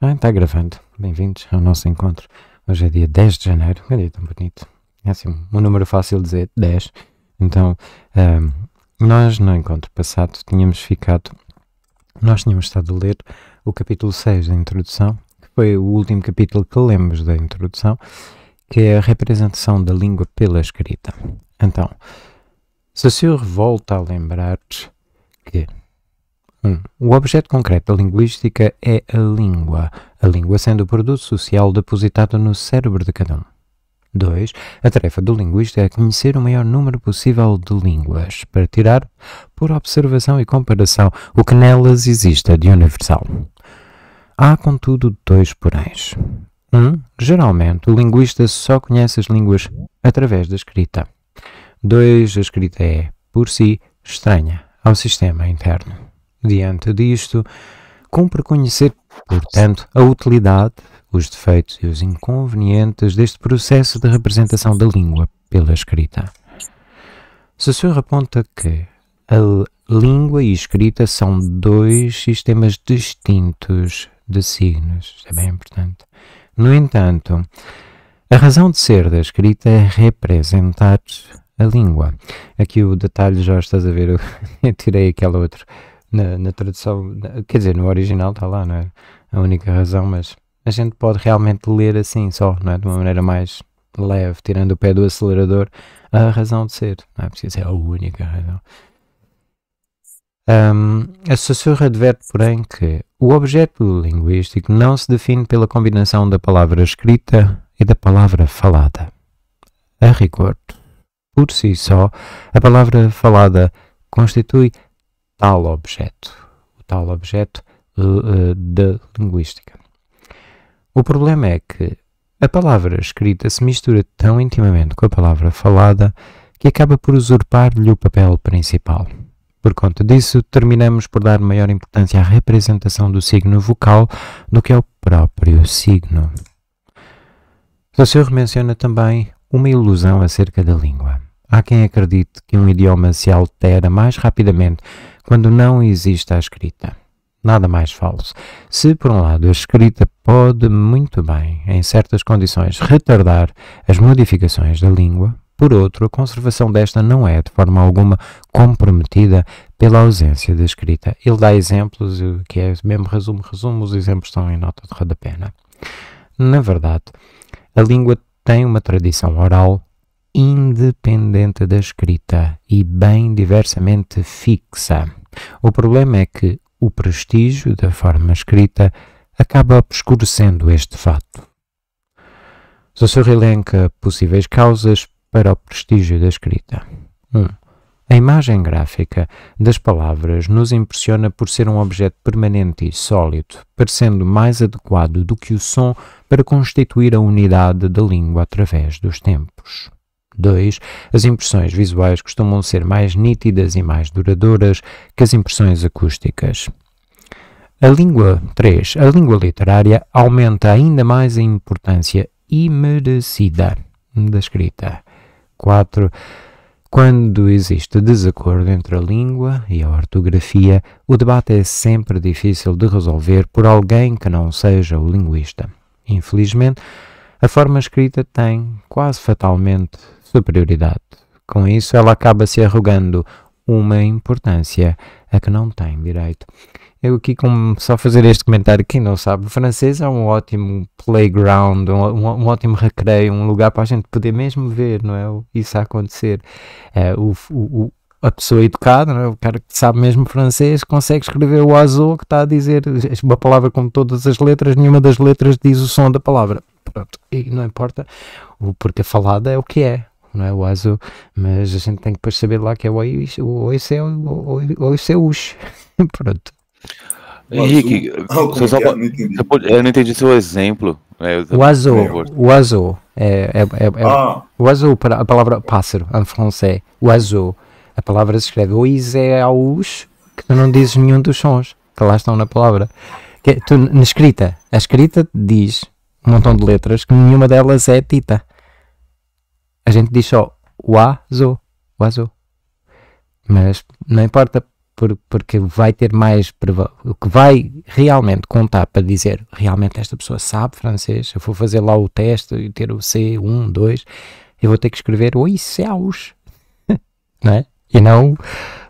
Ah, está gravando. Bem-vindos ao nosso encontro. Hoje é dia 10 de janeiro. Olha, é tão bonito. É assim, um número fácil de dizer, 10. Então, um, ehm, nós no encontro passado tínhamos ficado. Nós tínhamos estado a ler o capítulo 6 da introdução, que foi o último capítulo que lemos da introdução, que é a representação da língua pela escrita. Então, se o senhor volta a lembrar te que 1. Hum. O objeto concreto da linguística é a língua, a língua sendo o produto social depositado no cérebro de cada um. 2. A tarefa do linguista é conhecer o maior número possível de línguas, para tirar, por observação e comparação, o que nelas exista de universal. Há, contudo, dois poréns. 1. Um, geralmente, o linguista só conhece as línguas através da escrita. 2. A escrita é, por si, estranha ao sistema interno. Diante disto, cumpre conhecer, portanto, a utilidade, os defeitos e os inconvenientes deste processo de representação da língua pela escrita. Saussure aponta que a língua e a escrita são dois sistemas distintos de signos, está bem? Portanto, no entanto, a razão de ser da escrita é representar a língua. Aqui o detalhe já estás a ver, eu tirei aquele outro na, na tradução, quer dizer, no original está lá, não é a única razão, mas a gente pode realmente ler assim só, não é? de uma maneira mais leve, tirando o pé do acelerador, a razão de ser, não é preciso ser a única razão. Um, a Sussurra adverte, porém, que o objeto linguístico não se define pela combinação da palavra escrita e da palavra falada. A rigor, por si só, a palavra falada constitui tal objeto, o tal objeto eh, eh, da linguística. O problema é que a palavra escrita se mistura tão intimamente com a palavra falada que acaba por usurpar-lhe o papel principal. Por conta disso, terminamos por dar maior importância à representação do signo vocal do que ao próprio signo. Saussure menciona também uma ilusão acerca da língua. Há quem acredite que um idioma se altera mais rapidamente quando não existe a escrita. Nada mais falso. Se, por um lado, a escrita pode muito bem, em certas condições, retardar as modificações da língua, por outro, a conservação desta não é, de forma alguma, comprometida pela ausência da escrita. Ele dá exemplos, que é mesmo resumo, resumo, os exemplos estão em nota de rodapé. É? Na verdade, a língua tem uma tradição oral independente da escrita e bem diversamente fixa. O problema é que o prestígio da forma escrita acaba obscurecendo este fato. Saussure elenca possíveis causas para o prestígio da escrita. 1. Um, a imagem gráfica das palavras nos impressiona por ser um objeto permanente e sólido, parecendo mais adequado do que o som para constituir a unidade da língua através dos tempos. 2. As impressões visuais costumam ser mais nítidas e mais duradouras que as impressões acústicas. A língua 3. A língua literária aumenta ainda mais a importância imerecida da escrita. 4. Quando existe desacordo entre a língua e a ortografia, o debate é sempre difícil de resolver por alguém que não seja o linguista. Infelizmente, a forma escrita tem, quase fatalmente, superioridade. Com isso, ela acaba se arrogando uma importância a que não tem direito. Eu aqui como só fazer este comentário, quem não sabe, o francês é um ótimo playground, um, um, um, ótimo recreio, um lugar para a gente poder mesmo ver, não é? Isso a acontecer. É, o, o, a pessoa educada, não é? o cara que sabe mesmo francês, consegue escrever o azul que está a dizer uma palavra com todas as letras, nenhuma das letras diz o som da palavra. Pronto, e não importa, porque a falada é o que é, não é? O ASO, mas a gente tem que depois saber lá que é o isso É é Pronto. Henrique, oh, eu, ah, só, eu não entendi seu exemplo. É, o azul, o azul, é, é, é, é, ah. o a palavra pássaro, em francês, o azul, a palavra se escreve oiseus, que tu não dizes nenhum dos sons que lá estão na palavra. Que, é, tu, na escrita, a escrita diz um montão de letras que nenhuma delas é tita. A gente diz só o azo, Mas não importa, porque vai ter mais. O que vai realmente contar para dizer realmente esta pessoa sabe francês, eu vou fazer lá o teste e ter o C1, 2, eu vou ter que escrever Oi céus, não é? E não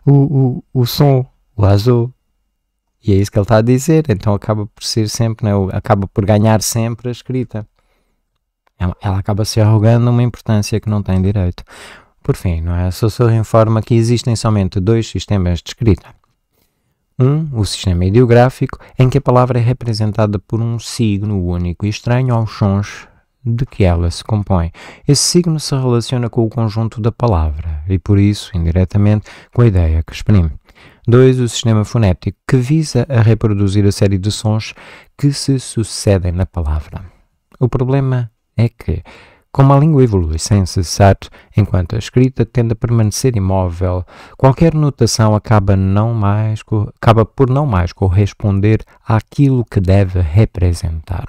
o, o, o som, o azo E é isso que ele está a dizer, então acaba por ser sempre, né, acaba por ganhar sempre a escrita ela, ela acaba se arrogando uma importância que não tem direito. Por fim, não é? Saussure informa que existem somente dois sistemas de escrita. Um, o sistema ideográfico, em que a palavra é representada por um signo único e estranho aos sons de que ela se compõe. Esse signo se relaciona com o conjunto da palavra e, por isso, indiretamente, com a ideia que exprime. Dois, O sistema fonético, que visa a reproduzir a série de sons que se sucedem na palavra. O problema é que, como a língua evolui sem cessar, enquanto a escrita tende a permanecer imóvel, qualquer notação acaba, não mais, acaba por não mais corresponder àquilo que deve representar.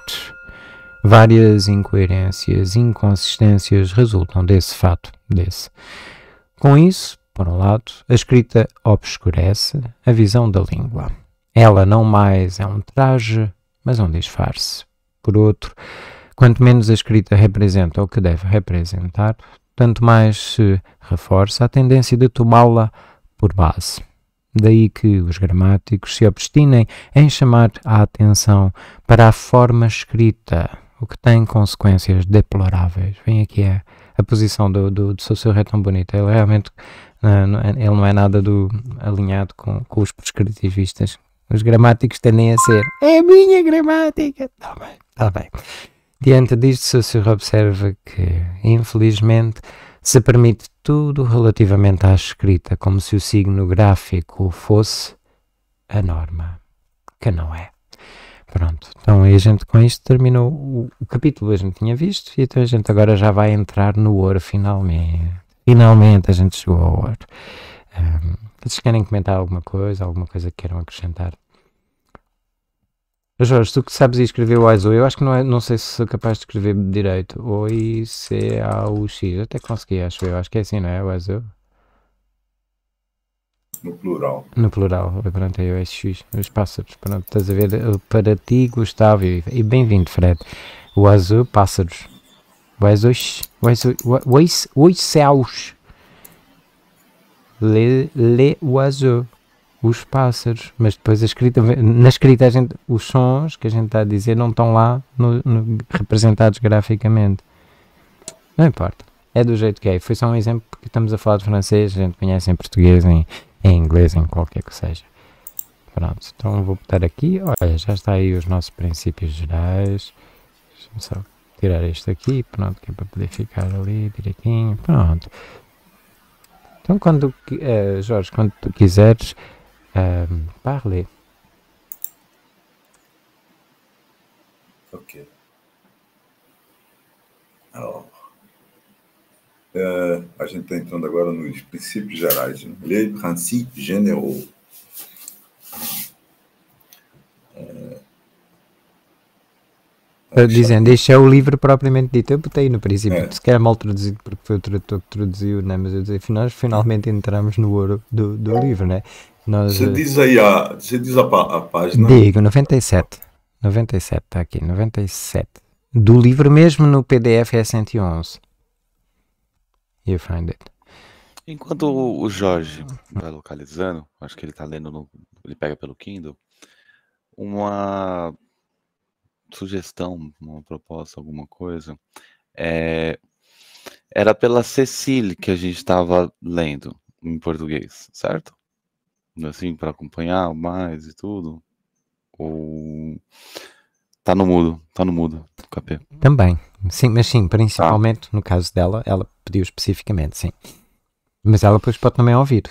Várias incoerências, inconsistências resultam desse fato, desse. Com isso, por um lado, a escrita obscurece a visão da língua. Ela não mais é um traje, mas um disfarce. Por outro, Quanto menos a escrita representa o que deve representar, tanto mais se reforça a tendência de tomá-la por base. Daí que os gramáticos se obstinem em chamar a atenção para a forma escrita, o que tem consequências deploráveis. Vem aqui a, é a posição do, do, do é tão bonito. Ele realmente ele não é nada do alinhado com, com os prescritivistas. Os gramáticos tendem a ser é a minha gramática. Está bem, está bem. Diante disto, se observa que, infelizmente, se permite tudo relativamente à escrita, como se o signo gráfico fosse a norma, que não é. Pronto, então a gente com isto terminou o, o capítulo, a gente tinha visto, e então a gente agora já vai entrar no ouro finalmente. Finalmente a gente chegou ao ouro. Um, vocês querem comentar alguma coisa, alguma coisa que queiram acrescentar? Jorge, tu que sabes escrever o AISO, eu acho que não, é, não sei se sou capaz de escrever direito. O I C A U X, até consegui, acho eu. Acho que é assim, não é? O AISO? No plural. No plural, pronto, é o SX, os pássaros. Pronto, estás a ver? Para ti, Gustavo, e bem-vindo, Fred. O azul, pássaros. O AISO. O AISO. Le, le, o azul os pássaros, mas depois a escrita, na escrita a gente, os sons que a gente está a dizer não estão lá no, no, representados graficamente. Não importa. É do jeito que é. Foi só um exemplo porque estamos a falar de francês, a gente conhece em português, em, em inglês, em qualquer que seja. Pronto, então vou botar aqui. Olha, já está aí os nossos princípios gerais. Deixa-me só tirar este aqui, pronto, que é para poder ficar ali direitinho. Pronto. Então, quando, uh, Jorge, quando tu quiseres, euh, parler. Ok. Alors, euh, a gente está entrando agora nos princípios gerais, né? les principes généraux. Dizendo, este é o livro propriamente dito. Eu botei no princípio, é. se mal traduzido, porque foi o tradutor que traduziu, né? mas eu dizia, nós finalmente entramos no ouro do, do livro, né? Nós... Você eh, diz aí a, você diz a, a página. Digo, 97. 97, está aqui, 97. Do livro mesmo no PDF é 111. You find it. Enquanto o Jorge vai localizando, acho que ele está lendo, no, ele pega pelo Kindle, uma sugestão, uma proposta, alguma coisa, é, era pela Cecile que a gente estava lendo em português, certo? assim, para acompanhar mais e tudo? Ou tá no mudo, tá no mudo, KP? Também, sim, mas sim, tá. principalmente no caso dela, ela pediu especificamente, sim. Mas ela depois pode também ouvir,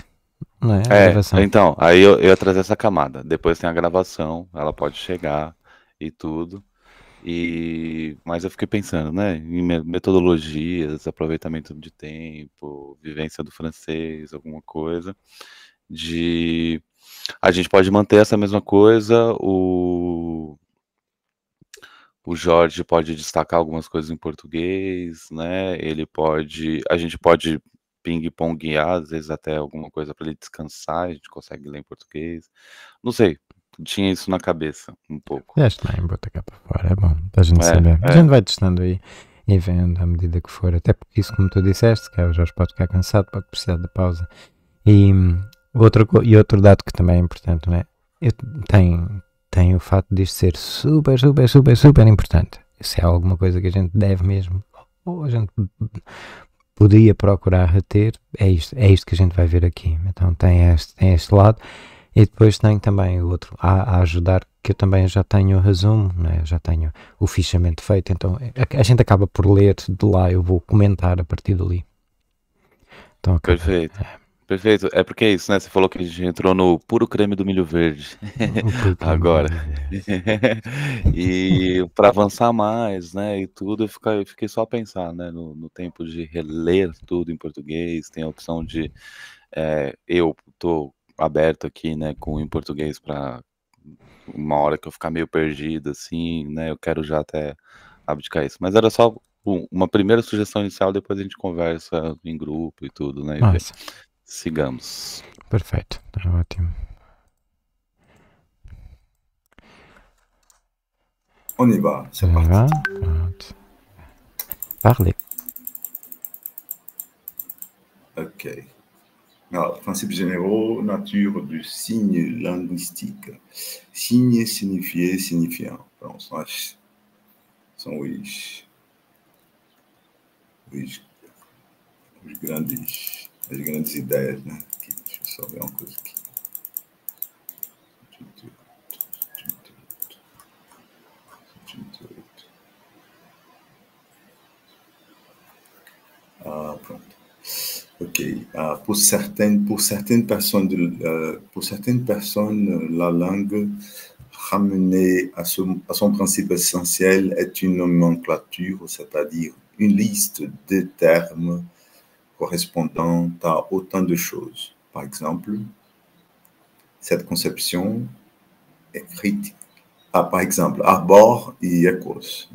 não é? é então, aí eu, eu ia trazer essa camada. Depois tem a gravação, ela pode chegar e tudo. E mas eu fiquei pensando, né, em metodologias, aproveitamento de tempo, vivência do francês, alguma coisa de a gente pode manter essa mesma coisa, o, o Jorge pode destacar algumas coisas em português, né? Ele pode, a gente pode ping-ponguear, às vezes até alguma coisa para ele descansar, a gente consegue ler em português. Não sei, tinha isso na cabeça um pouco. É, está em cá para fora, é bom, a gente é, saber. É. A gente vai testando aí e vendo à medida que for, até porque isso, como tu disseste, que é o Jorge pode ficar cansado, pode precisar de pausa. E outro e outro dado que também é importante, não é? Eu, tem, tem o fato de ser super, super, super, super importante. Se é alguma coisa que a gente deve mesmo, ou a gente podia procurar reter, é isto, é isto que a gente vai ver aqui. Então tem este, tem este lado. E depois tem também o outro, a, a ajudar, que eu também já tenho o resumo, né? já tenho o fichamento feito, então a, a, gente acaba por ler de lá, eu vou comentar a partir dali. Então, Perfeito. É. Perfeito. É porque é isso, né? Você falou que a gente entrou no puro creme do milho verde agora. e para avançar mais, né? E tudo, eu, eu fiquei só a pensar, né? No, no, tempo de reler tudo em português, tem a opção de é, eu tô aberto aqui, né? Com em português para uma hora que eu ficar meio perdido, assim, né? Eu quero já até abdicar isso. Mas era só uma primeira sugestão inicial, depois a gente conversa em grupo e tudo, né? E sigamos. Perfeito, On y va, c'est parti. Parlez. Ok. Alors, principes généraux, nature du signe linguistique. Signe signifié, signifiant. on Sans oui. Oui, as grandes ideias, né? Je deixa eu só ver Ah, bon. Ok. Euh, pour certaines, pour certaines personnes, de, euh, pour certaines personnes, la langue ramenée à son, à son principe essentiel est une nomenclature, c'est-à-dire une liste de termes correspondant à autant de choses. Par exemple, cette conception est critique. Ah, par exemple, arbor et écos.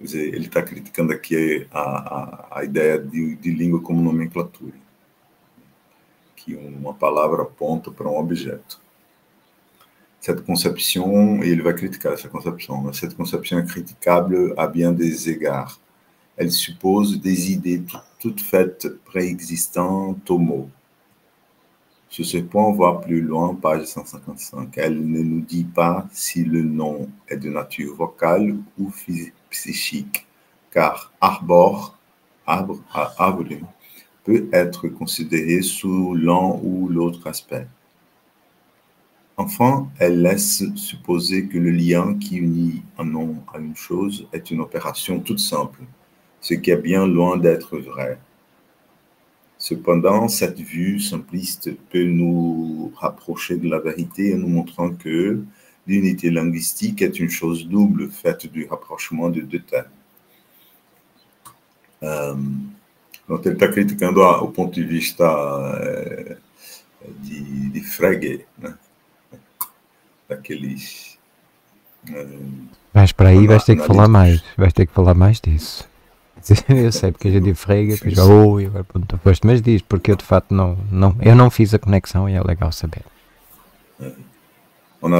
Il est está ici aqui a, de, langue comme nomenclature, que une palavra aponta pour un objet. cette conception, il va critiquer cette conception, cette conception est critiquable à bien des égards. Elle suppose des idées toutes, faites préexistantes aux mots. Sur ce point, on va plus loin, page 155. Elle ne nous dit pas si le nom est de nature vocale ou psychique, car arbor, arbre, arbre peut être considéré sous l'un ou l'autre aspect. Enfin, elle laisse supposer que le lien qui unit un nom à une chose est une opération toute simple, ce qui est bien loin d'être vrai. Cependant, cette vue simpliste peut nous rapprocher de la vérité en nous montrant que l'unité linguistique est une chose double faite du rapprochement de deux termes. Euh, não está criticando o ponto de vista é, euh, de, de Frege, né? Hein. daqueles. Euh, Mas para aí vais ter que falar mais, vais ter que falar mais disso. On a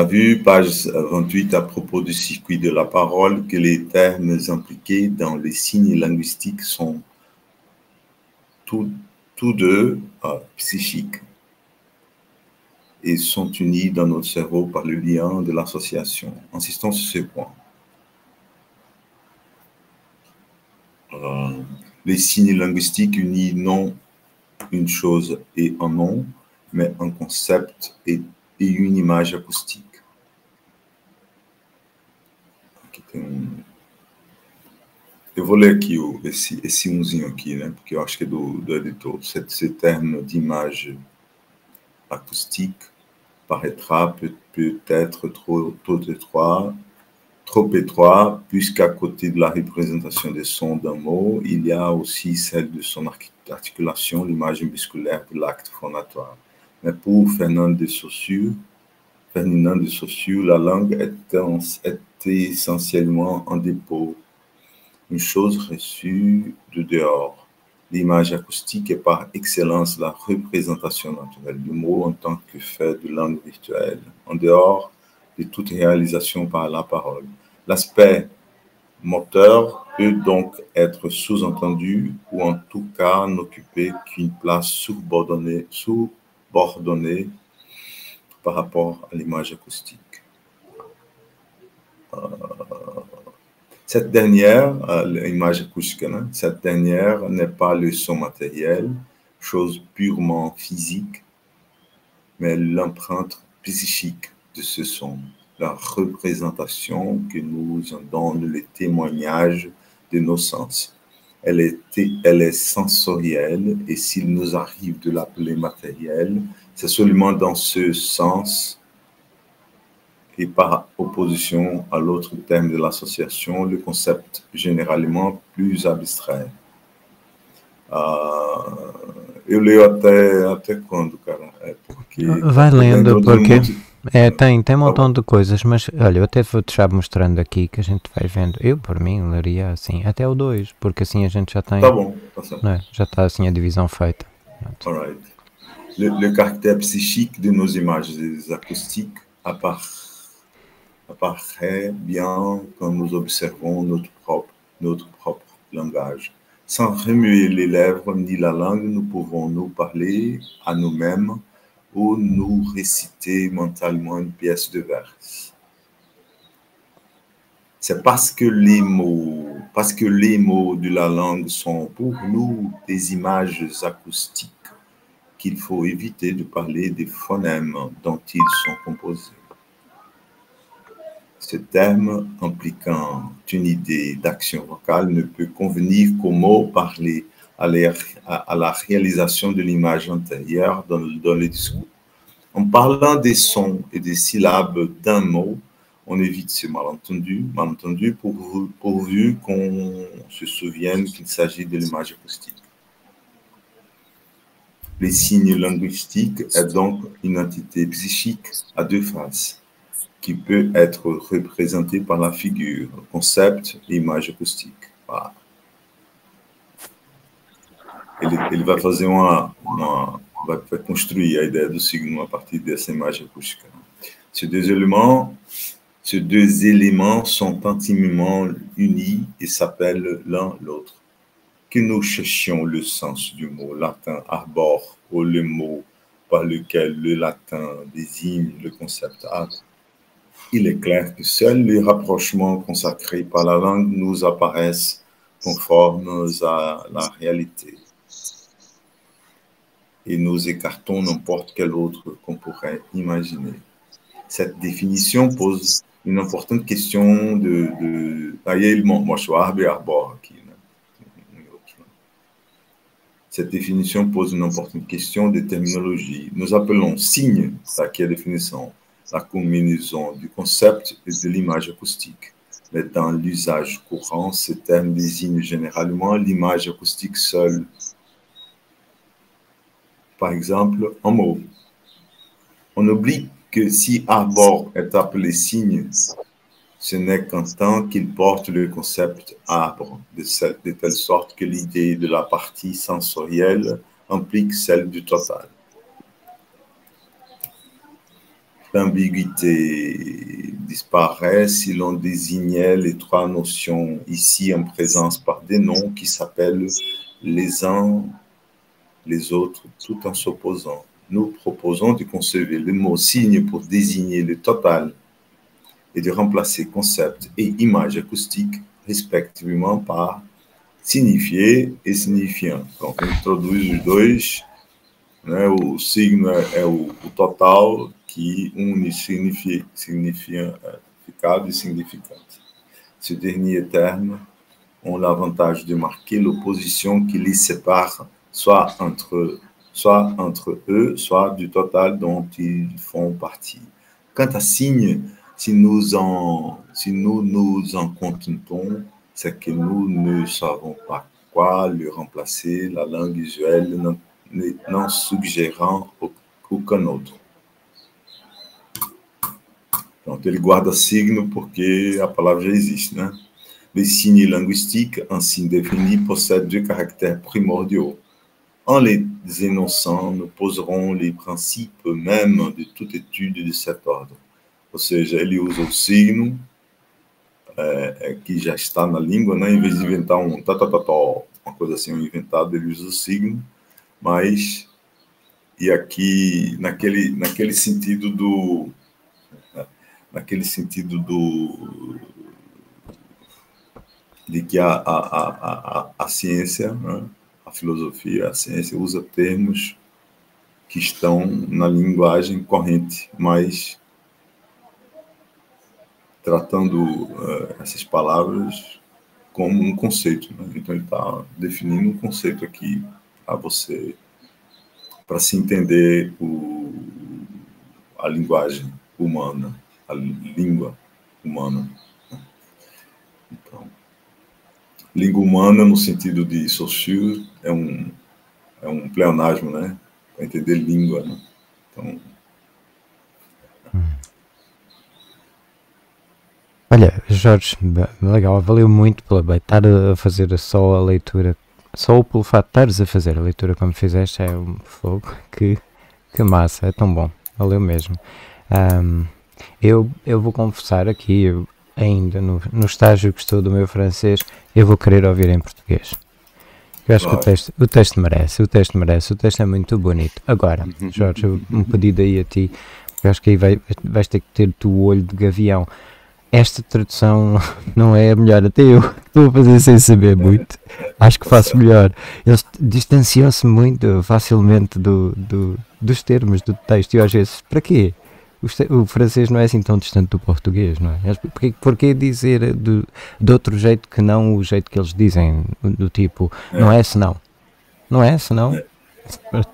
vu, page 28, à propos du circuit de la parole, que les termes impliqués dans les signes linguistiques sont tous, deux euh, psychiques et sont unis dans notre cerveau par le lien de l'association. Insistons sur ce point. les signes linguistiques unissent non une chose et un nom, mais un concept et, une image acoustique. Eu vou ler aqui o, esse, esse umzinho aqui, né? que do, do editor. terme d'image acoustique paraîtra peut, être trop, trop étroit trop étroit, puisqu'à côté de la représentation des sons d'un mot, il y a aussi celle de son articulation, l'image musculaire de l'acte phonatoire. Mais pour Fernand de Saussure, Ferdinand de Saussure, la langue est essentiellement un dépôt, une chose reçue de dehors. L'image acoustique est par excellence la représentation naturelle du mot en tant que fait de langue virtuelle. En dehors, de toute réalisation par la parole. L'aspect moteur peut donc être sous-entendu ou en tout cas n'occuper qu'une place subordonnée, par rapport à l'image acoustique. Euh, cette dernière, euh, l'image acoustique, hein, cette dernière n'est pas le son matériel, chose purement physique, mais l'empreinte psychique ce sont la représentation que nous en donne le témoignage de nos sens. Elle est, elle est sensorielle et s'il nous arrive de l'appeler matérielle, c'est seulement dans ce sens et par opposition à l'autre thème de l'association, le concept généralement plus abstrait. Euh, eu cara? lendo, É, tem, tem um tá montão de coisas, mas olha, eu até vou deixar mostrando aqui que a gente vai vendo. Eu, por mim, leria assim, até o 2, porque assim a gente já tem. Tá bom, tá certo. É? já está assim a divisão feita. Alright. Le, le caractère psychique de nos images acoustiques apparaît bien quand nous observons notre propre, notre propre langage. Sans remuer les lèvres ni la langue, nous pouvons nous parler à nous-mêmes nous réciter mentalement une pièce de verse. C'est parce que les mots, parce que les mots de la langue sont pour nous des images acoustiques qu'il faut éviter de parler des phonèmes dont ils sont composés. Ce thème impliquant une idée d'action vocale ne peut convenir qu'aux mots parlés à, la réalisation de l'image antérieure dans, dans le discours. En parlant des sons et des syllabes d'un mot, on évite ce malentendu malentendu pourvu, pourvu qu'on se souvienne qu'il s'agit de l'image acoustique. Les signes linguistiques est donc une entité psychique à deux faces qui peut être représentée par la figure, concept et l'image acoustique. Il va vai fazer uma, uma signo partir Ces deux éléments, ces deux éléments sont intimement unis et s'appellent l'un l'autre. Que nous cherchions le sens du mot latin arbor ou le mot par lequel le latin désigne le concept arbre, il est clair que seuls les rapprochements consacrés par la langue nous apparaissent conformes à la réalité et nous écartons n'importe quel autre qu'on pourrait imaginer. Cette définition pose une importante question de, de moi je cette définition pose une importante question de terminologie. Nous appelons signe, ça qui la définition, la combinaison du concept et de l'image acoustique. Mais dans l'usage courant, ce terme désigne généralement l'image acoustique seule par exemple, en mot, On oublie que si arbor est appelé signe, ce n'est qu'en tant qu'il porte le concept arbre, de, de telle sorte que l'idée de la partie sensorielle implique celle du total. L'ambiguïté disparaît si l'on désignait les trois notions ici en présence par des noms qui s'appellent les uns les autres tout en s'opposant. Nous proposons de concevoir le mot signe pour désigner le total et de remplacer concept et image acoustique respectivement par signifié et signifiant. Donc, on introduit les deux, le hein, signe est le o, total qui une signifiant. significado euh, e significante. Ce dernier terme ont l'avantage de marquer l'opposition qui les sépare soit entre, eux, soit entre eux, soit du total dont ils font partie. Quant à signe, si nous en, si nous, nous en contentons, c'est que nous ne savons pas quoi lui remplacer la langue usuelle n'en suggérant aucun autre. il il un signe pour que la parole existe, hein. Les signes linguistiques, signe défini, possèdent deux caractères primordiaux. En les énonçant, nous poserons les princípios même de toute étude de cet ordre. Ou seja, ele usa o signo eh, é, que já está na língua, né? em vez de inventar um tatatató, tá, tá, tá, uma coisa assim, um inventado, ele usa o signo, mas. E aqui, naquele, naquele sentido do. Naquele sentido do. de que a, a, a, a, a ciência. Né? a filosofia, a ciência usa termos que estão na linguagem corrente, mas tratando uh, essas palavras como um conceito. Né? Então ele está definindo um conceito aqui para você, para se entender o, a linguagem humana, a língua humana. língua humana no sentido de social é um, é um pleonasmo, né? Para entender língua, né? Então... Hum. Olha, Jorge, legal, valeu muito pela estar a fazer só a leitura, só pelo fato de estares a fazer a leitura como fizeste é um fogo, que, que massa, é tão bom, valeu mesmo. Um, eu, eu vou confessar aqui, eu, ainda no, no estágio que estou do meu francês, eu vou querer ouvir em português. Eu acho que o texto, o texto merece, o texto merece, o texto é muito bonito. Agora, uhum. Jorge, um pedido aí a ti, eu acho que aí vai, vais ter que ter tu o olho de gavião. Esta tradução não é a melhor, até eu estou a fazer sem saber muito. Acho que faço melhor. Eles distanciam-se muito facilmente do, do, dos termos do texto e às vezes, para quê? o, o, francês não é assim tão distante do português, não é? Porquê, porquê dizer de, de outro jeito que não o jeito que eles dizem? Do tipo, é. não é senão. Não é senão. É.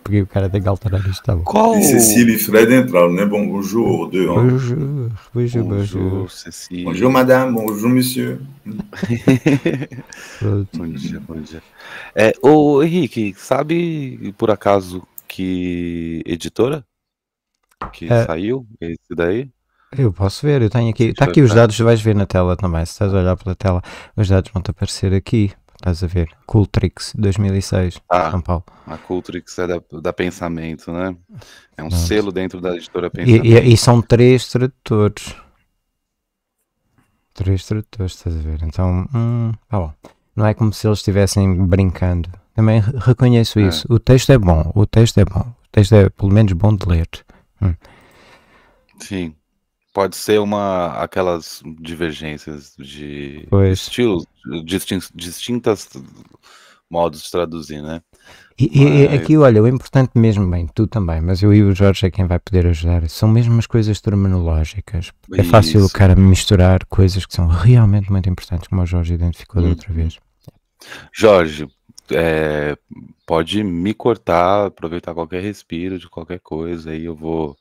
Porque o cara tem que alterar isto, tá bom. Qual? E Cecília e Fred entraram, né? Bom, bonjour, deux. Bonjour, bonjour, bonjour. Cecília. Bonjour, madame, bonjour, monsieur. bom dia, bom dia. É, ô, Henrique, sabe por acaso que editora? que é. saiu? esse daí? Eu posso ver, eu tenho aqui. Está aqui os dados, vais ver na tela também. Se estás a olhar pela tela, os dados vão-te aparecer aqui. Estás a ver? Cultrix 2006, Ah. São Paulo. A Cultrix é da, da Pensamento, né? É um selo dentro da editora Pensamento. e- e são três tradutores. Três tradutores, estás a ver? Então, hum, tá bom. Não é como se eles estivessem brincando. Também reconheço É. isso. O texto é bom, o texto é bom. O texto é pelo menos bom de ler. Sim. Pode ser uma aquelas divergências de pois. estilos, distintos, distintas modos de traduzir, né? E, mas... e, aqui, olha, o importante mesmo, bem, tu também, mas eu e o Jorge é quem vai poder ajudar, são mesmo as coisas terminológicas. É Isso. É fácil o cara misturar coisas que são realmente muito importantes, como o Jorge identificou hum. da uhum. outra vez. Jorge, é, pode me cortar, aproveitar qualquer respiro de qualquer coisa, aí eu vou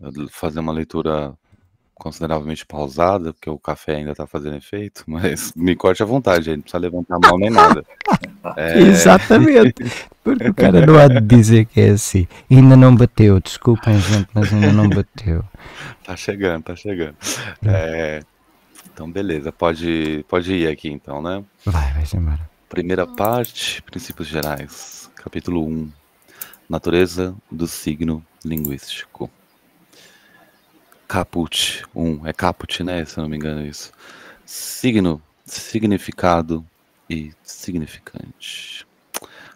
eh, fazer uma leitura consideravelmente pausada, porque o café ainda está fazendo efeito, mas me corte à vontade, ele não precisa levantar a mão nem nada. É... Exatamente. Porque o cara não há de dizer que é assim. Ainda não bateu, desculpem, gente, mas ainda não bateu. Tá chegando, tá chegando. É... Então, beleza, pode, pode ir aqui então, né? Vai, vai embora. Primeira hum. parte, Princípios Gerais, capítulo 1. Natureza do signo linguístico. Caput 1, é caput, né? Se eu não me engano, é isso. Signo, significado e significante.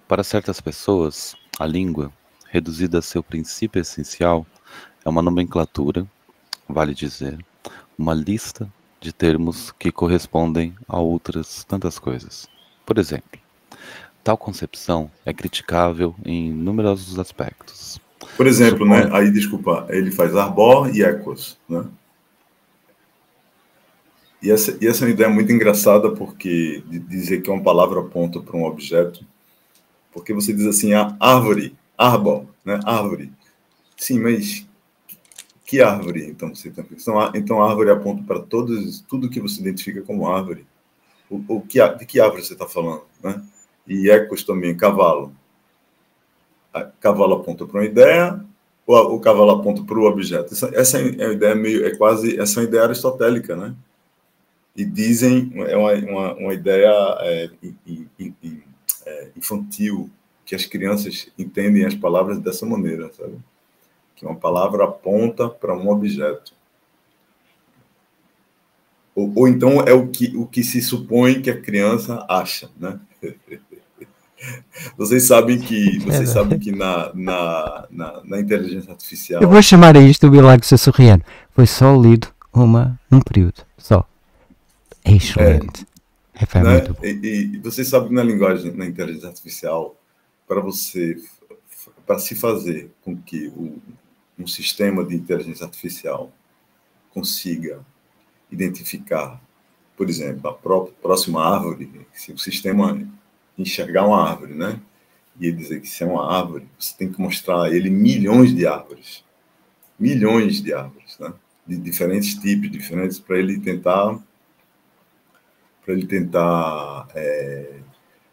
Para certas pessoas, a língua, reduzida a seu princípio essencial, é uma nomenclatura, vale dizer, uma lista de termos que correspondem a outras tantas coisas por exemplo, tal concepção é criticável em numerosos aspectos. Por exemplo, Suponho... né? Aí, desculpa, ele faz arbor e Ecos, né? E essa, e essa é uma ideia muito engraçada, porque de dizer que é uma palavra aponta para um objeto, porque você diz assim, a ah, árvore, árbol, né? Árvore. Sim, mas que árvore? Então, você então, então árvore aponta é para todos, tudo que você identifica como árvore o, o que, de que árvore você está falando, né? E ecos também, cavalo. A, cavalo aponta para uma ideia, o, o cavalo aponta para o objeto. Essa, essa, é a ideia meio, é quase, essa é uma ideia aristotélica, né? E dizem, é uma, uma, uma ideia é, in, in, in, é, infantil, que as crianças entendem as palavras dessa maneira, sabe? Que uma palavra aponta para um objeto. Ou, ou então é o que, o que se supõe que a criança acha, né? Vocês sabem que, vocês sabem que na, na, na, na, inteligência artificial. Eu vou chamar a isto o milagre sussurriano. Foi só lido uma, um período, só. É excelente. É, é né? muito bom. E, e vocês sabem que na linguagem, na inteligência artificial, para você, para se fazer com que o, um sistema de inteligência artificial consiga identificar, por exemplo, a próxima árvore, se o sistema enxergar uma árvore, né? E ele dizer que isso é uma árvore, você tem que mostrar a ele milhões de árvores. Milhões de árvores, né? De diferentes tipos, diferentes, para ele tentar para ele tentar é,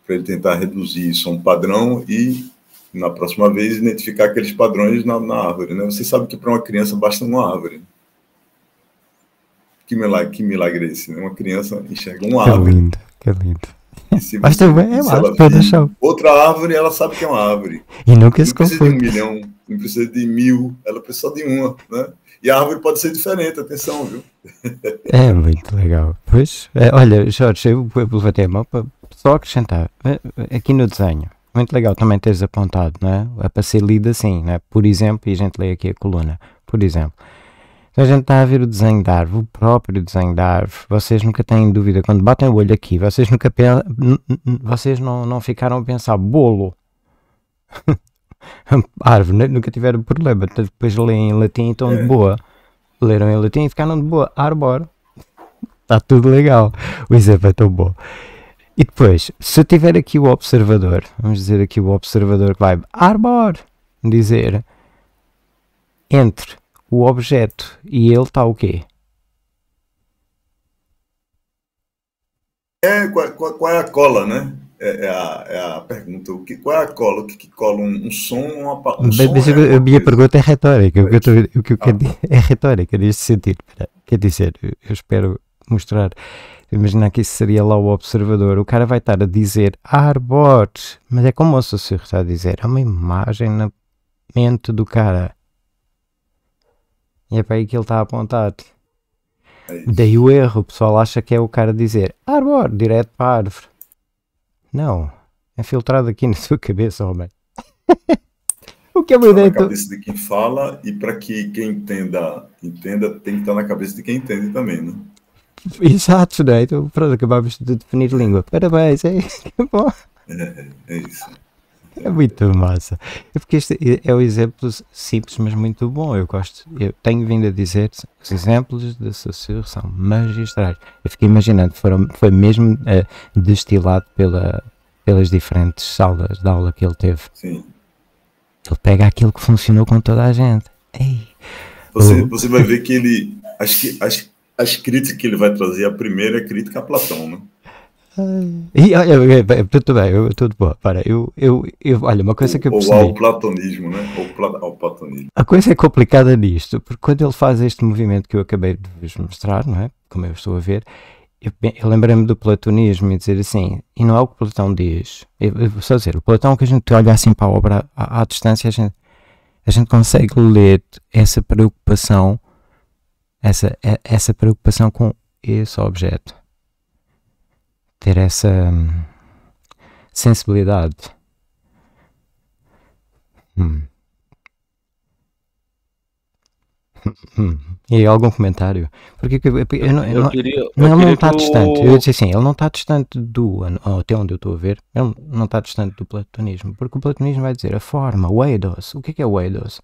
para ele tentar reduzir isso a um padrão e na próxima vez identificar aqueles padrões na, na árvore, né? Você sabe que para uma criança basta uma árvore. Que milagre, que milagre é esse, né? Uma criança enxerga uma árvore. Que lindo, que lindo. Mas também é uma árvore, pode deixar. Outra árvore, ela sabe que é uma árvore. E nunca se confunde. Não precisa de um milhão, não precisa de mil, ela precisa só de uma, né? E a árvore pode ser diferente, atenção, viu? É muito legal. Pois, é, olha, Jorge, eu levantei a mão para só acrescentar. É, é, aqui no desenho, muito legal também teres apontado, né? É para ser lido assim, né? Por exemplo, e a gente lê aqui a coluna, por exemplo. Então a gente está a ver o desenho da árvore, o próprio desenho da árvore. Vocês nunca têm dúvida. Quando batem o olho aqui, vocês nunca pensam, vocês não, não ficaram a pensar bolo. árvore, né? nunca tiveram problema. Depois leem em latim e estão de é. boa. Leram em latim e ficaram de boa. Arbor. Está tudo legal. O exemplo é tão bom. E depois, se eu tiver aqui o observador, vamos dizer aqui o observador que vai arbor dizer entre o objeto e ele está o quê? É, qual, qual, qual é a cola, né? É, é, a, é a, pergunta. O que, qual é a cola? O que, que cola? Um, um som? Uma, um som é a minha coisa. pergunta é retórica. O que eu, tô, o que eu ah. quero dizer é retórica neste sentido. Quer dizer, eu espero mostrar. Imaginar que isso seria lá o observador. O cara vai estar a dizer "arbot", ah, mas é como o senhor está a dizer. É uma imagem na mente do cara. E é para aí que ele está apontado. É Daí o erro, o pessoal acha que é o cara dizer árvore, direto para a árvore. Não, é filtrado aqui na sua cabeça, homem. o que é uma ideia? Está na cabeça de quem fala e para que quem entenda, entenda, tem que estar na cabeça de quem entende também, né? Exato, né? Então, pronto, acabamos de definir língua. Parabéns, é, que bom. É, é, é isso. É muito massa. porque este é um é exemplo simples, mas muito bom. Eu gosto, eu tenho vindo a dizer os exemplos da Saussure são magistrais. Eu fiquei imaginando, foram, foi mesmo uh, destilado pela, pelas diferentes salas de aula que ele teve. Sim. Ele pega aquilo que funcionou com toda a gente. Ei. Você, você vai ver que ele. Acho que as, as críticas que ele vai trazer, a primeira é a crítica a Platão, né? E olha, tudo bem, tudo bom. Para, eu, eu, eu, olha, uma coisa que eu percebi. Ou ao platonismo, né? Ou ao platonismo. A coisa é complicada nisto, porque quando ele faz este movimento que eu acabei de vos mostrar, não é? Como eu estou a ver, eu, eu lembrei-me do platonismo e dizer assim, e não é o que Platão diz. Eu, eu, só dizer, o Platão é que a gente olha assim para a obra à, à distância, a gente, a gente consegue ler essa preocupação, essa, é, essa preocupação com esse objeto ter essa hum, sensibilidade. Hum. hum. E algum comentário? Porque eu, eu, eu, não, eu queria, não, ele não está distante. Eu disse assim, ele não está distante do, até onde eu estou a ver, ele não está distante do platonismo. Porque o platonismo vai dizer a forma, o eidos. O que é, que é o eidos?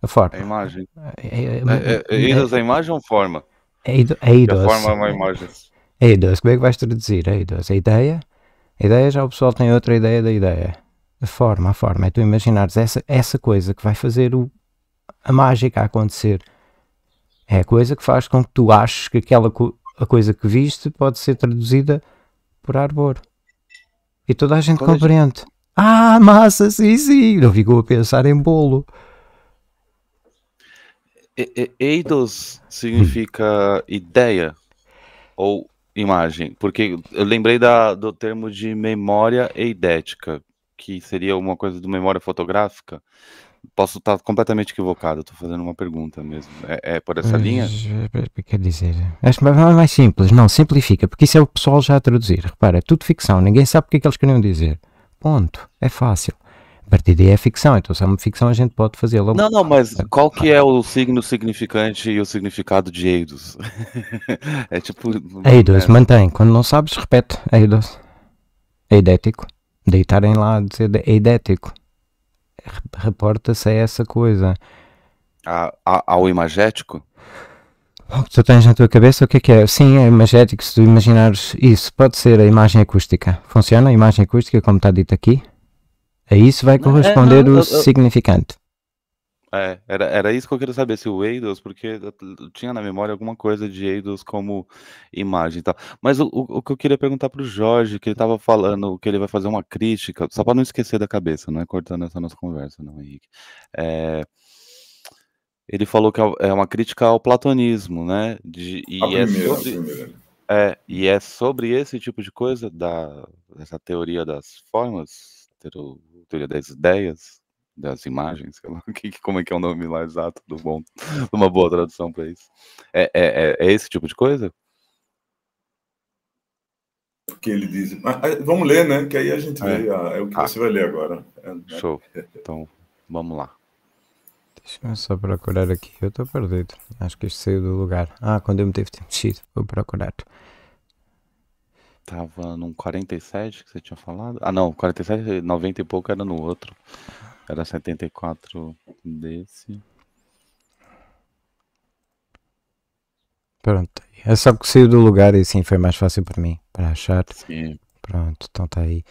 A forma. A imagem. Eidos é, é, é, a é, é, é, imagem ou forma? Eidos. A forma é uma imagem. A idoso, como é que vais traduzir a idoso? A ideia? A ideia já o pessoal tem outra ideia da ideia. A forma, a forma. É tu imaginares essa, essa coisa que vai fazer o, a mágica acontecer. É a coisa que faz com que tu aches que aquela co a coisa que viste pode ser traduzida por arbor. E toda a gente compreende. Ah, massa, sim, sim. Não ficou a pensar em bolo. Eidos significa hum. ideia ou imagem, porque eu lembrei da, do termo de memória eidética, que seria uma coisa do memória fotográfica. Posso estar completamente equivocado, estou fazendo uma pergunta mesmo. É, é por essa pois, linha? Eh, eh, eh, quer dizer, acho mais simples, não, simplifica, porque isso é o pessoal já a traduzir. Repara, é tudo ficção, ninguém sabe o que, é que eles queriam dizer. Ponto, é fácil. A partir daí é ficção, então se é uma ficção a gente pode fazê-la. Não, não, mas é. qual que é o signo significante e o significado de Eidos? é tipo. Eidos, é... mantém. Quando não sabes, repete. Eidos. Eidético. É Deitarem lá a dizer eidético. É Reporta-se a essa coisa. A, a, ao imagético? O oh, que tu tens na tua cabeça, o que é que é? Sim, é imagético, se tu imaginares isso. Pode ser a imagem acústica. Funciona a imagem acústica, como está dito aqui? A é isso vai corresponder é, não, o eu, eu... significante. É, era, era isso que eu queria saber, se o Eidos, porque eu tinha na memória alguma coisa de Eidos como imagem e tal. Mas o, o, o que eu queria perguntar para o Jorge, que ele estava falando que ele vai fazer uma crítica, só para não esquecer da cabeça, não é cortando essa nossa conversa, não, Henrique. É, ele falou que é, é uma crítica ao platonismo, né? De, e, é primeira, é sobre, é, e é sobre esse tipo de coisa, da, essa teoria das formas, tero, teoria das ideias, das imagens, sei lá, como é que é o nome lá exato do bom, uma boa tradução para isso. É, é, é, é, esse tipo de coisa? Que ele diz. Mas, ah, vamos ler, né? Que aí a gente é. vê. Ah, é, o que ah. você vai ler agora. É, né? Show. Então, vamos lá. Deixa eu só procurar aqui. Eu estou perdido. Acho que isto saiu do lugar. Ah, quando eu me teve mexido, vou procurar. -te. Tava num 47 que você tinha falado? Ah, não, 47, 90 e pouco era no outro. Era 74 desse. Pronto. É só que saiu do lugar e assim foi mais fácil para mim, para achar. Sim. Pronto, então tá aí.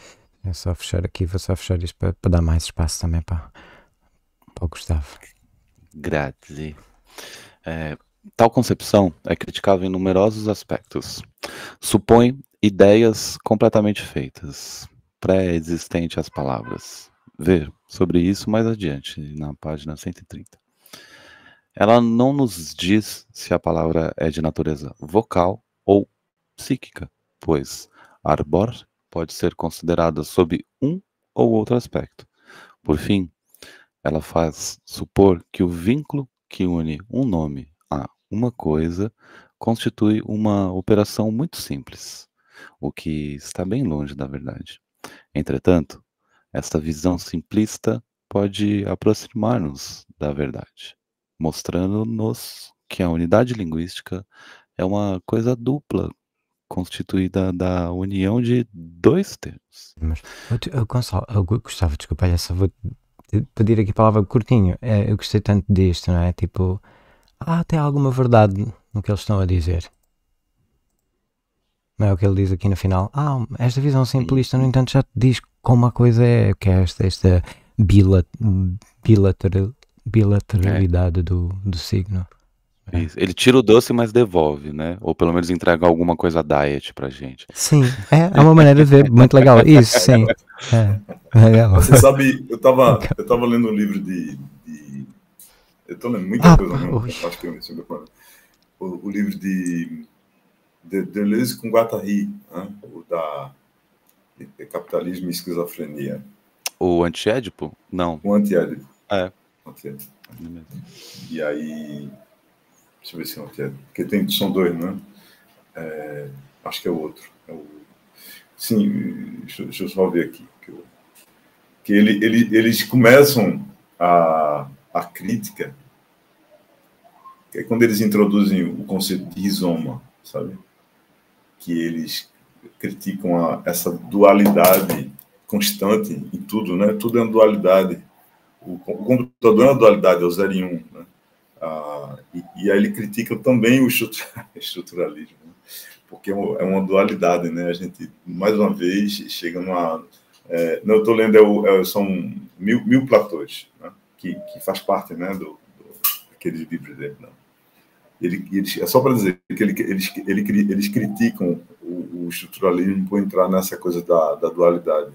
É só fechar aqui, vou só fechar isto para, para dar mais espaço também para, para o Gustavo. Grátis. É, tal concepção é criticável em numerosos aspectos. Supõe ideias completamente feitas, pré-existente às palavras. Ver sobre isso mais adiante, na página 130. Ela não nos diz se a palavra é de natureza vocal ou psíquica, pois arbor pode ser considerada sob um ou outro aspecto. Por fim, ela faz supor que o vínculo que une um nome a uma coisa constitui uma operação muito simples o que está bem longe da verdade. Entretanto, esta visão simplista pode aproximar-nos da verdade, mostrando-nos que a unidade linguística é uma coisa dupla constituída da união de dois termos. Mas, eu, Gonçalo, eu gostava, desculpa, olha, só vou pedir aqui a palavra curtinho. É, eu gostei tanto disto, não é? Tipo, há ah, até alguma verdade no que eles estão a dizer. Não é o que ele diz aqui no final. Ah, esta visão simplista, no entanto, já te diz como a coisa é, que é esta, esta bilateral, bilateralidade é. do, do signo. É. Isso. Ele tira o doce, mas devolve, né? Ou pelo menos entrega alguma coisa diet pra gente. Sim, é, é, uma maneira de ver, muito legal. Isso, sim. É, legal. Você sabe, eu tava, eu tava lendo um livro de. de... Eu tô lendo muita ah, coisa, mesmo, acho que eu, o, o livro de de Deleuze com Guattari, né? o da Capitalismo e Esquizofrenia. O antiédipo? Não. O antiédipo. É. Antiédipo. É e aí, deixa eu ver se é o antiédipo, porque tem, são dois, né? É, acho que é o outro. É o... Sim, deixa, deixa, eu só ver aqui. Que, eu... que ele, ele, eles começam a, a crítica, que é quando eles introduzem o conceito de rizoma, sabe? que eles criticam a, essa dualidade constante em tudo, né? Tudo é uma dualidade. O, o computador é uma dualidade, é o zero e um, né? Ah, e, e, aí ele critica também o estruturalismo, né? porque é, é uma dualidade, né? A gente, mais uma vez, chega numa... É, não, eu estou lendo, é o, é, são mil, mil platôs, né? que, que faz parte né, do, do, daqueles livros dele, não. Ele, é só para dizer que ele, eles, ele, eles criticam o, o, estruturalismo por entrar nessa coisa da, da, dualidade.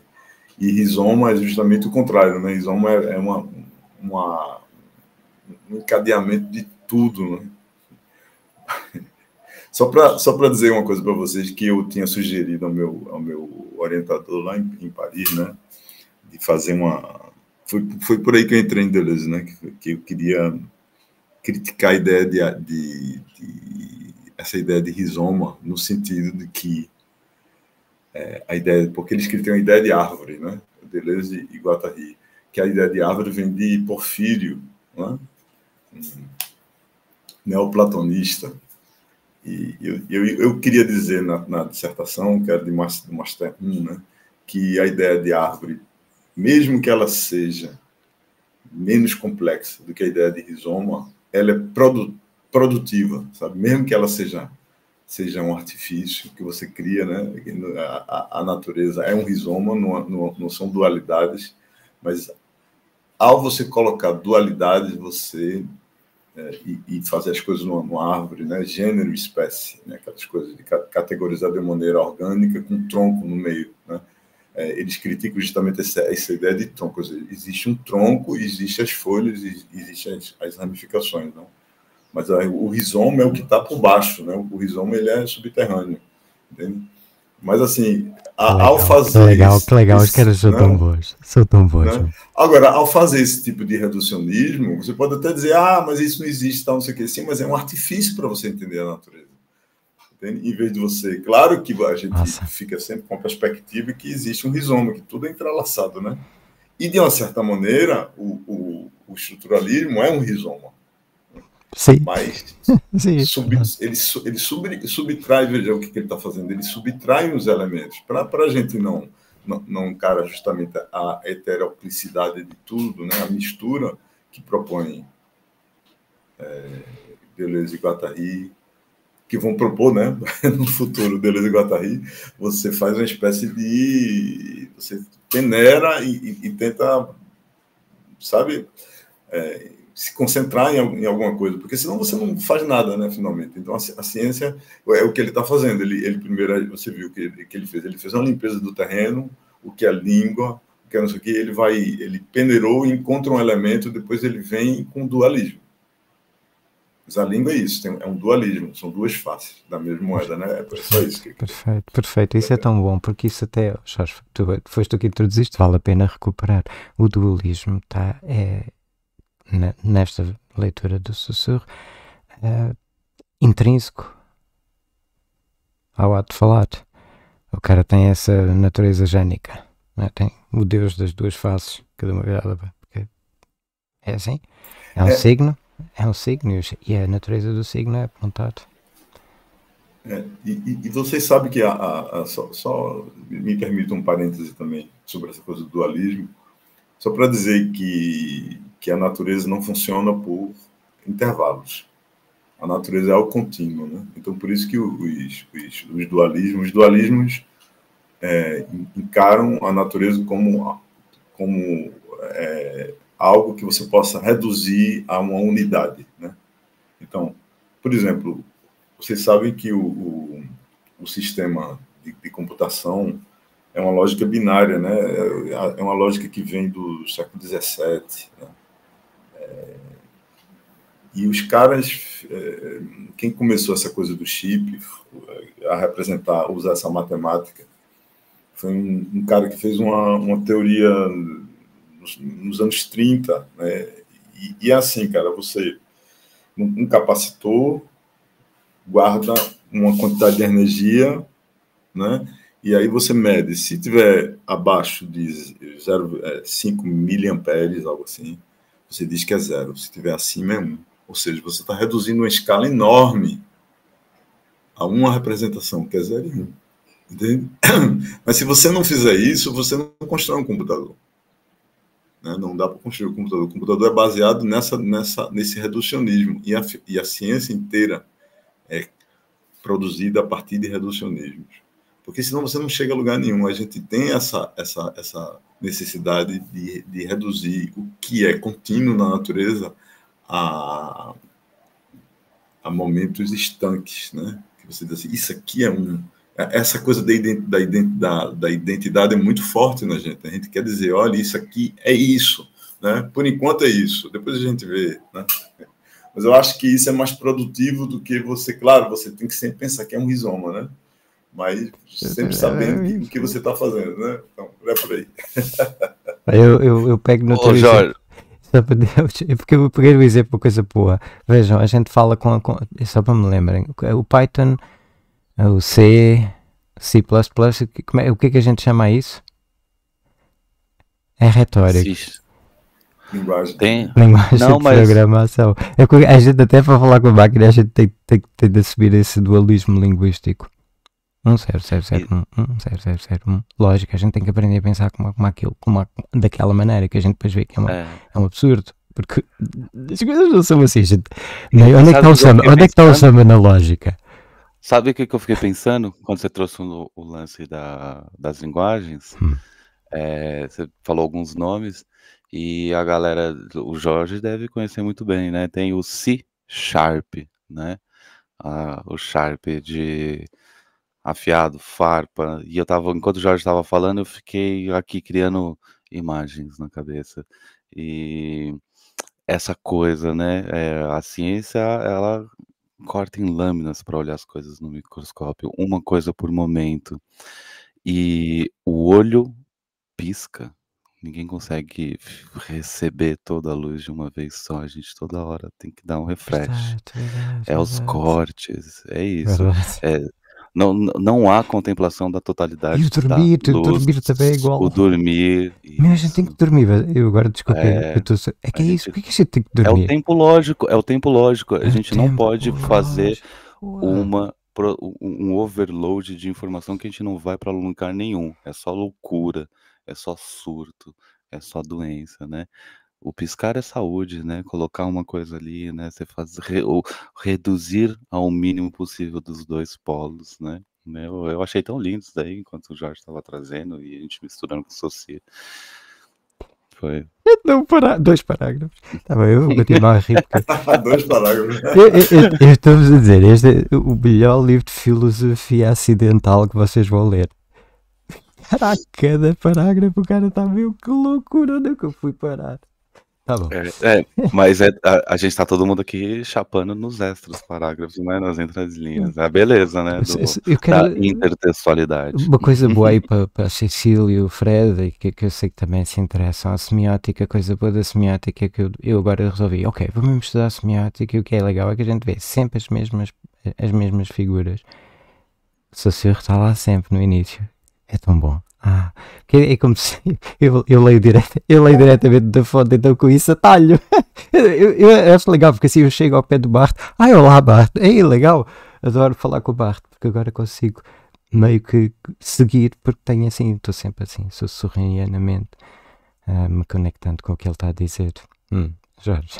E rizoma é justamente o contrário, né? Rizoma é, é uma, uma, um encadeamento de tudo, né? Só para só dizer uma coisa para vocês que eu tinha sugerido ao meu, ao meu orientador lá em, em Paris, né? De fazer uma. Foi, foi por aí que eu entrei em Deleuze, né? Que, que eu queria criticar a ideia de, de, de essa ideia de rizoma no sentido de que é, a ideia porque eles criticam a ideia de árvore, né? Deleuze e Guattari, que a ideia de árvore vem de Porfírio, né? um neoplatonista. E eu, eu, eu queria dizer na, na, dissertação, que era de Master 1, né, que a ideia de árvore, mesmo que ela seja menos complexa do que a ideia de rizoma, ela é produ produtiva, sabe? Mesmo que ela seja seja um artifício que você cria, né? A, a, a natureza é um rizoma, não, não, não são dualidades, mas ao você colocar dualidades, você é, e, e, fazer as coisas numa, numa, árvore, né? gênero e espécie, né? aquelas coisas de categorizar de maneira orgânica com um tronco no meio. Né? é, eles criticam justamente essa, essa, ideia de tronco. Existe um tronco, existem as folhas, existem as, as ramificações, não? Mas o rizoma é o que está por baixo, né? O rizoma ele é subterrâneo, entende? Mas assim, a, legal, ao fazer que legal, que legal, que era são tão bons, são tão Né? né? Agora, ao fazer esse tipo de reducionismo, você pode até dizer, ah, mas isso não existe, não sei o que, sim, mas é um artifício para você entender a natureza. Entende? Em vez de você, claro que a gente Nossa. fica sempre com a perspectiva que existe um rizoma, que tudo é entrelaçado, né? E de uma certa maneira, o, o, o estruturalismo é um rizoma. Sim. Mas Sim. Sub, ele, ele sub, subtrai, veja o que, que ele está fazendo, ele subtrai os elementos. Para a gente não, não, não cara justamente a heteroplicidade de tudo, né? a mistura que propõe é, e Guattari, que vão propor, né, no futuro Deleuze e você faz uma espécie de você peneira e, e, e tenta, sabe, é, se concentrar em, em, alguma coisa, porque senão você não faz nada, né, finalmente. Então a, a ciência é o que ele está fazendo. Ele, ele primeiro, você viu que ele, que ele fez, ele fez uma limpeza do terreno, o que é língua, o que é não sei o que. Ele vai, ele peneirou, encontra um elemento, depois ele vem com dualismo. Mas a língua é isso, tem, é um dualismo, são duas faces da mesma moeda, né? É só isso. Que... Perfeito, perfeito. Isso é tão bom, porque isso até, tu, foste tu que introduziste, vale a pena recuperar. O dualismo está é, nesta leitura do sussurro é, intrínseco ao ato falar. O cara tem essa natureza gênica é? Né? tem o Deus das duas faces, cada uma virada. É assim? É um é, signo? É um signo e a natureza do signo é apontado. É, e, e, vocês sabem que a, a, a só, só, me permito um parêntese também sobre essa coisa do dualismo, só para dizer que, que a natureza não funciona por intervalos. A natureza é algo contínuo, né? Então, por isso que os, os, os dualismos, os dualismos é, encaram a natureza como, como é, algo que você possa reduzir a uma unidade. Né? Então, por exemplo, vocês sabem que o, o, o sistema de, de, computação é uma lógica binária, né? é, é uma lógica que vem do século XVII. Né? É, e os caras, é, quem começou essa coisa do chip, é, a representar, usar essa matemática, foi um, um cara que fez uma, uma teoria nos, nos anos 30, né? E, e, é assim, cara, você um capacitor guarda uma quantidade de energia, né? E aí você mede, se tiver abaixo de 0,5 é, miliamperes, algo assim, você diz que é zero. Se tiver acima, é um. Ou seja, você está reduzindo uma escala enorme a uma representação, que é zero e um. Entende? Mas se você não fizer isso, você não constrói um computador. Né? Não dá para construir o computador. O computador é baseado nessa, nessa, nesse reducionismo. E a, e a ciência inteira é produzida a partir de reducionismos. Porque senão você não chega a lugar nenhum. A gente tem essa, essa, essa necessidade de, de reduzir o que é contínuo na natureza a, a momentos estanques, né? Que você diz assim, isso aqui é um é, essa coisa da identidade, da identidade é muito forte na gente. A gente quer dizer, olha, isso aqui é isso. Né? Por enquanto é isso. Depois a gente vê. Né? Mas eu acho que isso é mais produtivo do que você... Claro, você tem que sempre pensar que é um rizoma, né? Mas sempre é, sabendo é, o que você está fazendo, né? Então, é por aí. Eu, eu, eu pego no Ô, teu Jorge. Porque eu peguei o exemplo, coisa boa. Vejam, a gente fala com. A, com só para me lembrarem, o Python é o C, C++, como é, o que é que a gente chama isso? É retórica. Linguagem. Tem... Linguagem não, de mas... programação. É eu, a gente até para falar com a máquina, a gente tem, tem, tem de assumir esse dualismo linguístico. Um zero, zero, zero, um, um zero, zero, zero, um. Lógico, a gente tem que aprender a pensar como, como aquilo, como, daquela maneira, que a gente depois vê que é, uma, é. é um absurdo. Porque as coisas não são assim, gente. É? onde é que está o Onde é que está o samba na lógica? Sabe o que, que eu fiquei pensando quando você trouxe o, o lance da, das linguagens? Hum. É, você falou alguns nomes e a galera, o Jorge deve conhecer muito bem, né? Tem o C Sharp, né? Ah, o Sharp de afiado, farpa. E eu tava, enquanto o Jorge estava falando, eu fiquei aqui criando imagens na cabeça. E essa coisa, né? É, a ciência, ela corta em lâminas para olhar as coisas no microscópio, uma coisa por momento. E o olho pisca. Ninguém consegue receber toda a luz de uma vez só. A gente toda hora tem que dar um refresh. Verdade, verdade, é verdade. os cortes, é isso. É, não, não há contemplação da totalidade. E o dormir, da luz, dormir também é igual. O dormir. Isso. Mas a gente tem que dormir, eu agora desculpei. É, tô... é que é gente, isso, por que a gente tem que dormir? É o tempo lógico, é o tempo lógico. É a gente não pode lógico. fazer uma um overload de informação que a gente não vai para lugar nenhum. É só loucura, é só surto, é só doença, né? o piscar é saúde, né? Colocar uma coisa ali, né? Você faz re, ou reduzir ao mínimo possível dos dois polos, né? né eu, eu achei tão lindo isso daí enquanto o Jorge estava trazendo e a gente misturando com o Socia. Foi. É, não, para... Dois parágrafos. Tá bem, eu continuo a rir. Porque... dois parágrafos. Eu, eu, eu estou-vos a dizer, este é o melhor livro de filosofia acidental que vocês vão ler. Caraca, cada parágrafo o cara está meio que loucura onde é que eu fui parar. Tá bom. É, é mas é, a, a, gente tá todo mundo aqui chapando nos extras parágrafos, né? Nas entrelinhas. É a beleza, né? Do, quero... Da intertextualidade. Uma coisa boa aí para Cecília e o Fred, que, que eu sei que também se interessam. A semiótica, a coisa boa da semiótica que eu, eu agora resolvi. Ok, vamos estudar a semiótica e o que é legal é que a gente vê sempre as mesmas, as mesmas figuras. O Saussure está lá sempre no início. É tão bom. Ah, é, como se eu, eu, leio direto, eu leio diretamente da foto, então com isso atalho. Eu, eu, eu, acho legal, porque assim eu chego ao pé do Bart, ai olá Bart, é legal, adoro falar com o Bart, porque agora consigo meio que seguir, porque tenho assim, estou sempre assim, sussurrianamente uh, ah, me conectando com o que ele está a dizer. Hum, Jorge,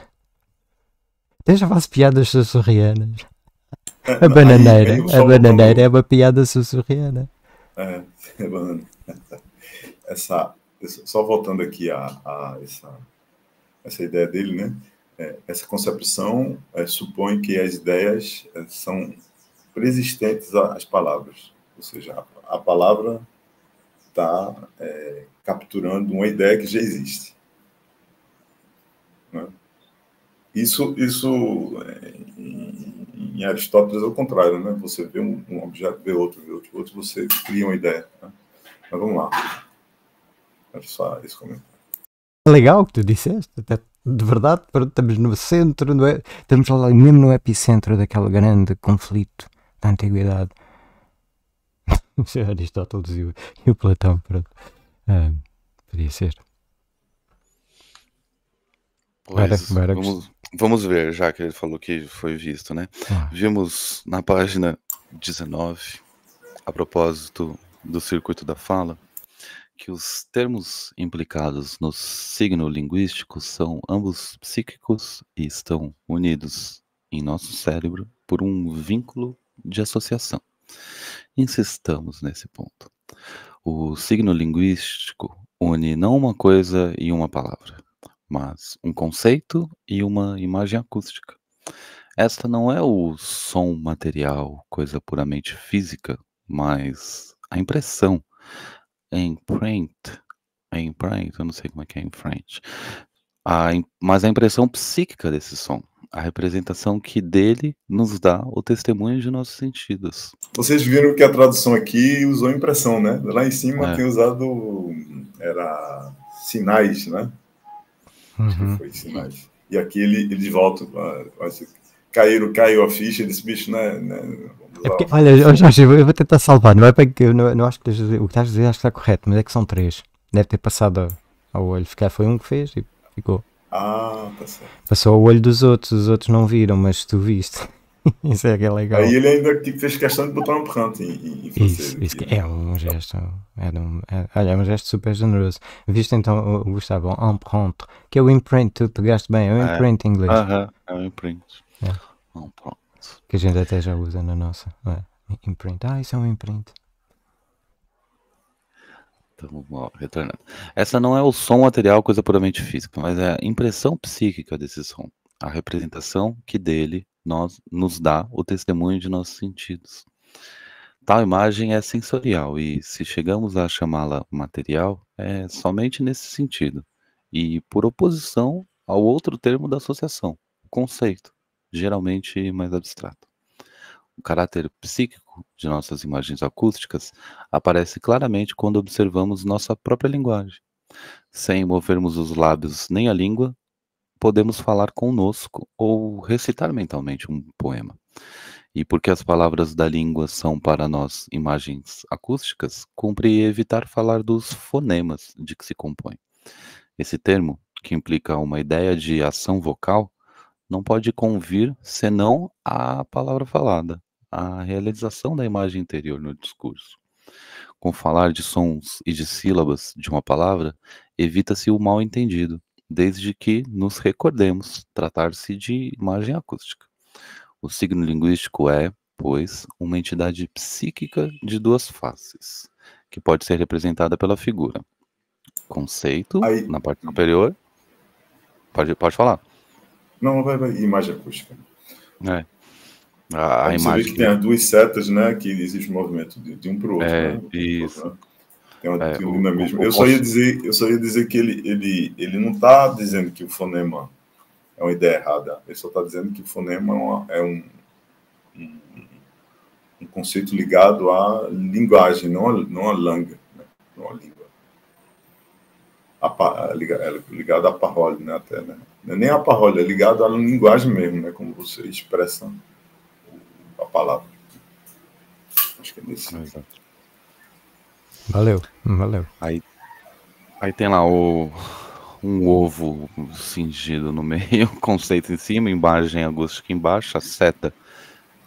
até já faço piadas sussurrianas. É, a é, bananeira, é, a bananeira é uma piada sussurriana. É, é banana. essa, só voltando aqui a, a essa, essa ideia dele, né? É, essa concepção é, supõe que as ideias é, são preexistentes às palavras, ou seja, a, a palavra está é, capturando uma ideia que já existe. Né? Isso, isso é, em, em Aristóteles é o contrário, né? Você vê um, um objeto, vê outro, vê outro, outro, você cria uma ideia. Né? Mas vamos lá. Era só esse comentário. Legal o que tu disseste, até de verdade, estamos no centro, do, é? estamos lá mesmo no epicentro daquele grande conflito da antiguidade. Aristóteles e o, e o Platão, pronto. Ah, podia ser. Pois, Barac, vamos, vamos, ver, já que ele falou que foi visto, né? Ah. Vimos na página 19, a propósito do circuito da fala que os termos implicados no signo linguístico são ambos psíquicos e estão unidos em nosso cérebro por um vínculo de associação. Insistamos nesse ponto. O signo linguístico une não uma coisa e uma palavra, mas um conceito e uma imagem acústica. Esta não é o som material, coisa puramente física, mas a impressão. em print, em print, eu não sei como é que é em French. A, mas a impressão psíquica desse som, a representação que dele nos dá o testemunho de nossos sentidos. Vocês viram que a tradução aqui usou impressão, né? Lá em cima é. tem usado era sinais, né? Uhum. Foi sinais. E aqui ele, eles volta, ah, caíram, caiu a ficha, desse bicho, né, né é porque, olha, é assim. Jorge, eu vou tentar salvar. Não é para que eu não, não acho que o que estás a dizer acho que está correto, mas é que são três. Deve ter passado ao olho. Ficar foi um que fez e ficou. Ah, passou. Tá passou ao olho dos outros, os outros não viram, mas tu viste. isso é que é legal. Aí ele ainda tipo, fez questão de botar um perrante e em Isso, isso que é um gesto. é um, é, olha, é um gesto super generoso. Viste então, Gustavo, um prompt, que é o imprint, tu pegaste bem, é o ah, é. imprint em inglês. Aham, é o imprint. É. Um prompt. Exato. Que a gente até já usa na nossa. É? Imprint. Ah, isso é um imprint. Então, ó, retornando. Essa não é o som material, coisa puramente física, mas é a impressão psíquica desse som. A representação que dele nós, nos dá o testemunho de nossos sentidos. Tal imagem é sensorial e, se chegamos a chamá-la material, é somente nesse sentido e por oposição ao outro termo da associação, o conceito geralmente mais abstrato. O caráter psíquico de nossas imagens acústicas aparece claramente quando observamos nossa própria linguagem. Sem movermos os lábios nem a língua, podemos falar conosco ou recitar mentalmente um poema. E porque as palavras da língua são para nós imagens acústicas, cumpre evitar falar dos fonemas de que se compõem. Esse termo, que implica uma ideia de ação vocal, não pode convir senão a palavra falada, a realização da imagem interior no discurso. Com falar de sons e de sílabas de uma palavra, evita-se o mal entendido, desde que nos recordemos tratar-se de imagem acústica. O signo linguístico é, pois, uma entidade psíquica de duas faces, que pode ser representada pela figura. Conceito, Aí. na parte superior. Pode, pode falar. Não, vai, vai imagem acústica. É. A, a imagem. que tem as duas setas, né? Que existe o movimento de, de um para o outro. É, né? isso. Né? Tem uma, é, tem o, eu, só ia dizer, eu só ia dizer que ele, ele, ele não está dizendo que o fonema é uma ideia errada. Ele só está dizendo que o fonema é, uma, é um, um, um, conceito ligado à linguagem, não à, não à langa, né? não à língua. A, é ligado à parole, né? Até, né? Não é nem a paródia, é ligado à linguagem mesmo, né? Como você expressa a palavra. Acho que é nesse Exato. Valeu, valeu. Aí, aí tem lá o um ovo cingido no meio, conceito em cima, imagem acústica embaixo, a seta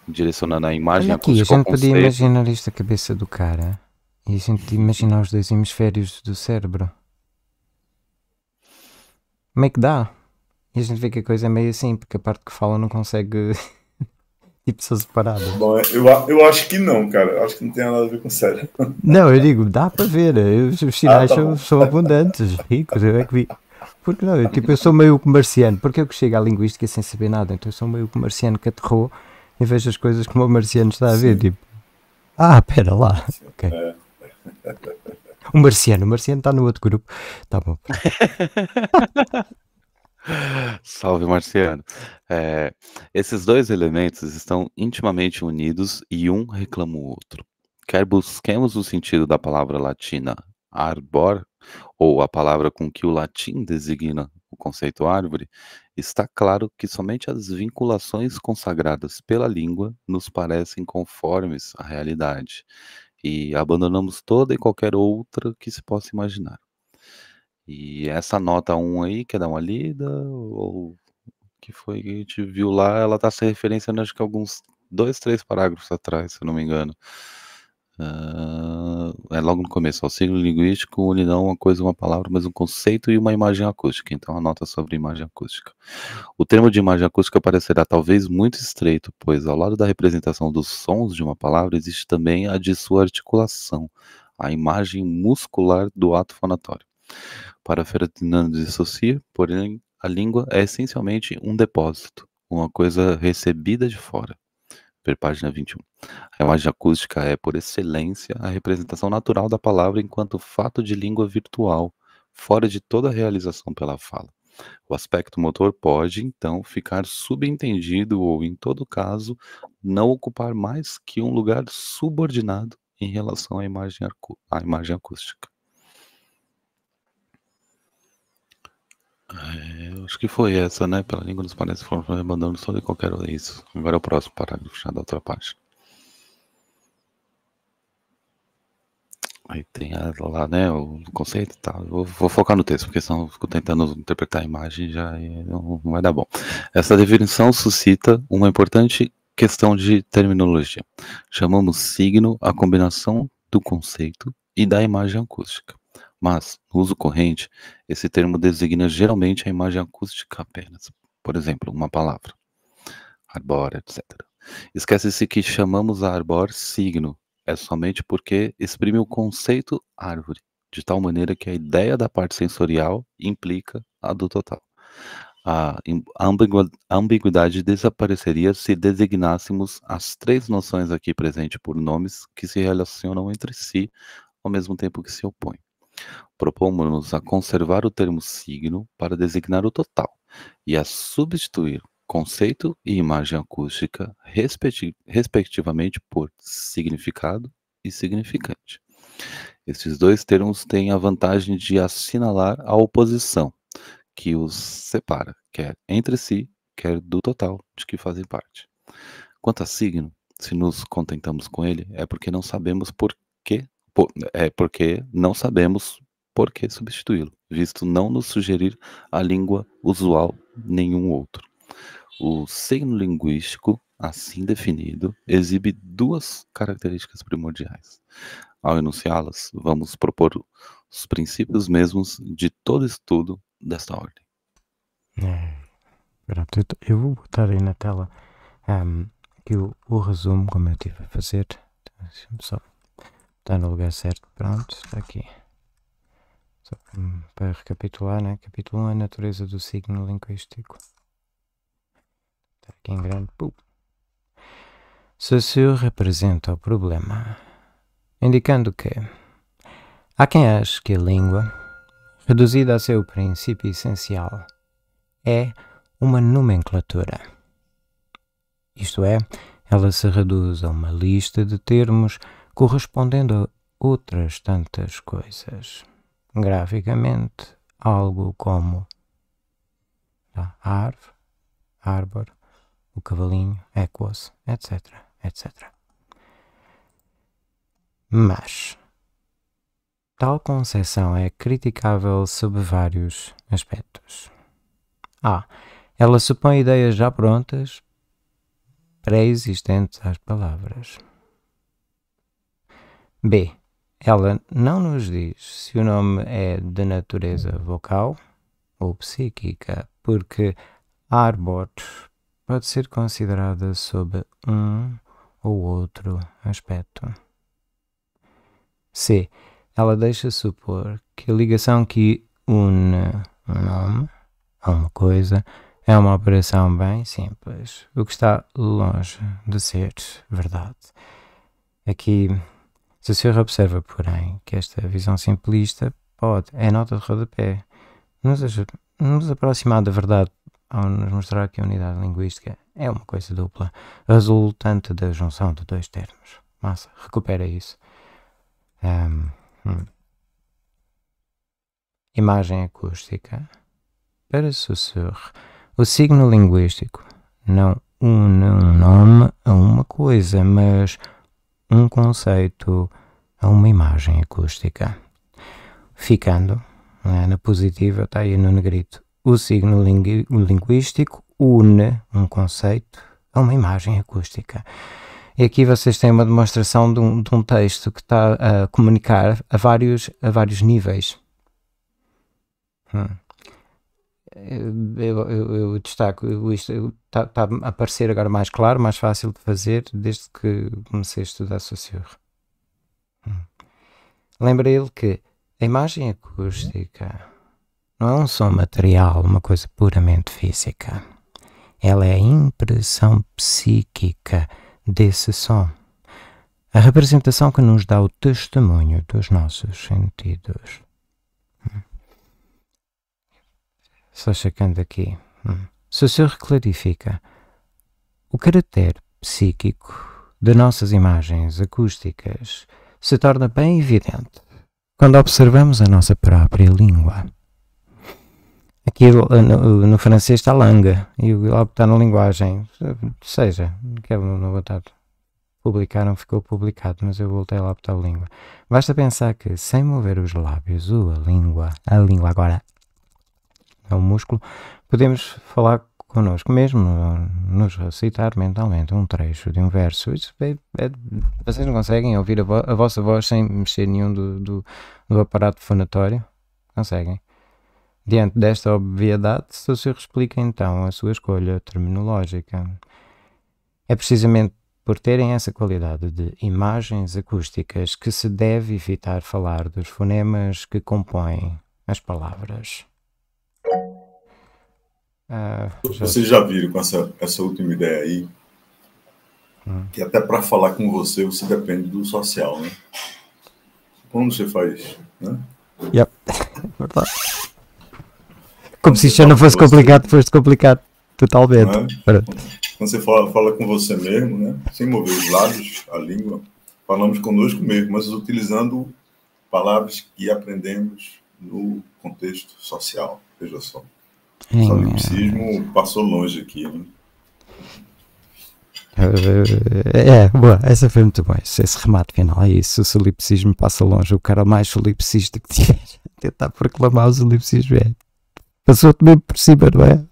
direcionando a imagem. Olha aqui, a gente podia conceito. imaginar isto a cabeça do cara e a gente imaginar os dois hemisférios do cérebro. Como é que dá? E a gente vê que a coisa é meio assim, porque a parte que fala não consegue tipo ser separada. Bom, eu, eu acho que não, cara. Eu acho que não tem nada a ver com sério. Não, eu digo, dá para ver. Eu, os ah, sinais ah, tá são, são, abundantes, ricos, eu é que vi. Porque não, eu, tipo, eu sou meio comerciante porque eu que chego à linguística sem saber nada, então eu sou meio comerciante que aterrou e vejo as coisas como o marciano está a ver, Sim. tipo, ah, pera lá. Okay. É. O marciano, o marciano está no outro grupo. Tá bom. Salve, Marciano. É, esses dois elementos estão intimamente unidos e um reclama o outro. Quer busquemos o sentido da palavra latina arbor, ou a palavra com que o latim designa o conceito árvore, está claro que somente as vinculações consagradas pela língua nos parecem conformes à realidade e abandonamos toda e qualquer outra que se possa imaginar. E essa nota 1 aí, quer dar uma lida? Ou que foi que a gente viu lá, ela está se referenciando acho que alguns dois, três parágrafos atrás, se não me engano. Uh, é logo no começo. O signo linguístico une não uma coisa, uma palavra, mas um conceito e uma imagem acústica. Então, anota sobre imagem acústica. O termo de imagem acústica parecerá talvez muito estreito, pois ao lado da representação dos sons de uma palavra existe também a de sua articulação, a imagem muscular do ato fonatório. Para Ferdinando de Socia, porém, a língua é essencialmente um depósito, uma coisa recebida de fora. Per página 21. A imagem acústica é, por excelência, a representação natural da palavra enquanto fato de língua virtual, fora de toda realização pela fala. O aspecto motor pode, então, ficar subentendido ou, em todo caso, não ocupar mais que um lugar subordinado em relação à imagem, à imagem acústica. É, acho que foi essa, né? Pela língua dos parece foram mandando de qualquer é isso. Agora é o próximo parágrafo já da outra página. Aí tem a, lá, né, o conceito e tá, tal. Vou, vou, focar no texto, porque senão eu fico tentando interpretar a imagem já não, não vai dar bom. Essa definição suscita uma importante questão de terminologia. Chamamos signo a combinação do conceito e da imagem acústica. Mas, no uso corrente, esse termo designa geralmente a imagem acústica apenas, por exemplo, uma palavra, Arbor, etc. Esquece-se que chamamos a arbor signo, é somente porque exprime o conceito árvore, de tal maneira que a ideia da parte sensorial implica a do total. A ambiguidade desapareceria se designássemos as três noções aqui presentes por nomes que se relacionam entre si, ao mesmo tempo que se opõem. Propomos-nos a conservar o termo signo para designar o total e a substituir conceito e imagem acústica, respecti respectivamente, por significado e significante. Estes dois termos têm a vantagem de assinalar a oposição que os separa, quer entre si, quer do total de que fazem parte. Quanto a signo, se nos contentamos com ele, é porque não sabemos por que por, é porque não sabemos por que substituí-lo, visto não nos sugerir a língua usual nenhum outro. O signo linguístico, assim definido, exibe duas características primordiais. Ao enunciá-las, vamos propor os princípios mesmos de todo estudo desta ordem. É, Eu vou botar aí na tela um, ehm, o, o resumo, como eu tive a fazer. Deixa-me só Está no lugar certo, pronto, está aqui. Só hum, para recapitular, né? capítulo 1, a natureza do signo linguístico. Está aqui em grande. Pum. senhor representa o problema, indicando que há quem ache que a língua, reduzida a seu princípio essencial, é uma nomenclatura. Isto é, ela se reduz a uma lista de termos correspondendo a outras tantas coisas. Graficamente, algo como tá, a árvore, árvore, o cavalinho, equos, etc, etc. Mas tal concepção é criticável sob vários aspectos. A. Ah, ela supõe ideias já prontas, pré-existentes às palavras. B. Ela não nos diz se o nome é de natureza vocal ou psíquica, porque arbor pode ser considerada sob um ou outro aspecto. C. Ela deixa supor que a ligação que une um nome a uma coisa é uma operação bem simples, o que está longe de ser verdade. Aqui senhor observa, porém, que esta visão simplista pode, é nota de rodapé, nos, nos aproximar da verdade ao nos mostrar que a unidade linguística é uma coisa dupla, resultante da junção de dois termos. Massa, recupera isso. Um, hum. Imagem acústica. Para sussurro, o signo linguístico não une um nome a uma coisa, mas um conceito a é uma imagem acústica. Ficando né, na positiva, está aí no negrito. O signo linguístico une um conceito a uma imagem acústica. E aqui vocês têm uma demonstração de um, de um texto que está a comunicar a vários, a vários níveis. Hum. Eh, eu, eu, eu destaco, isto está tá a aparecer agora mais claro, mais fácil de fazer desde que comecei a estudar Saussure. Hum. Lembra ele que a imagem acústica não é um som material, uma coisa puramente física. Ela é a impressão psíquica desse som. A representação que nos dá o testemunho dos nossos sentidos. Só chacando aqui. Hum. Se o senhor clarifica. O caráter psíquico de nossas imagens acústicas se torna bem evidente quando observamos a nossa própria língua. Aqui no, no francês está langa e lá está na linguagem. Seja, que não vou estar publicar, não ficou publicado, mas eu voltei lá para a língua. Basta pensar que, sem mover os lábios, a língua, a língua agora é um músculo, podemos falar connosco mesmo, nos recitar mentalmente um trecho de um verso. É, é, vocês não conseguem ouvir a, vo a, vossa voz sem mexer nenhum do, do, do aparato fonatório? Conseguem? Diante desta obviedade, só se explica então a sua escolha terminológica. É precisamente por terem essa qualidade de imagens acústicas que se deve evitar falar dos fonemas que compõem as palavras. É, já... Vocês já viram com essa, essa última ideia aí? Hum. Que até para falar com você, você depende do social, né? Como você faz, né? Yep. Verdade. Como se isso já não fosse complicado, fosse complicado. Totalmente. É? Quando você fala, fala com você mesmo, né? Sem mover os lábios, a língua, falamos conosco mesmo, mas utilizando palavras que aprendemos no contexto social. Veja só. O solipsismo é. passou longe aqui, né? É, é, boa, essa foi muito boa Esse, esse remate final é isso. O solipsismo passa longe. O cara mais solipsista que tiver tentar proclamar o solipsismo é. Passou-te mesmo por cima, não é?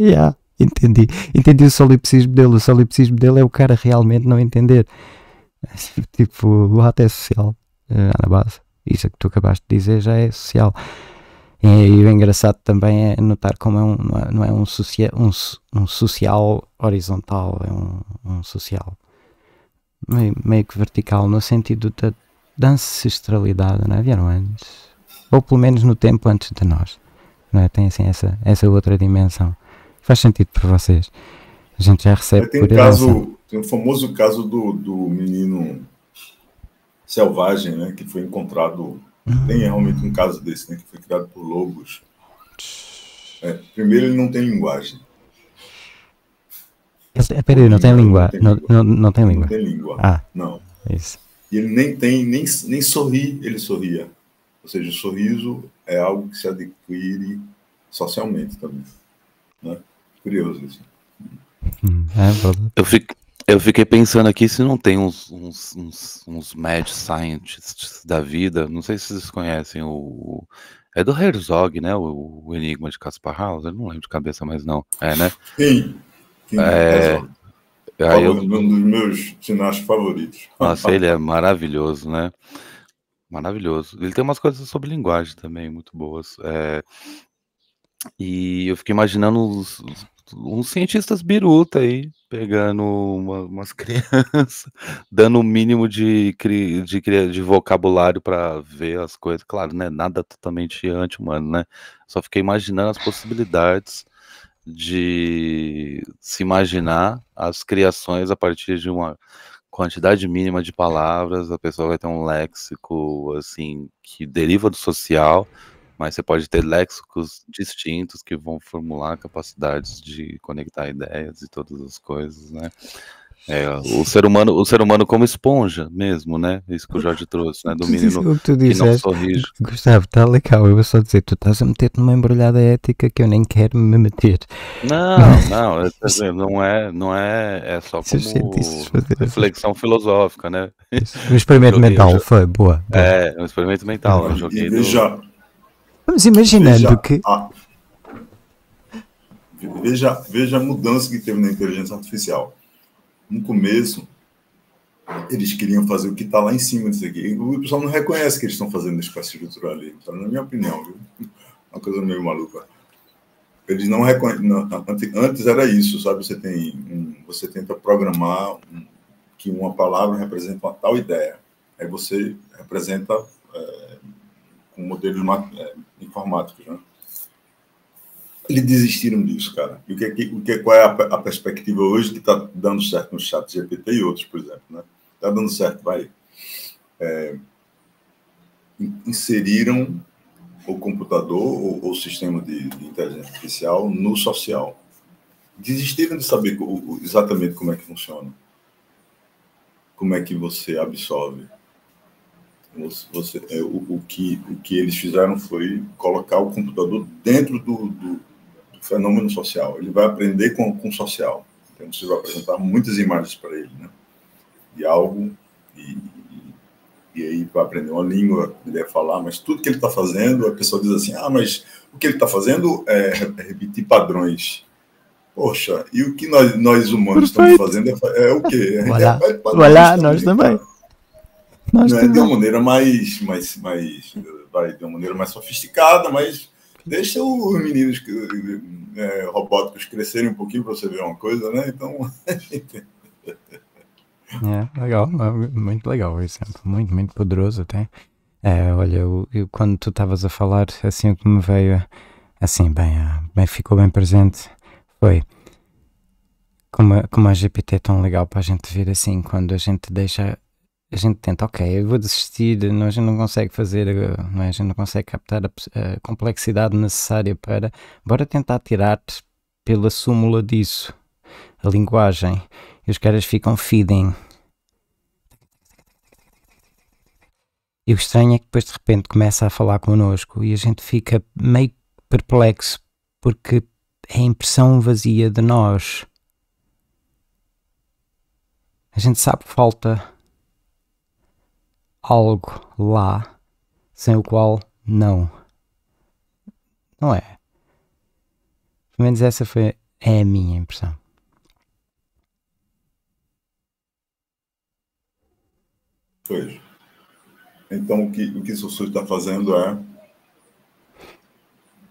Yeah, entendi. Entendi o solipsismo dele. O solipsismo dele é o cara realmente não entender. Tipo, o ato é social. Ah, eh, na base, isso é que tu acabaste de dizer já é social. E, é, e o engraçado também é notar como é um, não é, um, socia, um, um social horizontal, é um, um social meio, meio, que vertical, no sentido da, da ancestralidade, não é? Vieram antes, ou pelo menos no tempo antes de nós, não é? Tem assim essa, essa outra dimensão. Faz sentido para vocês. A gente já recebe tem um caso, Tem o um famoso caso do, do menino selvagem, né? Que foi encontrado tem é realmente um caso desse, né, que foi criado por lobos. É, primeiro, ele não tem linguagem. É, peraí, não tem, língua. Não, tem não, língua. Não, não, tem língua. Não tem língua. Ah, não. Isso. E ele nem tem, nem, nem sorri, ele sorria. Ou seja, o sorriso é algo que se adquire socialmente também. Né? Curioso isso. Hum, é, eu, fico, eu fiquei pensando aqui se não tem uns, uns, uns, uns mad scientists da vida. Não sei se vocês conhecem o. É do Herzog, né? O, o Enigma de Caspar Hauser. não lembro de cabeça, mas não. É, né? Sim. é... é aí eu... Um é dos meus ginastas favoritos. Nossa, ele é maravilhoso, né? Maravilhoso. Ele tem umas coisas sobre linguagem também muito boas. É... E eu fiquei imaginando os, uns cientistas biruta aí, pegando uma, umas crianças, dando o um mínimo de, de, de, de vocabulário para ver as coisas. Claro, né? Nada totalmente anti-humano, né? Só fiquei imaginando as possibilidades de se imaginar as criações a partir de uma quantidade mínima de palavras, a pessoa vai ter um léxico assim que deriva do social, mas você pode ter léxicos distintos que vão formular capacidades de conectar ideias e todas as coisas, né? É, o ser humano, o ser humano como esponja mesmo, né? É isso que o Jorge trouxe, né? Do menino que não sorri. Gustavo, tá legal, eu vou só dizer, tu estás a meter numa embrulhada ética que eu nem quero me meter. Não, não, não é, não é, é só como reflexão filosófica, né? Um experimento mental, foi, boa, boa, É, um experimento mental, eu uhum. joguei Vamos imaginando veja que. A... Veja, veja a mudança que teve na inteligência artificial. No começo, eles queriam fazer o que está lá em cima disso aqui. O pessoal não reconhece que eles estão fazendo isso com a estrutura ali. Então, na minha opinião, viu? uma coisa meio maluca. Eles não reconhecem. Antes era isso, sabe? Você tem um... você tenta programar um... que uma palavra representa uma tal ideia. Aí você representa eh, com modelos é, informáticos, né? Eles desistiram disso, cara. E o que, é o que, é, qual é a, a perspectiva hoje que está dando certo no chat GPT e outros, por exemplo, né? Está dando certo, vai. É, inseriram o computador ou, ou o sistema de, de, inteligência artificial no social. Desistiram de saber o, o, exatamente como é que funciona. Como é que você absorve você, é, o, o, que, o que eles fizeram foi colocar o computador dentro do, do, do fenômeno social. Ele vai aprender com, o social. Então, você vai apresentar muitas imagens para ele, né? De algo, e, e, aí vai aprender uma língua, ele vai falar, mas tudo que ele está fazendo, a pessoa diz assim, ah, mas o que ele está fazendo é, é repetir padrões. Poxa, e o que nós, nós humanos Perfeito. estamos fazendo é, é o quê? Olá, é, é, nós também. Cara. Nós né, De uma maneira mais, mais, mais, vai, de uma maneira mais sofisticada, mas deixa os meninos é, robóticos crescerem um pouquinho para você ver uma coisa, né? Então. é, legal, é muito legal exemplo, muito, muito poderoso até. É, olha, eu, eu, quando tu estavas a falar, assim, o que me veio, assim, bem, ah, bem ficou bem presente foi como, como a GPT é tão legal para a gente ver assim, quando a gente deixa a gente tenta, ok, eu vou desistir, não, a gente não consegue fazer, eh, não é? a gente não consegue captar a, a complexidade necessária para, bora tentar tirar-te pela súmula disso, a linguagem, e os caras ficam feeding. E o estranho é que depois de repente começa a falar connosco e a gente fica meio perplexo porque é a impressão vazia de nós. A gente sabe que falta algo lá sem o qual não. Não é? Pelo menos essa foi, é a minha impressão. Pois. Então, o que o que Sussu está fazendo é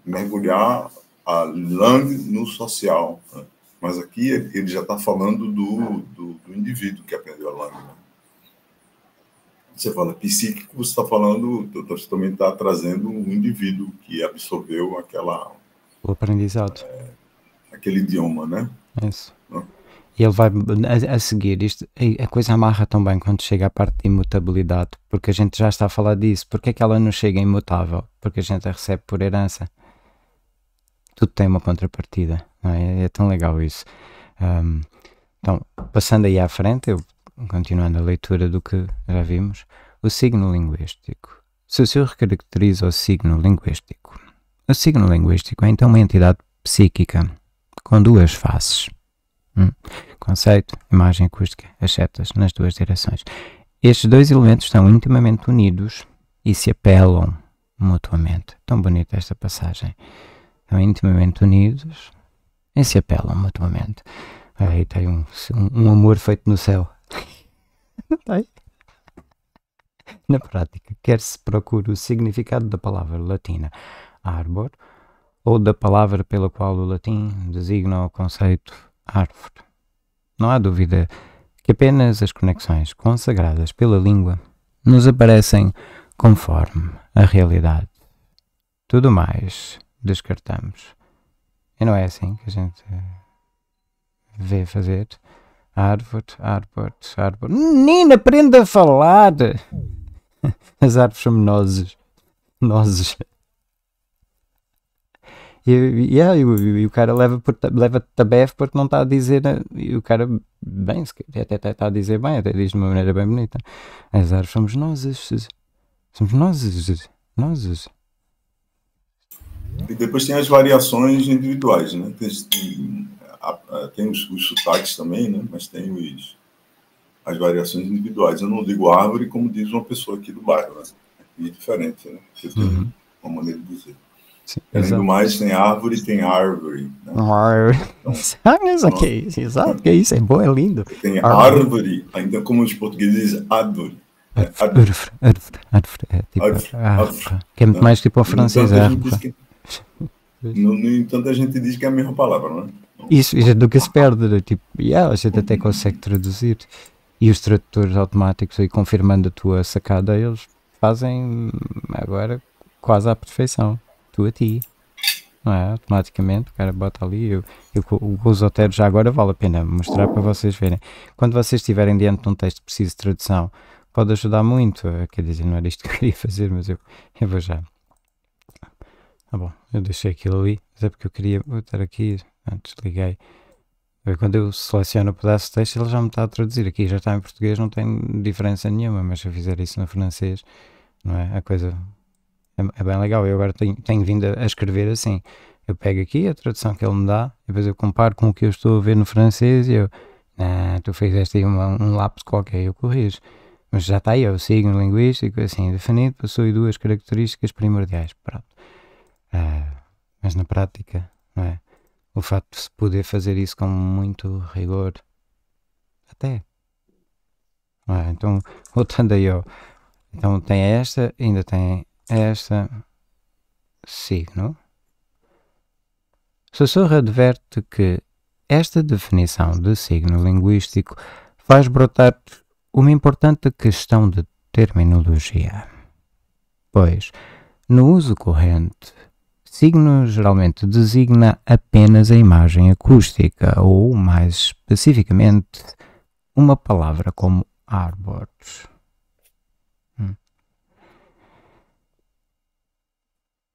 mergulhar a Lang no social. Né? Mas aqui ele já está falando do, do, do, indivíduo que aprendeu a Lang você fala psíquico, você está falando, você também está trazendo um indivíduo que absorveu aquela. O aprendizado. É, aquele idioma, né? Isso. E ele vai a, a, seguir, isto, a coisa amarra tão bem quando chega à parte de imutabilidade, porque a gente já está a falar disso. Porque é que ela não chega imutável? Porque a gente a recebe por herança. Tudo tem uma contrapartida, não é? É tão legal isso. Um, então, passando aí à frente, eu continuando a leitura do que já vimos, o signo linguístico. Se o senhor recaracteriza o signo linguístico. O signo linguístico é então uma entidade psíquica com duas faces. Hum? Conceito, imagem acústica, as setas nas duas direções. Estes dois elementos estão intimamente unidos e se apelam mutuamente. Tão bonita esta passagem. Estão intimamente unidos e se apelam mutuamente. Aí tem um, um amor feito no céu. Não tem. Tá Na prática, quer se procure o significado da palavra latina árvore ou da palavra pela qual o latim designa o conceito árvore. Não há dúvida que apenas as conexões consagradas pela língua nos aparecem conforme a realidade. Tudo mais descartamos. E não é assim que a gente eh, vê fazer Árvore, árvore, árvore. Menina, aprenda a falar! As árvores são nozes. Nozes. E, yeah, e, e, e, o cara leva, te leva BF porque não está a dizer. Eh, e o cara, bem, até está a dizer bem, até diz de uma maneira bem bonita. As árvores somos nozes. Somos nozes. Nozes. E depois tem as variações individuais, né? Tem, a, a, tem os, os sotaques também, né? mas tem os, as variações individuais. Eu não digo árvore como diz uma pessoa aqui do bairro, né? é diferente, né? Porque uhum. uma maneira de dizer. Sim, Além do mais, tem árvore, tem árvore. Né? Árvore. Então, então que é exato, que isso, é bom, é lindo. Tem árvore, árvore ainda como os portugueses dizem, árvore. É, árvore, árvore, árvore, é, tipo, ah, que é muito então, mais tipo a francesa. No entanto, a gente diz que é a mesma palavra, não é? Isso, a gente nunca se perde, tipo, yeah, a gente até consegue traduzir. E os tradutores automáticos aí confirmando a tua sacada, eles fazem agora quase à perfeição. Tu a ti. Não é? Automaticamente, o cara bota ali. Eu, eu, o Rosotero já agora vale a pena mostrar para vocês verem. Quando vocês estiverem diante de um texto que de tradução, pode ajudar muito. Quer dizer, não era isto que eu queria fazer, mas eu, eu vou já. Ah bom, eu deixei aquilo ali, mas é porque eu queria botar aqui desliguei. Quando eu seleciono o pedaço de texto, ele já me está a traduzir. Aqui já está em português, não tem diferença nenhuma, mas se eu fizer isso no francês, não é? A coisa é, é, bem legal. Eu agora tenho, tenho vindo a, escrever assim. Eu pego aqui a tradução que ele me dá, depois eu comparo com o que eu estou a ver no francês e eu, ah, tu fizeste aí uma, um lápis qualquer, eu corrijo. Mas já está aí, é o signo linguístico, assim, definido, possui duas características primordiais. Pronto. Ah, mas na prática, não é? o facto de se poder fazer isso com muito rigor. Até. Ah, então, voltando aí, ó. Então tem esta, ainda tem esta. Signo. Sussurra adverte que esta definição de signo linguístico faz brotar uma importante questão de terminologia. Pois, no uso corrente signo geralmente designa apenas a imagem acústica ou, mais especificamente, uma palavra como árvore. Hum.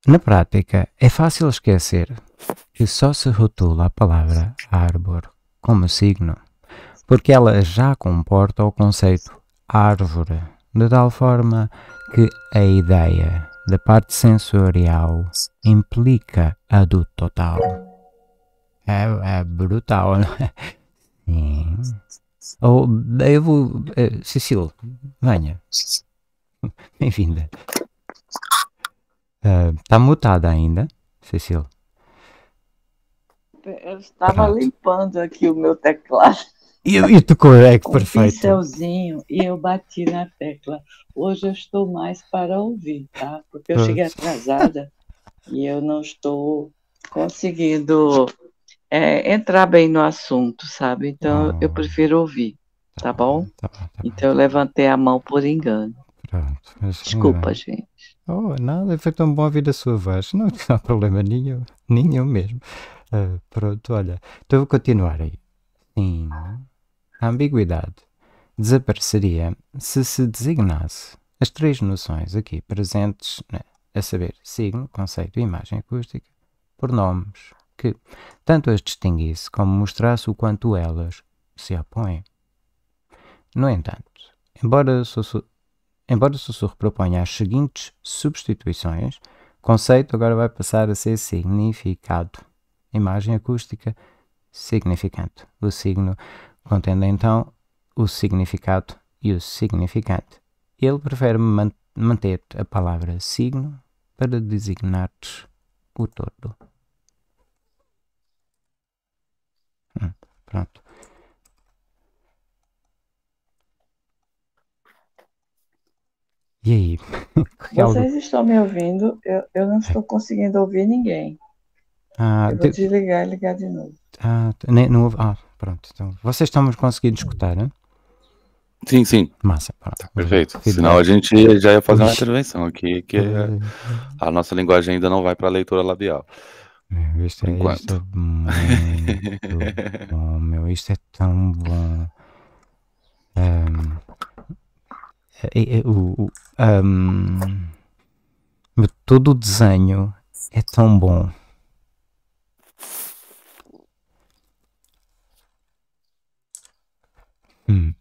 Na prática, é fácil esquecer que só se rotula a palavra árvore como signo, porque ela já comporta o conceito árvore, de tal forma que a ideia da parte sensorial implica a do total. É, é brutal, é? Sim. Ou eu vou. Uh, eh, Cecil, venha. Bem-vinda. Está eh, uh, mutada ainda, Cecil? Eu estava Pronto. limpando aqui o meu teclado. E, e tocou, é que perfeito. Um pincelzinho, e eu bati na tecla. Hoje eu estou mais para ouvir, tá? Porque eu cheguei atrasada e eu não estou conseguindo é, entrar bem no assunto, sabe? Então ah. eu prefiro ouvir, tá, tá bom? Tá, tá, então eu levantei a mão por engano. Pronto, Desculpa, é. gente. Oh, nada, foi tão bom ouvir a sua voz. Não, não há problema nenhum, nenhum mesmo. Uh, pronto, olha, então eu vou continuar aí. Sim ambiguidade desapareceria se se designasse as três noções aqui presentes, né, a saber, signo, conceito e imagem acústica, por nomes que tanto as distinguisse como mostrasse o quanto elas se opõem. No entanto, embora o embora Sussurro proponha as seguintes substituições, conceito agora vai passar a ser significado, imagem acústica, significante, o signo contendo então o significado e o significante. Ele prefere man manter a palavra signo para designar o todo. Hum, pronto. E aí? Vocês estão me ouvindo? Eu, eu não é. estou conseguindo ouvir ninguém. Ah, eu vou de... desligar e ligar de novo. Ah, não houve. Ah, Pronto, então vocês estão conseguindo escutar, né? Sim, sim. Massa, pronto. perfeito. Senão a gente já ia fazer uma intervenção aqui, que é. a nossa linguagem ainda não vai para a leitura labial. Meu, isto, é, isto é muito bom, meu, isto é tão bom. Um, é, é, o, um, todo o desenho é tão bom. Hum.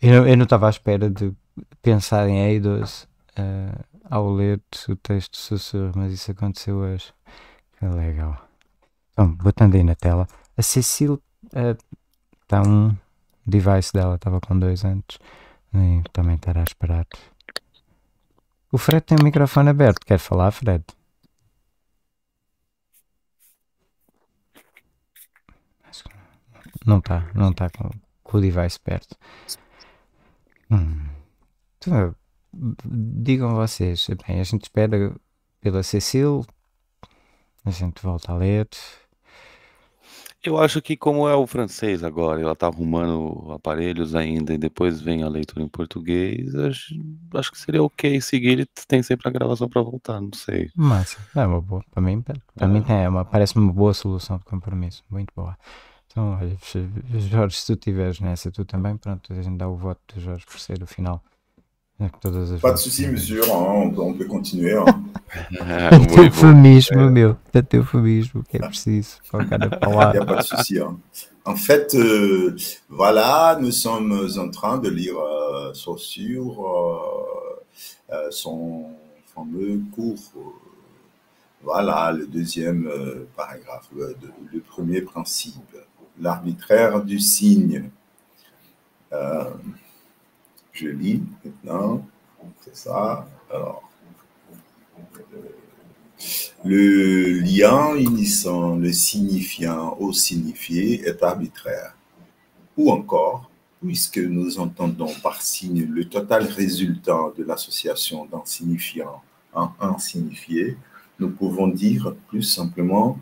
Eu, eu não estava à espera de pensar em Eidos uh, ao ler o texto de sussurro, mas isso aconteceu hoje. Que legal. Então, botando aí na tela, a Cecil está eh, uh, um device dela, estava com dois antes, e também estará a esperar. O Fred tem o microfone aberto, quer falar, Fred? Não está, não está com, com, o device perto. Hum. Então, digam vocês, bem, a gente espera pela Cecil, a gente volta a ler. Eu acho que como é o francês agora, ela está arrumando aparelhos ainda e depois vem a leitura em português, acho, acho que seria ok seguir ele tem sempre a gravação para voltar, não sei. Mas é uma boa, para mim, para é. mim é uma, parece uma boa solução de compromisso, muito boa. Então, Jorge, se tu t'y nessa, tu também, pronto, a gente dá o voto de Jorge por ser o final. Pas de soucis, monsieur, on, peut continuer. C'est ah, muito c'est é. meu. Tanto que é preciso pas de soucis. En fait, euh, voilà, nous sommes en train de lire euh, euh, euh, son fameux cours. Euh, voilà, le deuxième paragraphe, le premier principe l'arbitraire du signe. Euh, je lis maintenant, c'est ça. Alors, le lien unissant le signifiant au signifié est arbitraire. Ou encore, puisque nous entendons par signe le total résultat de l'association d'un signifiant en un signifié, nous pouvons dire plus simplement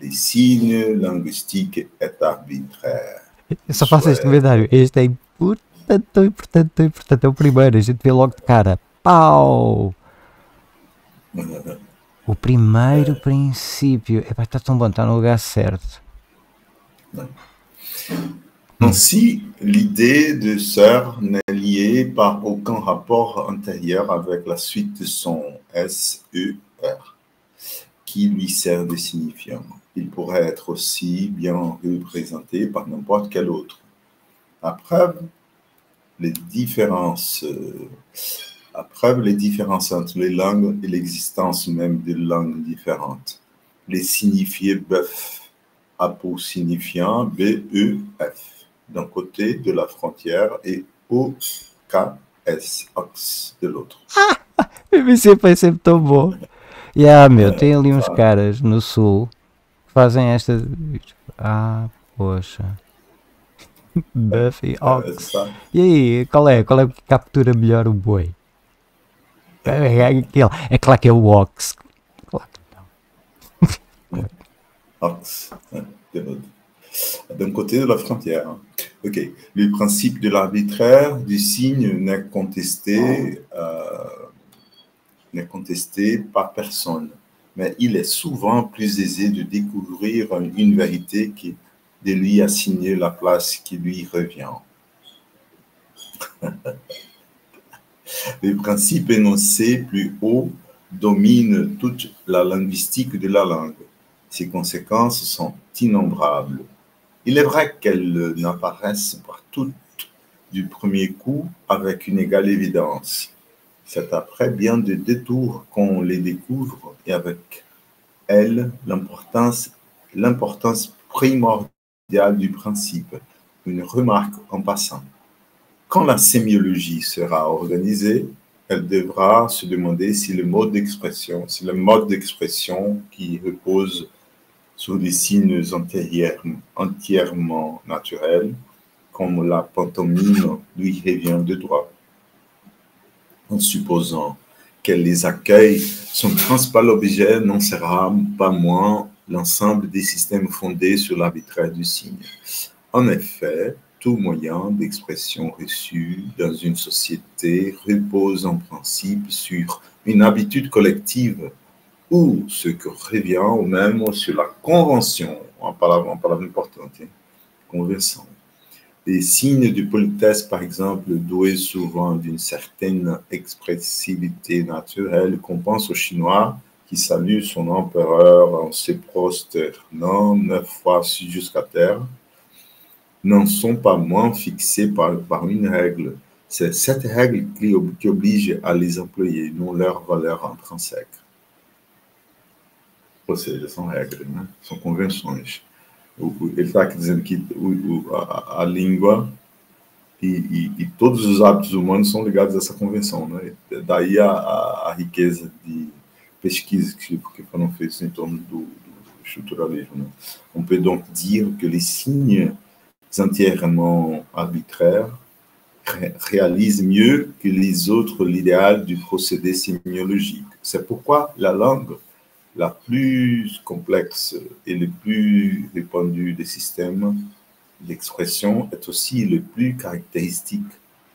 Les signes linguistiques et arbitraires. só faço este comentário. Este é importante, tão importante, tão importante. É o primeiro, a gente vê logo de cara. Pau! O primeiro é. princípio. para está tão bom, está no lugar certo. Ainsi, l'idée de sœur n'est liée par aucun rapport antérieur avec la suite de son s-u-r, qui lui sert de signifiant. il pourrait être aussi bien représenté par n'importe quel autre. Après, les différences, preuve les différences entre les langues et l'existence même des langues différentes. Les signifiés bœuf a pour signifiant B-U-F e d'un côté de la frontière et o k O-K-S, OX de l'autre. Ah, pas meu, euh, tem ali uns caras no sul fazem esta. Ah, poxa. Buffy ah, Ox. E aí, qual é? Qual é que captura melhor o boi? É, aquele, é claro que é o Ox. Claro que não. Ox. um côté de la frontière. Ok. o princípio de l'arbitraire signo, não é contesté, euh, n'est contesté par personne. mais il est souvent plus aisé de découvrir une vérité qui de lui assigner la place qui lui revient. Les principes énoncés plus haut dominent toute la linguistique de la langue. Ses conséquences sont innombrables. Il est vrai qu'elles n'apparaissent pas toutes du premier coup avec une égale évidence. C'est après bien des détours qu'on les découvre et avec elle l'importance, primordiale du principe. Une remarque en passant. Quand la sémiologie sera organisée, elle devra se demander si le mode d'expression, si le mode d'expression qui repose sur des signes entièrement naturels, comme la pantomime lui revient de droit en supposant qu'elle les accueille, son principal objet n'en sera pas moins l'ensemble des systèmes fondés sur l'arbitraire du signe. En effet, tout moyen d'expression reçu dans une société repose en principe sur une habitude collective ou ce que revient au même sur la convention, en parlant, en parlant importante, hein, convention les signes de politesse, par exemple, doués souvent d'une certaine expressivité naturelle, qu'on pense aux Chinois qui salue son empereur en se prosternant neuf fois jusqu'à terre, n'en sont pas moins fixés par, par une règle. C'est cette règle qui, oblige à les employer, non leur valeur intrinsèque. Ou son règle, son sont hein. Il está aqui que la langue et tous les e, e, e sont os hábitos cette convention. ligados a essa convenção, né? Daí riqueza de pesquisas que, que foram feitas em torno do, do On peut donc dire que les signes entièrement arbitraires réalisent mieux que les autres l'idéal du procédé sémiologique. C'est pourquoi la langue la plus complexe et le plus répandu des systèmes, l'expression est aussi le plus caractéristique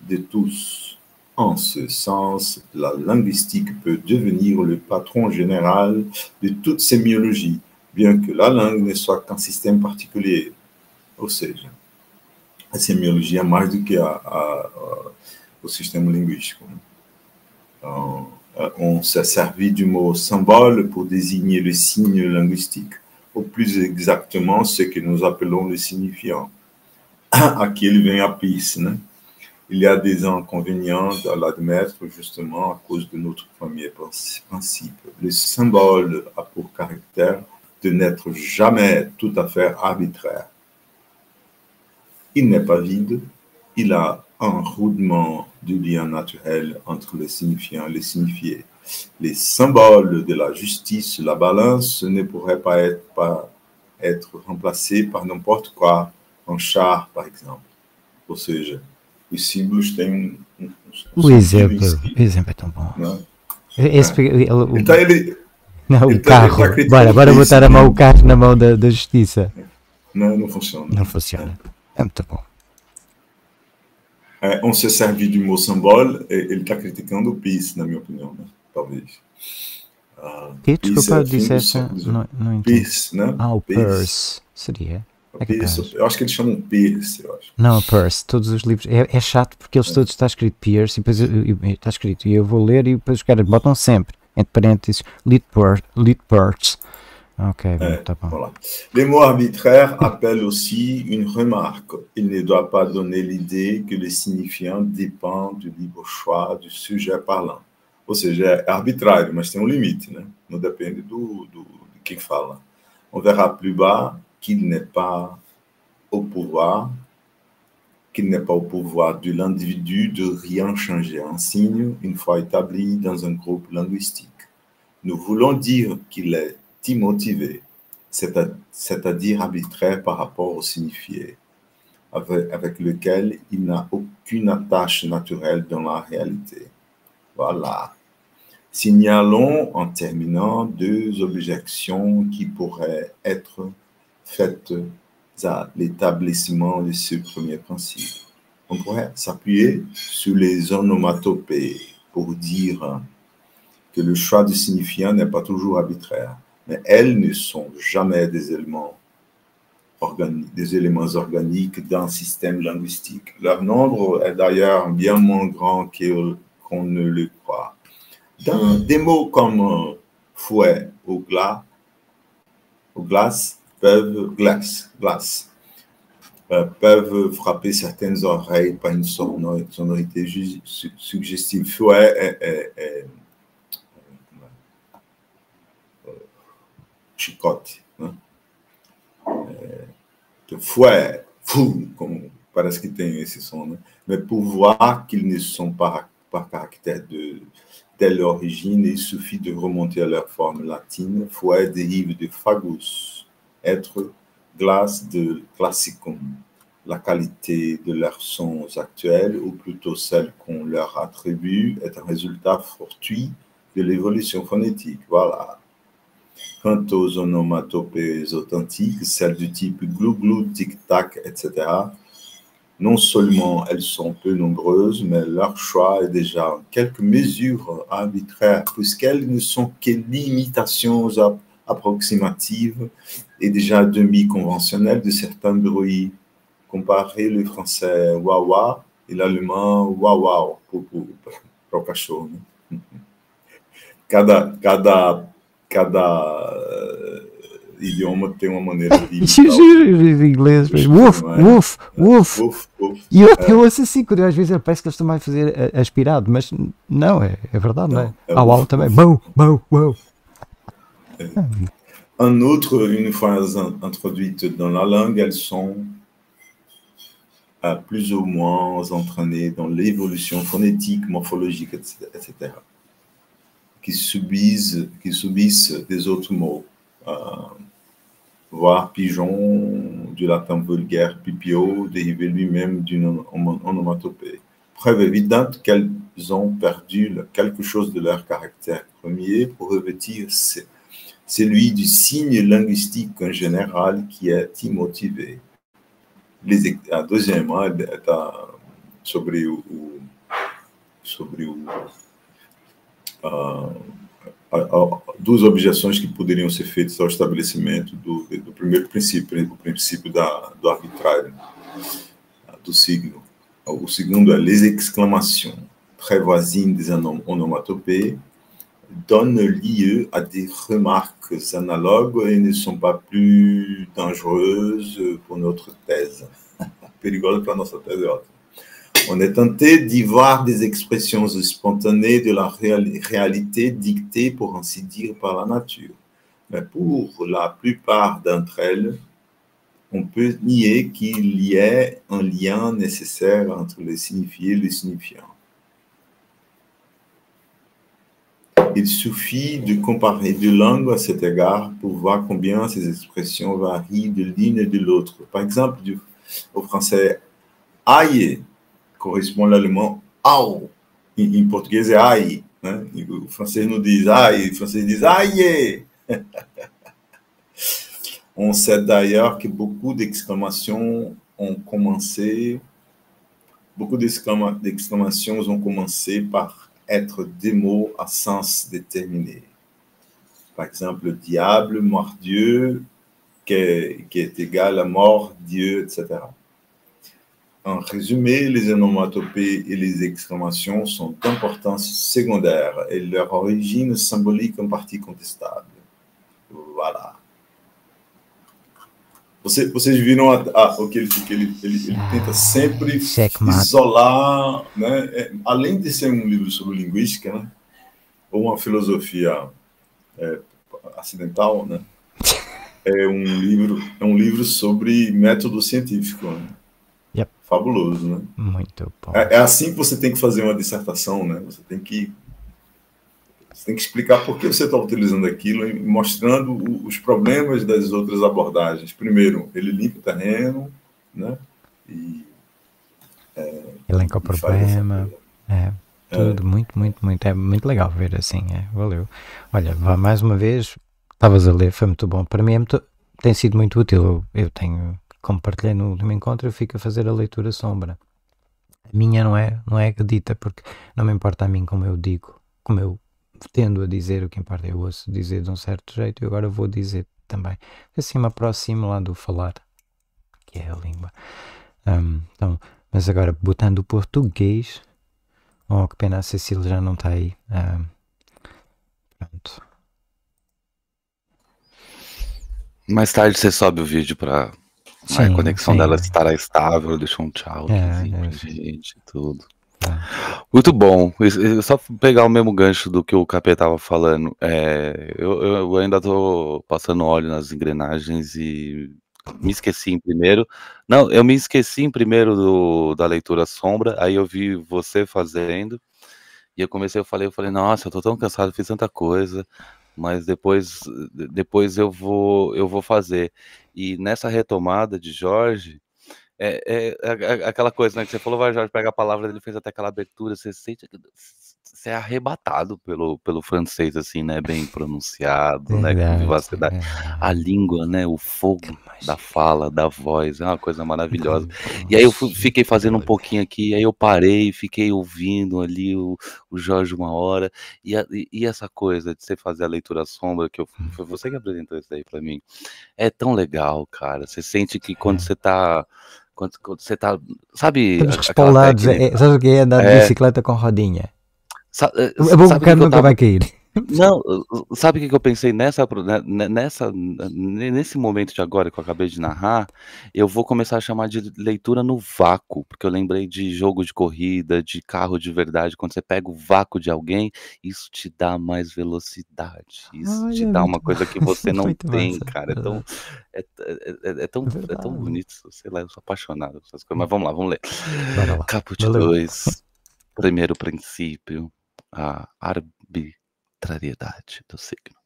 de tous. En ce sens, la linguistique peut devenir le patron général de toute sémiologie, bien que la langue ne soit qu'un système particulier. Ou seja, la sémiologie sémiologie plus que a, système linguistique. Euh, on s'est servi du mot symbole pour désigner le signe linguistique, ou plus exactement ce que nous appelons le signifiant. à qui il vient à piste, Il y a des inconvénients à l'admettre justement à cause de notre premier principe. Le symbole a pour caractère de n'être jamais tout à fait arbitraire. Il n'est pas vide, il a un roulement du lien naturel entre les signifiants, et le Les symboles de la justice, la balance ne pourraient pas être, pas être remplacés par n'importe quoi, un char, par exemple. Ou seja, os símbolos têm um. um o exemplo, si. o exemplo é tão bom. Esse, é. ele, o, então ele. Não, ele o carro. Tá bora, bora botar a mão, o carro na mão da, da justiça. Não, não funciona. é, on se servir de Moçambique. É, ele está criticando o PIS, na minha opinião, né? talvez. Uh, que desculpa, é disseste? Não, não PIS, né? Ah, o PIRS seria. É Pierce, eu acho que eles chamam Pierce, eu acho. Não, Pierce, todos os livros. É, é chato porque eles é. todos está escrito Pierce e depois está escrito e eu vou ler e depois os caras botam sempre, entre parênteses, Lit Pierce. Ah, ok, Les mots arbitraires appellent aussi une remarque. Il ne doit pas donner l'idée que les signifiants dépend du libre choix du sujet parlant. Ou seja, arbitraire, arbitrário, mas tem un limite, né? Hein. Não de On verra plus bas qu'il n'est pas au pouvoir, qu'il n'est pas au pouvoir de l'individu de rien changer en signe une fois établi dans un groupe linguistique. Nous voulons dire qu'il est motivé, c'est-à-dire arbitraire par rapport au signifié, avec, avec lequel il n'a aucune attache naturelle dans la réalité. Voilà. Signalons en terminant deux objections qui pourraient être faites à l'établissement de ce premier principe. On pourrait s'appuyer sur les onomatopées pour dire que le choix du signifiant n'est pas toujours arbitraire mais elles ne sont jamais des éléments, organiques, des éléments organiques d'un système linguistique. Leur nombre est d'ailleurs bien moins grand qu'on ne le croit. Dans des mots comme euh, fouet ou glas, glace, peuvent, glace, glace, euh, peuvent frapper certaines oreilles par une sonorité suggestive. Fouet est chicote. Né? É, fou como parece hein, hein. Mais pour voir qu'ils ne sont pas par caractère de telle origine, il suffit de remonter à leur forme latine. Fouet dérive de fagus, être glace de classicum. La qualité de leurs sons actuels, ou plutôt celle qu'on leur attribue, est un résultat fortuit de l'évolution phonétique. Voilà, Quant aux onomatopées authentiques, celles du type glou-glou, tic-tac, etc., non seulement elles sont peu nombreuses, mais leur choix est déjà en quelque mesure arbitraire, puisqu'elles ne sont que limitations approximative et déjà demi conventionnelles de certains bruits. Comparer le français wawa et l'allemand wa-wa » pour, pour, pour, hein. Cada, cada cada eh, idioma tem uma maneira de imitar. inglês, mas wolf, wolf, wolf, E eu, é. eu ouço assim, quando às vezes parece que eles estão a fazer aspirado, mas não, é, é verdade, não, é? é au, au também, mão, mão, mão. É. um outro uma phrase introduite na la langue, elles sont euh, plus ou moins entraînées dans l'évolution phonétique, morphologique, etc. qui subissent, qui subissent des autres mots. voire euh, pigeon, du latin vulgaire pipio, dérivé lui-même d'une onomatopée. Preuve évidente qu'elles ont perdu quelque chose de leur caractère premier pour revêtir celui du signe linguistique en général qui est immotivé. Les, ah, deuxièmement, euh, sobre o, sobre o ah, ah, ah, Deux objections objeções que poderiam ser feitas ao estabelecimento do, do primeiro princípio, principe, o princípio da, do arbitrário, do signo. O les exclamations, voisines des onomatopées, donnent lieu à des remarques analogues et ne sont pas plus dangereuses pour notre thèse. Perigosa para notre nossa tese, ótimo. On est tenté d'y voir des expressions spontanées de la réalité dictée, pour ainsi dire, par la nature. Mais pour la plupart d'entre elles, on peut nier qu'il y ait un lien nécessaire entre le signifié et le signifiant. Il suffit de comparer deux langues à cet égard pour voir combien ces expressions varient de l'une et de l'autre. Par exemple, au français aïe correspond l'allemand au. en portugais c'est « aïe ». ai. E Français nous disent « aïe », diz ai, disent « aïe. On sait d'ailleurs que beaucoup d'exclamations ont commencé, beaucoup d'exclamations ont commencé par être des mots à sens déterminé. Par exemple, diable, mort Dieu, qui est égal à mort Dieu, etc. En résumé, les onomatopées et les exclamations sont d'importance secondaire et leur origine symbolique en partie contestable. Voilà. Você, vocês viram a, a, o que ele, que ele, ele, ele ah, tenta sempre Checkmate. isolar, né? É, além de ser um livro sobre linguística, né? ou uma filosofia é, acidental, né? é um livro é um livro sobre método científico. Né? fabuloso, né? Muito bom. É, é, assim que você tem que fazer uma dissertação, né? Você tem que você tem que explicar por que você está utilizando aquilo e mostrando o, os problemas das outras abordagens. Primeiro, ele limpa o terreno, né? E é, elenca o problema. É, tudo é. muito, muito, muito. É muito legal ver assim. É, valeu. Olha, mais uma vez, estavas a ler, foi muito bom. Para mim é muito, tem sido muito útil. Eu, eu tenho como partilhei no último encontro, eu fico a fazer a leitura sombra. A minha não é, não é dita, porque não me importa a mim como eu digo, como eu tendo a dizer, o que importa é eu ouço dizer de um certo jeito e agora vou dizer também. Assim me aproximo lá do falar, que é a língua. Um, então, mas agora, botando o português, oh, que pena, a Cecília já não está aí. Um, pronto. Mais tarde você sobe o vídeo para é? Sim, a conexão sim. dela estará estável, deixou um tchau é, é, pra gente tudo. É. Muito bom. Só pegar o mesmo gancho do que o Capê estava falando. É, eu, eu, ainda tô passando óleo nas engrenagens e me esqueci em primeiro. Não, eu me esqueci em primeiro do, da leitura sombra, aí eu vi você fazendo. E eu comecei, eu falei, eu falei, nossa, eu tô tão cansado, fiz tanta coisa mas depois depois eu vou eu vou fazer. E nessa retomada de Jorge, é, é, é, é, aquela coisa, né? Que você falou, vai, Jorge, pega a palavra dele, fez até aquela abertura, você sente, ser é arrebatado pelo, pelo francês, assim, né? Bem pronunciado, né? Com vivacidade. A língua, né? O fogo da fala, da voz, é uma coisa maravilhosa. E aí eu fui, fiquei fazendo um pouquinho aqui, aí eu parei, fiquei ouvindo ali o, o Jorge uma hora. E, a, e essa coisa de você fazer a leitura sombra, que eu, hum. foi você que apresentou isso aí para mim, é tão legal, cara. Você sente que quando é. você tá quando, você tá, sabe? Estamos respaldados, é, é, sabe o que é andar de é. bicicleta com rodinha? Sa eh, é a bom bocado nunca vai cair. Não, sabe o que, eu pensei nessa, né, né, nessa, né, nesse momento de agora que eu acabei de narrar? Eu vou começar a chamar de leitura no vácuo, porque eu lembrei de jogo de corrida, de carro de verdade. Quando você pega o vácuo de alguém, isso te dá mais velocidade. Isso Ai, te é dá uma coisa que você é não tem, massa. cara. É tão, é, é, é tão, é tão bonito, sei lá, eu sou apaixonado por essas coisas. Mas vamos lá, vamos ler. Caput 2, primeiro princípio a arbitrariedade do signo.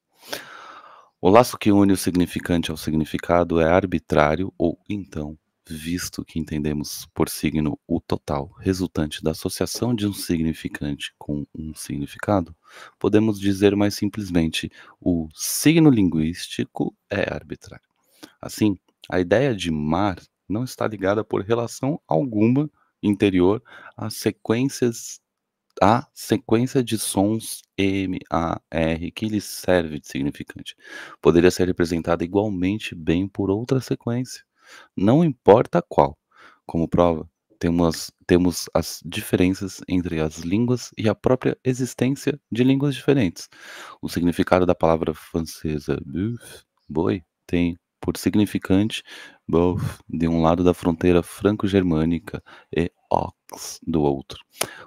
O laço que une o significante ao significado é arbitrário ou então visto que entendemos por signo o total resultante da associação de um significante com um significado, podemos dizer mais simplesmente o signo linguístico é arbitrário. Assim, a ideia de mar não está ligada por relação alguma interior a sequências a sequência de sons M, A, R que lhe serve de significante poderia ser representada igualmente bem por outra sequência, não importa qual. Como prova, temos, temos as diferenças entre as línguas e a própria existência de línguas diferentes. O significado da palavra francesa boi, tem por significante, Both, de um lado da fronteira franco-germânica, e Ox, do outro.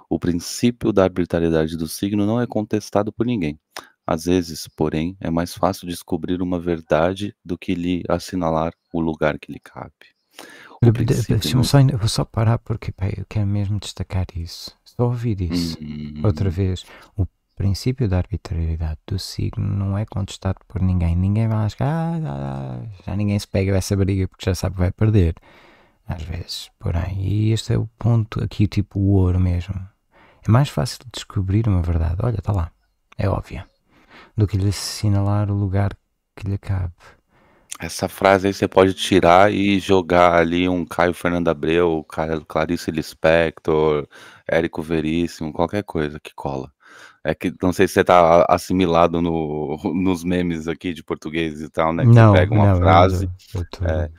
O princípio da arbitrariedade do signo não é contestado por ninguém. Às vezes, porém, é mais fácil descobrir uma verdade do que lhe assinalar o lugar que lhe cabe. deixa não... vou só parar porque pai, eu quero mesmo destacar isso. Só ouvir isso uhum. outra vez. O princípio da arbitrariedade do signo não é contestado por ninguém. Ninguém vai lá chegar, ah, já ninguém se pega essa briga porque já sabe que vai perder. Às vezes, porém. E este é o ponto aqui, tipo o ouro mesmo. É mais fácil descobrir uma verdade, olha, está lá, é óbvia, do que lhe assinalar o lugar que lhe cabe. Essa frase aí você pode tirar e jogar ali um Caio Fernando Abreu, Clarice Lispector, Érico Veríssimo, qualquer coisa que cola. É que não sei se você tá assimilado no, nos memes aqui de português e tal, né? Que não, pega uma não, frase. Eu, tô... é,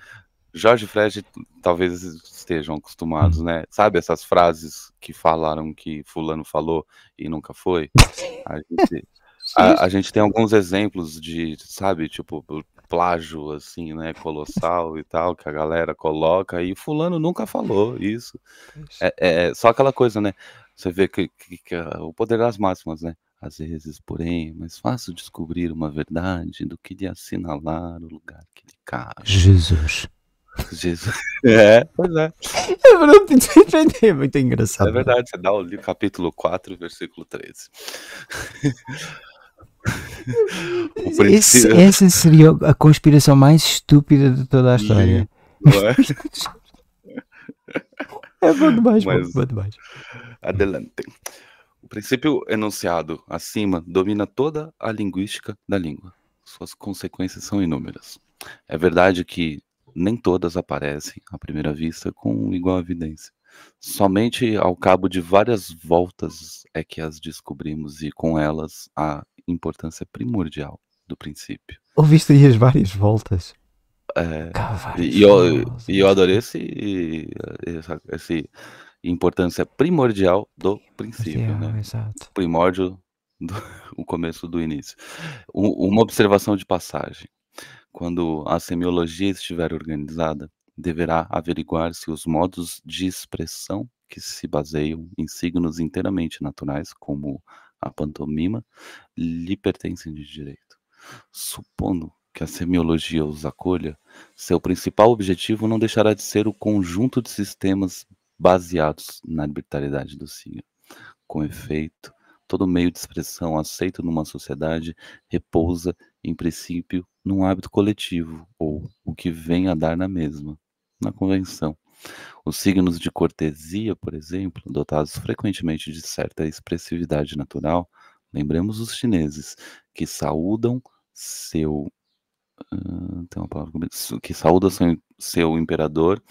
Jorge Fred talvez estejam acostumados, hum. né? Sabe essas frases que falaram que fulano falou e nunca foi? A gente, a, a gente tem alguns exemplos de, sabe, tipo, plágio, assim, né, colossal e tal, que a galera coloca, e fulano nunca falou isso. É, é, é, só aquela coisa, né? Você vê que, que, que é o poder das máximas, né? Às vezes, porém, é mais fácil descobrir uma verdade do que de assinalar o lugar que ele cabe. Jesus. Jesus. É, pois é. É muito engraçado. É verdade, você dá o livro, capítulo 4, versículo 13. Esse, essa seria a conspiração mais estúpida de toda a história. Não é? É bom demais, Mas, bom demais. Adelante. O princípio enunciado acima domina toda a linguística da língua. Suas consequências são inúmeras. É verdade que nem todas aparecem à primeira vista com igual evidência. Somente ao cabo de várias voltas é que as descobrimos e com elas a importância primordial do princípio. Ouviste aí as várias voltas? e eu, eu adorei esse, essa esse importância primordial do princípio, né? Exato. Primórdio, do, o começo do início. uma observação de passagem. Quando a semiologia estiver organizada, deverá averiguar se os modos de expressão que se baseiam em signos inteiramente naturais, como a pantomima, lhe pertencem de direito. Supondo que a semiologia os acolha, seu principal objetivo não deixará de ser o conjunto de sistemas baseados na arbitrariedade do signo. Com efeito, todo meio de expressão aceito numa sociedade repousa, em princípio, num hábito coletivo, ou o que vem a dar na mesma, na convenção. Os signos de cortesia, por exemplo, dotados frequentemente de certa expressividade natural, lembremos os chineses, que saúdam seu ah, tem uma palavra que saúda seu, seu imperador,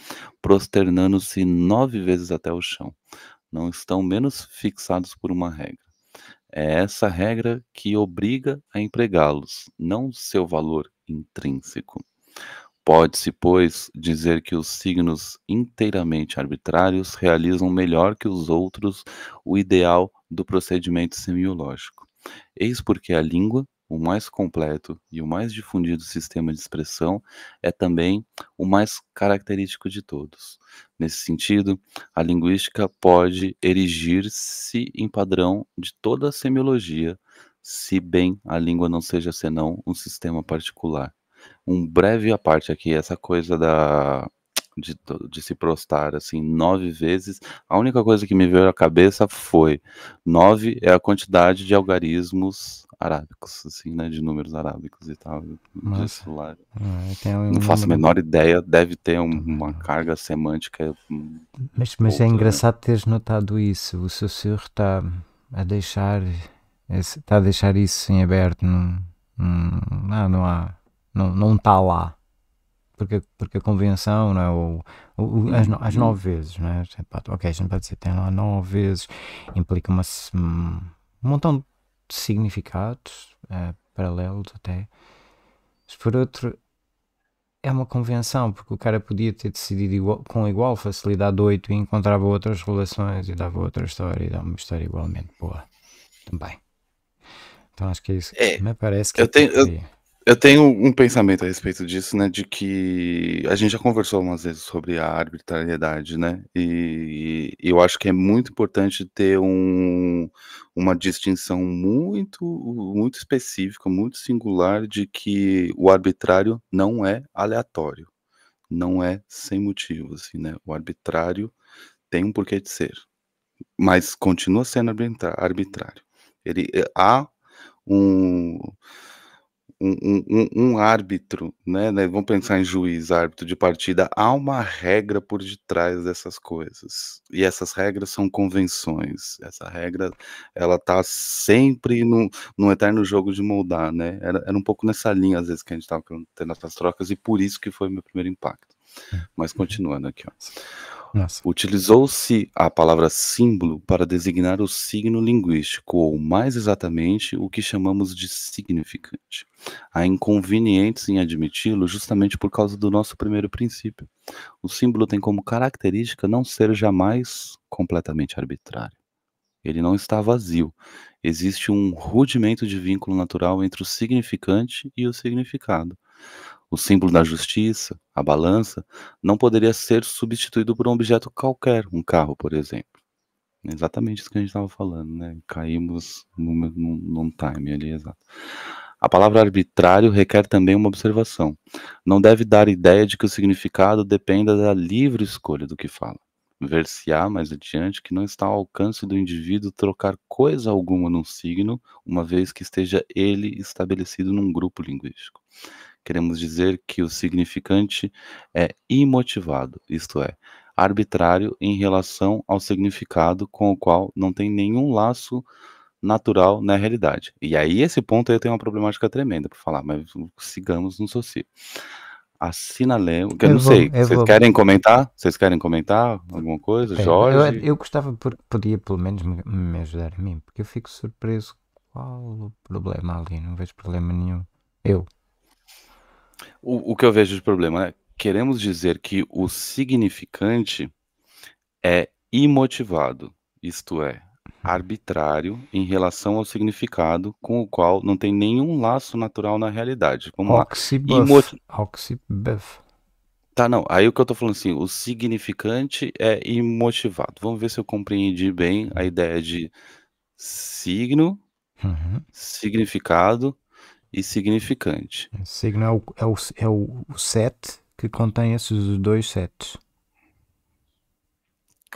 prosternando-se nove vezes até o chão. Não estão menos fixados por uma regra. É essa regra que obriga a empregá-los, não seu valor intrínseco. Pode-se, pois, dizer que os signos inteiramente arbitrários realizam melhor que os outros o ideal do procedimento semiológico. Eis porque a língua, o mais completo e o mais difundido sistema de expressão, é também o mais característico de todos. Nesse sentido, a linguística pode erigir-se em padrão de toda a semiologia, se bem a língua não seja senão um sistema particular. Um breve aparte aqui, essa coisa da de, de se prostrar assim nove vezes. A única coisa que me veio à cabeça foi nove é a quantidade de algarismos arábicos, assim, né, de números arábicos e tal. Ah, um Não faço a menor ideia, deve ter um, tá. uma carga semântica. Hum, mas, mas é outra, é engraçado né? teres notado isso. O seu senhor está a deixar está a deixar isso em aberto. Não, não, ah, não há, não, não está lá porque, porque a convenção, não é? Ou, ou as, no, as, uhum. nove vezes, né Ok, a gente pode dizer, tem lá nove vezes, implica uma, um montão de significados é, paralelos até. Mas por outro, é uma convenção, porque o cara podia ter decidido igual, com igual facilidade oito e encontrava outras relações e dava outra história e dava uma história igualmente boa também. Então acho que é isso. É, me parece que eu é tenho. Eu, é. Eu tenho um pensamento a respeito disso, né? De que a gente já conversou umas vezes sobre a arbitrariedade, né? E, e eu acho que é muito importante ter um, uma distinção muito, muito específica, muito singular, de que o arbitrário não é aleatório, não é sem motivo, assim, né? O arbitrário tem um porquê de ser, mas continua sendo arbitrário. Ele eh, há um um, um, um, árbitro, né, né, Vamos pensar em uhum. juiz, árbitro de partida. Há uma regra por detrás dessas coisas. E essas regras são convenções. Essa regra, ela tá sempre num, num eterno jogo de moldar, né? Era, era um pouco nessa linha, às vezes, que a gente estava tendo essas trocas, e por isso que foi meu primeiro impacto. É. Mas uhum. continuando aqui, ó. Utilizou-se a palavra símbolo para designar o signo linguístico, ou mais exatamente o que chamamos de significante. Há inconvenientes em admiti-lo justamente por causa do nosso primeiro princípio. O símbolo tem como característica não ser jamais completamente arbitrário. Ele não está vazio. Existe um rudimento de vínculo natural entre o significante e o significado. O símbolo da justiça, a balança, não poderia ser substituído por um objeto qualquer, um carro, por exemplo. Exatamente isso que a gente estava falando, né? Caímos num, num time ali, exato. A palavra arbitrário requer também uma observação. Não deve dar ideia de que o significado dependa da livre escolha do que fala. Ver-se-á mais adiante que não está ao alcance do indivíduo trocar coisa alguma num signo, uma vez que esteja ele estabelecido num grupo linguístico queremos dizer que o significante é imotivado, isto é, arbitrário em relação ao significado com o qual não tem nenhum laço natural na realidade. E aí, esse ponto aí tem uma problemática tremenda para falar, mas sigamos no socio. Assina que eu, eu não vou, sei, vocês vou. querem comentar? Vocês querem comentar alguma coisa? É, Jorge? Eu, eu gostava, por, podia pelo menos me, me ajudar a mim, porque eu fico surpreso qual o problema ali, não vejo problema nenhum. Eu, o, o que eu vejo de problema é queremos dizer que o significante é imotivado, isto é, arbitrário em relação ao significado com o qual não tem nenhum laço natural na realidade. Vamos Oxibuff. lá. Oxibuff. Tá, não. Aí o que eu tô falando assim, o significante é imotivado. Vamos ver se eu compreendi bem a ideia de signo, uhum. significado e significante. Signo é o, é o, é o set que contém esses dois sets.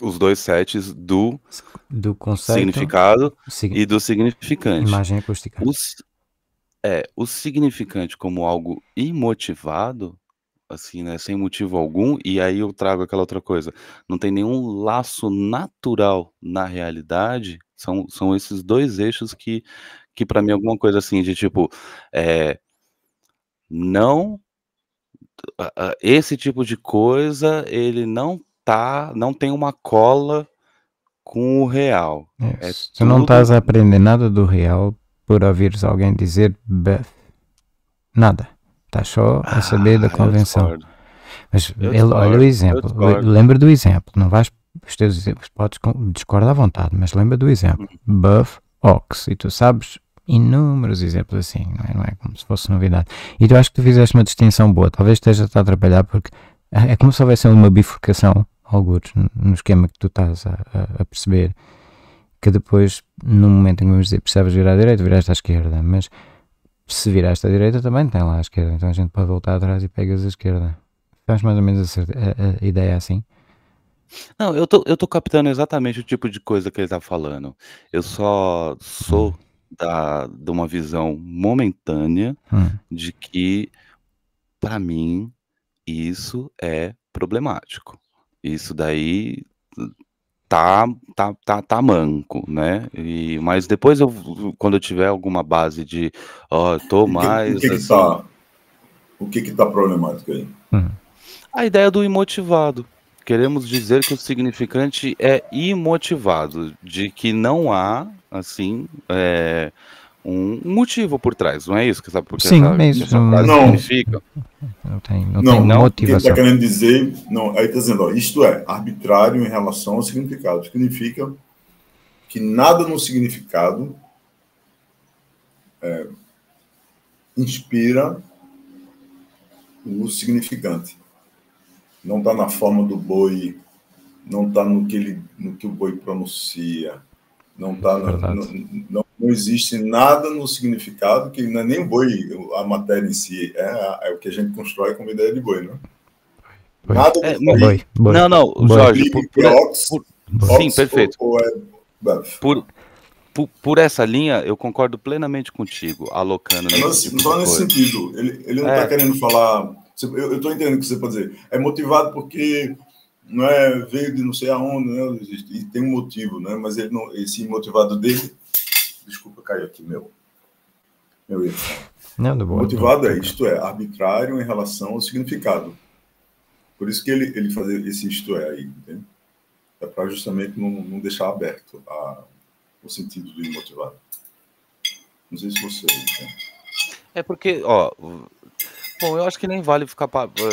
Os dois sets do, do conceito, significado sig e do significante. Imagem acústica. é, o significante como algo imotivado, assim, né, sem motivo algum, e aí eu trago aquela outra coisa. Não tem nenhum laço natural na realidade, são, são esses dois eixos que, que para mim é alguma coisa assim de tipo, é, não esse tipo de coisa ele não tá, não tem uma cola com o real. É, tu não estás a aprender nada do real por ouvires alguém dizer Beth. Nada. Estás só a saber ah, da convenção. Mas ele, olha o exemplo. Lembra do exemplo. Não vais os teus exemplos, podes discordar à vontade, mas lembra do exemplo. Uhum. Buff, ox. E tu sabes inúmeros exemplos assim, não é? não é como se fosse novidade. E tu acho que tu fizeste uma distinção boa, talvez esteja-te a atrapalhar, porque é, é como se houvesse uma bifurcação, alguns, no esquema que tu estás a, a, perceber, que depois, no momento em que vamos dizer precisavas virar à direita, viraste à esquerda, mas se viraste à direita também tem lá à esquerda, então a gente pode voltar atrás e pegas à esquerda. Faz mais ou menos a, a, a ideia assim? Não, eu tô, eu tô captando exatamente o tipo de coisa que ele tá falando. Eu só sou hum da, de uma visão momentânea hum. de que, para mim, isso é problemático. Isso daí tá, tá, tá, tá manco, né? E, mas depois, eu, quando eu tiver alguma base de, ó, oh, tô mais... O que, o que, que assim tá, o que que tá problemático aí? Hum. A ideia do imotivado queremos dizer que o significante é imotivado, de que não há, assim, é, um motivo por trás, não é isso que sabe tá porque Sim, é mesmo. Essa não. significa? Não tem, não, não tem não, tá motivação. está querendo dizer, não, aí está dizendo, ó, isto é arbitrário em relação ao significado. Significa que nada no significado é, inspira o significante não está na forma do boi, não está no que ele, no que o boi pronuncia, não está, não, não, existe nada no significado que não é nem o boi, a matéria em si é, é o que a gente constrói como ideia de boi, né? Boi. Nada é, boi. Boi. boi. Não, não, Jorge, por, por, Ox, por, Ox, sim, perfeito. Ou, ou é por, por, por, essa linha, eu concordo plenamente contigo, alocando. É nesse, tipo nesse sentido. Ele, ele não está é. querendo falar eu estou entendendo o que você pode tá dizer. É motivado porque não é veio de não sei aonde, né? E tem um motivo, né? Mas ele não, esse motivado dele, desculpa, caiu aqui meu, meu Não, motivado é isto é arbitrário em relação ao significado. Por isso que ele ele fazer esse isto é aí, entende? é para justamente não, não deixar aberto a, o sentido do imotivado. Não sei se você. Entende. Né? É porque, ó, Bom, eu acho que nem vale ficar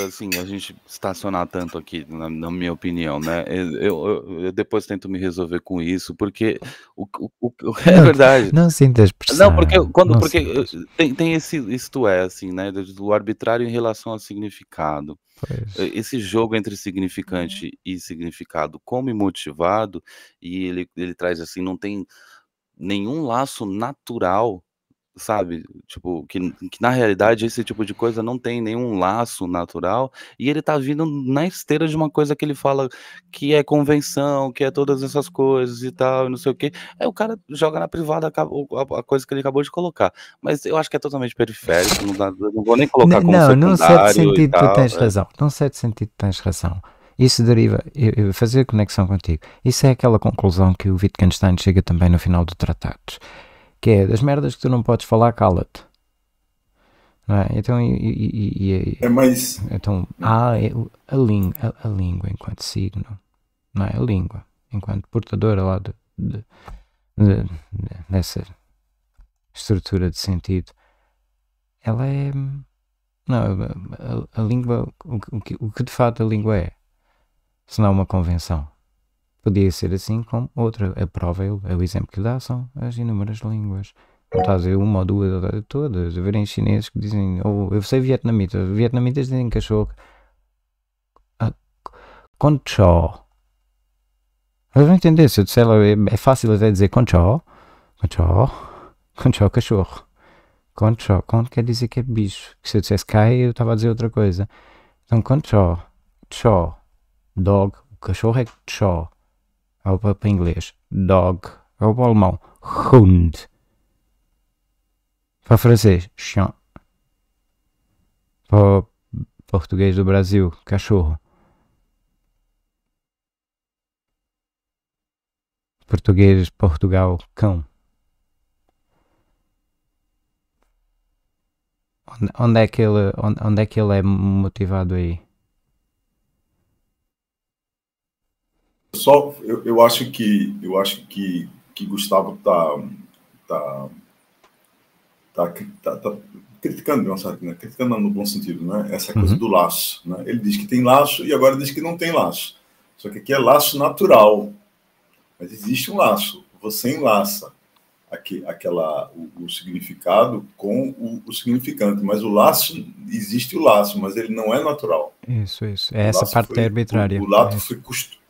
assim, a gente estacionar tanto aqui, na, na minha opinião, né? Eu, eu, eu, depois tento me resolver com isso, porque o, o, o é não, verdade. Não sinta expressão. Não, porque quando não porque eh, tem, tem esse isto é assim, né? Do arbitrário em relação ao significado. Pois. Esse jogo entre significante e significado, como e motivado, e ele, ele traz assim, não tem nenhum laço natural sabe? Tipo, que, que na realidade esse tipo de coisa não tem nenhum laço natural e ele tá vindo na esteira de uma coisa que ele fala que é convenção, que é todas essas coisas e tal, não sei o quê. Aí o cara joga na privada a, a coisa que ele acabou de colocar. Mas eu acho que é totalmente periférico, não, dá, não vou nem colocar como Não, num certo sentido tal, tu tens é. razão. Num certo sentido tens razão. Isso deriva, eu, eu fazer conexão contigo, isso é aquela conclusão que o Wittgenstein chega também no final do tratado que é das merdas que tu não podes falar, cala-te. É? Então, e, e, e, é mais. Então, há ah, é a, língua, a, a, língua enquanto signo, não é? A língua, enquanto portadora lá de, de, de, dessa estrutura de sentido, ela é. Não, a, a língua, o, o, o que de fato a língua é, se não uma convenção. Podia ser assim como outra. A prova é, é o exemplo que dá são as inúmeras línguas. Não está a dizer uma ou duas, todas. A verem chineses que dizem, ou eu sei vietnamita vietnamitas dizem cachorro. Ah, conchó. Mas vão entender, se eu disser, é, é fácil até dizer conchó, conchó, conchó, cachorro. Conchó, con quer dizer que é bicho. Que se eu dissesse cai, eu estava a dizer outra coisa. Então conchó, chó, dog, o cachorro é chó ao para inglês, dog. ao para alemão, Hund. Para francês, chien. Para português do Brasil, cachorro. Português, Portugal, cão. Onde, onde, é que ele, onde, onde é que ele é motivado aí? só, eu, eu acho que eu acho que, que Gustavo tá tá, tá, tá, tá criticando, sabe, né? criticando no bom sentido, né? Essa coisa uhum. do laço, né? Ele diz que tem laço e agora diz que não tem laço. Só que aqui é laço natural, mas existe um laço. Você enlaça aqui, aquela, o, o significado com o, o, significante, mas o laço, existe o laço, mas ele não é natural. Isso, isso. É essa parte foi, é arbitrária. O, o, laço é. foi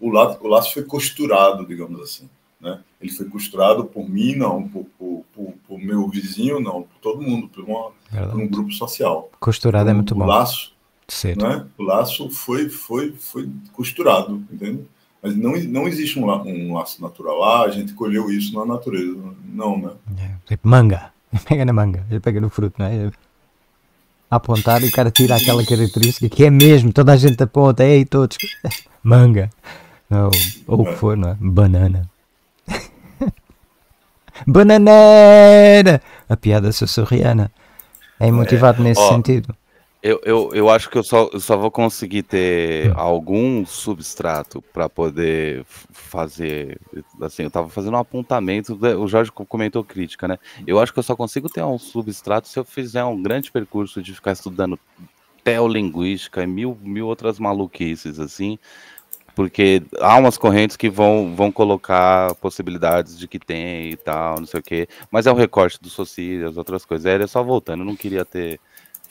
o, laço, o laço foi costurado, digamos assim. Né? Ele foi costurado por mim, não, por, por, por, por meu vizinho, não, por todo mundo, por, uma, por um grupo social. Costurado é muito bom. O laço, certo Né? O laço foi, foi, foi costurado, entendeu? Mas não, não existe um, um laço natural. Ah, a gente colheu isso na natureza. Não, né? É, manga. Pega na manga. Ele pega no fruto, não é? Apontar e o cara tira aquela característica que é mesmo. Toda a gente aponta. Ei, todos. Manga. ou ou o que é. for, não é? Banana. Bananeira! A piada sussurriana. É motivado é. nesse oh. sentido. Eu, eu, eu acho que eu só, eu só vou conseguir ter algum substrato para poder fazer. Assim, eu estava fazendo um apontamento, né, o Jorge comentou crítica, né? Eu acho que eu só consigo ter um substrato se eu fizer um grande percurso de ficar estudando teolinguística e mil, mil outras maluquices, assim, porque há umas correntes que vão, vão colocar possibilidades de que tem e tal, não sei o quê, mas é o recorte do Sociri, as outras coisas. Era só voltando, eu não queria ter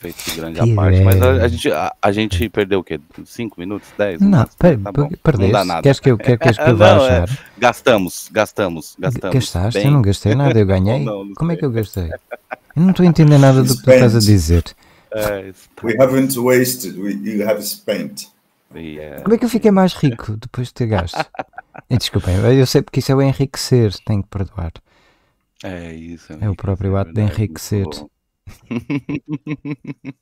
feito grande que a parte, é... mas a, a, é? gente, a, a, gente perdeu o quê? 5 minutos? 10? Não, mas, per, tá per, perdeste. Não nada. Queres que eu, quer, queres que eu vá não, é, Gastamos, gastamos, gastamos. Gastaste? Bem. Eu não gastei nada, eu ganhei. não, não Como é que eu gastei? Eu não estou a entender nada do que tu estás a dizer. É, we tá. haven't wasted, we, you have spent. Yeah. É. Como é que eu fiquei mais rico depois de ter gasto? Eh, Desculpem, eu sei porque isso é o enriquecer, tenho que perdoar. É isso. É, é o próprio ato de enriquecer. É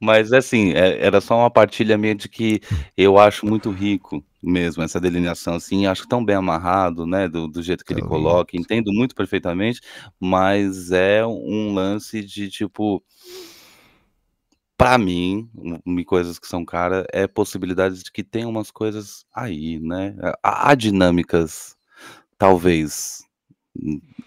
Mas assim, é, era só uma partilha minha de que eu acho muito rico mesmo essa delineação, assim, acho tão bem amarrado, né, do, do jeito que ele coloca, entendo muito perfeitamente, mas é um lance de tipo para mim, coisas que são cara, é possibilidades de que tem umas coisas aí, né? Há dinâmicas, talvez,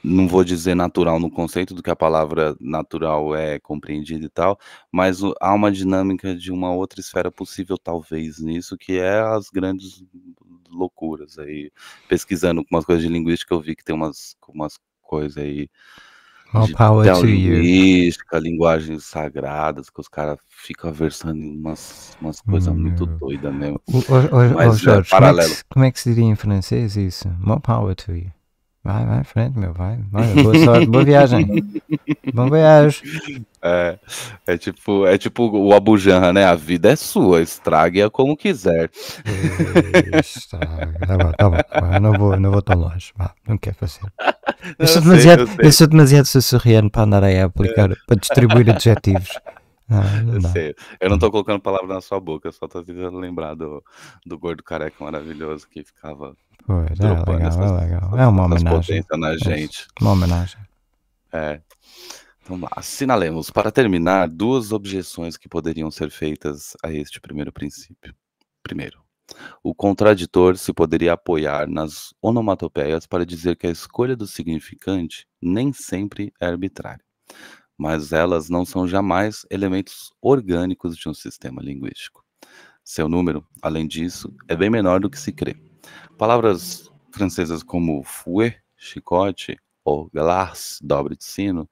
não vou dizer natural no conceito do que a palavra natural é compreendida e tal, mas há uma dinâmica de uma outra esfera possível, talvez, nisso, que é as grandes loucuras aí. Pesquisando umas coisas de linguística, eu vi que tem umas, umas coisas aí. Oh, de power to linguística, you. linguagens sagradas, que os caras ficam versando em umas, umas coisas hum. muito doidas mesmo. O, o, o, Mas, é Jorge, é, paralelo. Como é, que, como é que se diria em francês isso? More power to you. Vai, vai, frente, meu, vai. boa sorte, boa viagem. Bom viagem. É, é tipo, é tipo o Abujanra, né? A vida é sua, estrague-a como quiser. É, Estraga. Tá bom, tá bom. Eu não vou, não vou tão longe. Vá, não quero fazer. Eu, eu sou, demasiado, eu, sou demasiado sussurriano para andar aí a aplicar, é. para distribuir adjetivos. Não, não eu sei. Eu não tô colocando palavra na sua boca, eu só tô tentando lembrar do, do gordo careca maravilhoso que ficava Foi, é legal, essas, é legal. é uma homenagem. na gente. uma homenagem. É. Então, assinalemos, para terminar, duas objeções que poderiam ser feitas a este primeiro princípio. Primeiro, o contraditor se poderia apoiar nas onomatopeias para dizer que a escolha do significante nem sempre é arbitrária mas elas não são jamais elementos orgânicos de um sistema linguístico. Seu número, além disso, é bem menor do que se crê. Palavras francesas como fouet, chicote, ou glace, dobre de sino,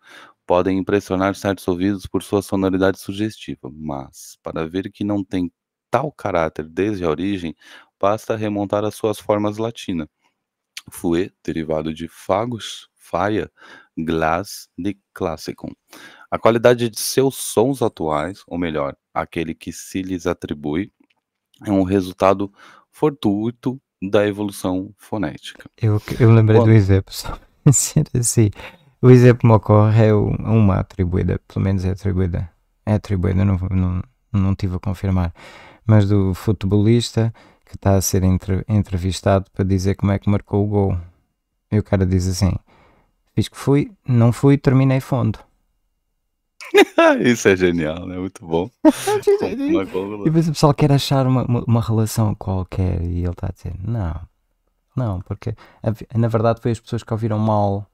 podem impressionar certos ouvidos por sua sonoridade sugestiva, mas para ver que não tem tal caráter desde a origem, basta remontar às suas formas latinas. Fouet, derivado de fagus, faia, Glass de Classicum. A qualidade de seus sons atuais, ou melhor, aquele que se lhes atribui, é um resultado fortuito da evolução fonética. Eu, eu lembrei do exemplo, Sim, o exemplo me ocorre é, é uma atribuída, pelo menos é atribuída, é atribuída, não, não, não tive a confirmar, mas do futebolista que está a ser entre, entrevistado para dizer como é que marcou o gol. E o cara diz assim: Fiz que fui, não fui, terminei fundo. Isso é genial, né? Muito bom. É e é é? depois o pessoal quer achar uma, uma, uma relação qualquer e ele está a dizer: não, não, porque na verdade foi as pessoas que ouviram mal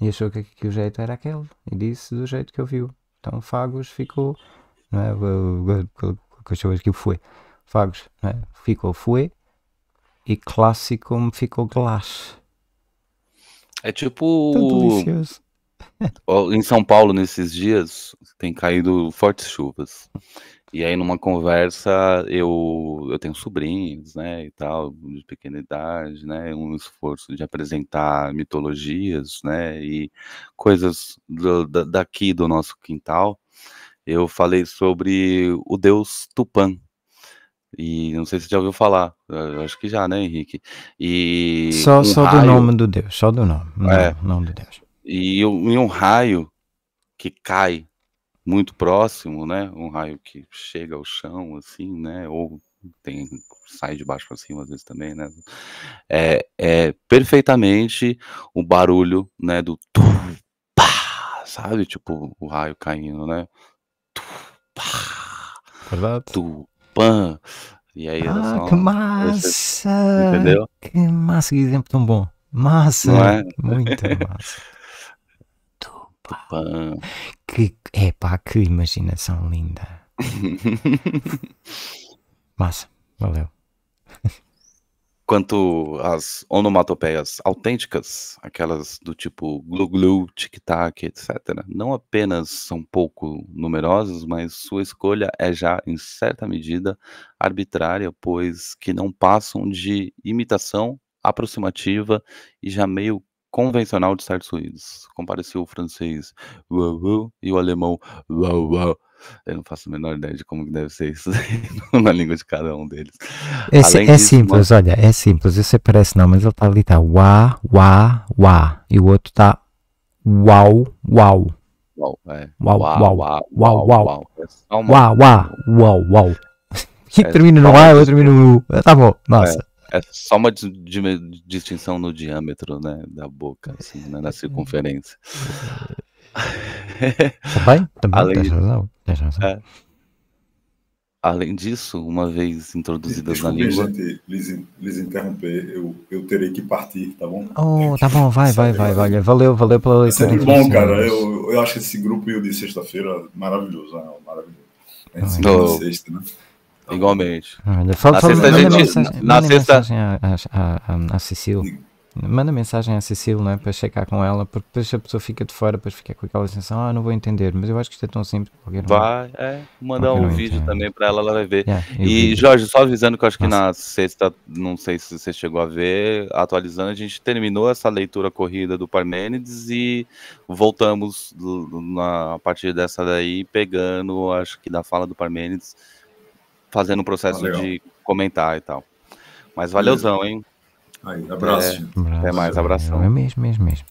e achou que, que, o jeito era aquele e disse do jeito que ouviu. Então Fagos ficou, não é? O que eu aqui foi Fagos, não é? Ficou foi e clássico ficou glass. É tipo. Tão delicioso. Em São Paulo, nesses dias, tem caído fortes chuvas. E aí, numa conversa, eu, eu tenho sobrinhos, né, e tal, de pequena idade, né, um esforço de apresentar mitologias, né, e coisas do, da, daqui do nosso quintal. Eu falei sobre o deus Tupã, e não sei se você já ouviu falar, eu acho que já, né, Henrique? E só, um só raio, do nome do Deus, só do nome, não, é, nome do Deus. E um, um raio que cai muito próximo, né? Um raio que chega ao chão, assim, né? Ou tem sai de baixo para cima às vezes também, né? É, é perfeitamente o barulho, né? Do tu, pá, sabe? Tipo o raio caindo, né? Tu, pá, Verdade. Tu, Pan. E aí ah, são que massa! entendeu? Que massa, que exemplo tão bom. Massa! É? Muito massa. Tupã. Que, é que imaginação linda. massa, valeu quanto as onomatopeias autênticas, aquelas do tipo glu-glu, tic-tac, etc., não apenas são pouco numerosas, mas sua escolha é já, em certa medida, arbitrária, pois que não passam de imitação aproximativa e já meio convencional de certos ruídos, Compareceu o francês uau, uau, e o alemão uau, uau. Eu não faço a menor ideia de como deve ser isso na língua de cada um deles. Esse, é, é disso, simples, olha, é simples. Esse é parece não, mas ele está ali, tá uá, uá, uá. E o outro está uau, uau. Uau, é. Uau, uau, uau, uau, uau. Uau, uau, uau, Que termina no é A, eu termino no U. Tá bom, nossa. É só uma distinção no diâmetro, né, da boca, assim, né, na circunferência. Também, tá também, Além... tens razão. Tens razão. É. Além disso, uma vez introduzidas Desculpa, na língua. Gente, lhes, lhes interromper, eu, eu terei que partir, tá bom? Oh, tá bom, vai, vai, vai, vai. Valeu, valeu pela leitura. É bom, cara. Eu, eu acho esse grupo de sexta-feira maravilhoso, né? maravilhoso. A gente se sexta, né? Igualmente. na fala, sexta, gente, na, na sexta... a, a, a, a Cecil. Manda mensagem à Cecília não é? Para checar com ela, porque depois a pessoa fica de fora, depois fica com aquela sensação, ah, não vou entender, mas eu acho que isto é tão simples. vai, um, é, mandar um, vídeo é. também para ela, ela vai ver. Yeah, e, Jorge, só avisando que eu acho Nossa. que na sexta, não sei se você chegou a ver, atualizando, a gente terminou essa leitura corrida do Parmênides e voltamos na, a partir dessa daí, pegando, acho que da fala do Parmênides, fazendo o um processo Valeu. de comentar e tal. Mas valeuzão, hein? Aí, abraço. É, abraço. Até mais, abração. É mesmo, mesmo, mesmo.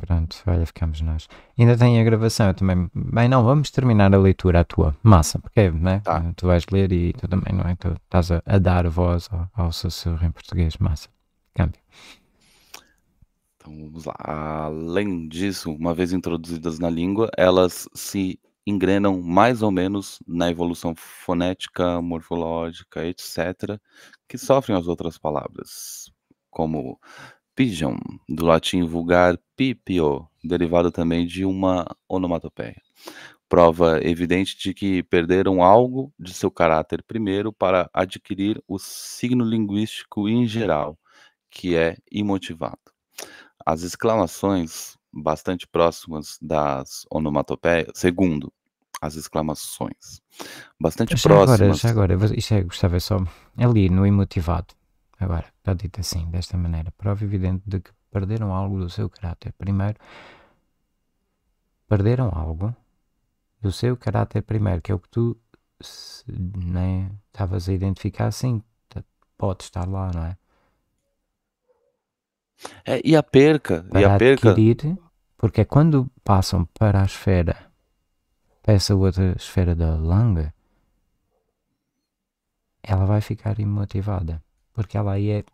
Pronto, olha, ficamos nós. Ainda tem a gravação, eu também. Bem, não, vamos terminar a leitura à tua. Massa, porque né? Tá. tu vais ler e tu também, não é? Tu estás a, a dar voz ao, ao sussurro em português. Massa. Câmbio. Então vamos lá. Além disso, uma vez introduzidas na língua, elas se engrenam mais ou menos na evolução fonética, morfológica, etc., que sofrem as outras palavras como pigeon, do latim vulgar pipio, derivado também de uma onomatopeia. Prova evidente de que perderam algo de seu caráter primeiro para adquirir o signo linguístico em geral, que é imotivado. As exclamações bastante próximas das onomatopeias, segundo, as exclamações bastante próximas. Agora, agora, isso é, gostava só ali no imotivado. Agora, está dito assim, desta maneira, prova evidente de que perderam algo do seu caráter. Primeiro, perderam algo do seu caráter primeiro, que é o que tu nem né, estavas a identificar assim, pode estar lá, não é? é e a perca, para e a adquirir, Porque é quando passam para a esfera, para essa outra esfera da langa, ela vai ficar imotivada porque ela aí é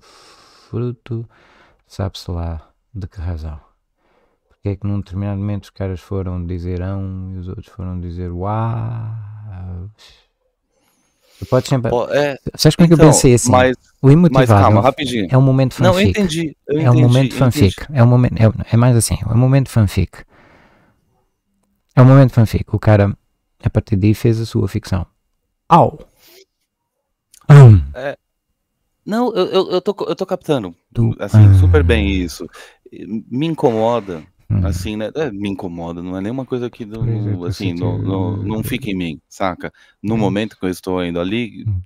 fruto, sabe-se lá de que razão. Porque é que num determinado momento os caras foram dizer e os outros foram dizer uau. Tu podes sempre. Oh, é... Sabes como é que eu então, pensei assim? o imotivado calma, rapidinho. é um momento fanfic. Não, eu entendi, eu é um momento fanfic. É, um momento, é, é mais assim, é um momento fanfic. É um momento fanfic. O cara, a partir daí, fez a sua ficção. Au! É. não, eu, eu, eu, tô, eu tô captando, assim, super bem isso. Me incomoda, hum. assim, né? É, me incomoda, não é nenhuma coisa que, do, é, assim, no, no, não fica em mim, saca? No hum. momento que eu estou indo ali, hum.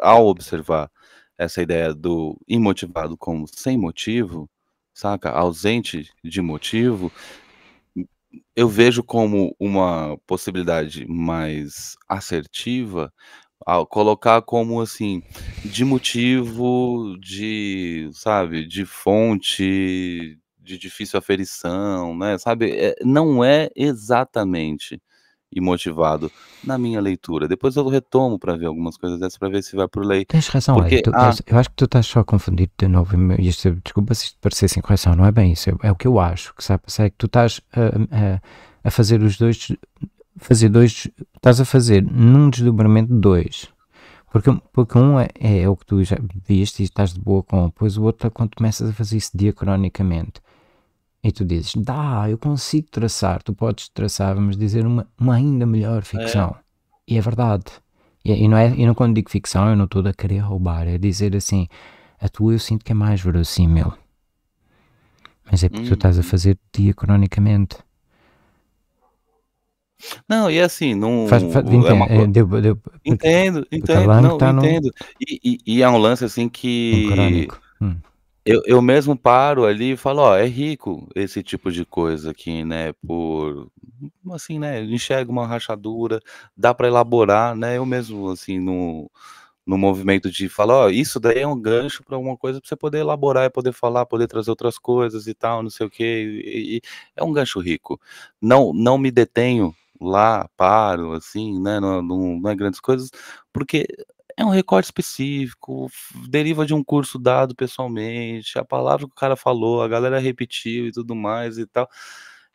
ao observar essa ideia do imotivado como sem motivo, saca? Ausente de motivo, eu vejo como uma possibilidade mais assertiva colocar como assim, de motivo, de, sabe, de fonte, de difícil aferição, né? Sabe, é, não é exatamente e motivado na minha leitura. Depois eu retomo para ver algumas coisas dessas para ver se vai por lei. Tens razão, Porque, tu, ah, eu acho que tu estás só confundido de novo. Isto, desculpa se isto parecer sem correção, não é bem isso. É, é o que eu acho que sabe é que tu estás ah, ah, ah, a fazer os dois fazer dois, estás a fazer num desdobramento dois. Porque, porque um é, é, é o que tu já viste e estás de boa com, pois o outro é quando começas a fazer isso diacronicamente. E tu dizes, dá, eu consigo traçar, tu podes traçar, vamos dizer, uma, uma ainda melhor ficção. É. E é verdade. E, e, não é, e não quando digo ficção, eu não estou a querer roubar, é dizer assim, a tua eu sinto que é mais verossímil. Mas é porque hum. tu uhum. estás a fazer diacronicamente. Não, e assim, não. Faz, faz, é entendo, uma... É, deu, deu, entendo, entendo, não, tá entendo. No... E, e, e, é um lance assim que. Um hum. eu, eu mesmo paro ali e falo, ó, é rico esse tipo de coisa aqui, né? Por assim, né? Enxerga uma rachadura, dá para elaborar, né? Eu mesmo, assim, no, no movimento de falar, ó, isso daí é um gancho para uma coisa para você poder elaborar e poder falar, poder trazer outras coisas e tal, não sei o quê. E, e, é um gancho rico. Não, não me detenho lá, paro, assim, né? Não, não, não é grandes coisas, porque é um recorte específico, deriva de um curso dado pessoalmente, a palavra que o cara falou, a galera repetiu e tudo mais e tal.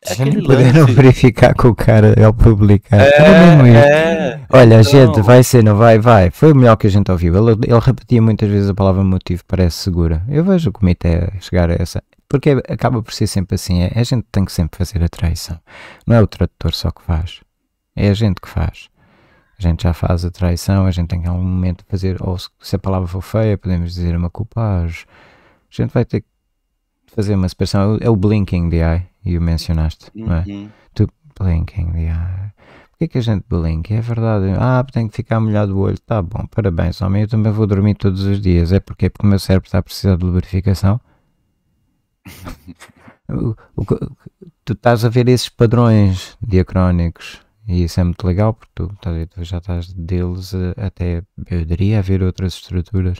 É Já verificar com o cara ao publicar. É, é, é, Olha, então... gente, vai ser, não vai, vai. Foi o melhor que a gente ouviu. Ele, ele repetia muitas vezes a palavra motivo, parece segura. Eu vejo o comitê é é chegar a essa, porque é, acaba por ser sempre assim. É, a gente tem que sempre fazer a traição. Não é o tradutor só que faz. É a gente que faz. A gente já faz a traição, a gente tem que algum momento fazer, ou se a palavra for feia, podemos dizer uma culpagem. A gente vai ter que fazer uma expressão é, é o blinking the eye, e o mencionaste, uhum. não é? Uhum. Tu blinking the eye. Porquê é que a gente blinka? É verdade. Ah, tem que ficar molhado o olho. Tá bom, parabéns, homem. Eu também vou dormir todos os dias. É porque, porque o meu cérebro está a precisar de lubrificação o, o, tu estás a ver esses padrões diacrónicos e isso é muito legal porque tu, tá tu já estás deles a, eh, até, eu diria, a ver outras estruturas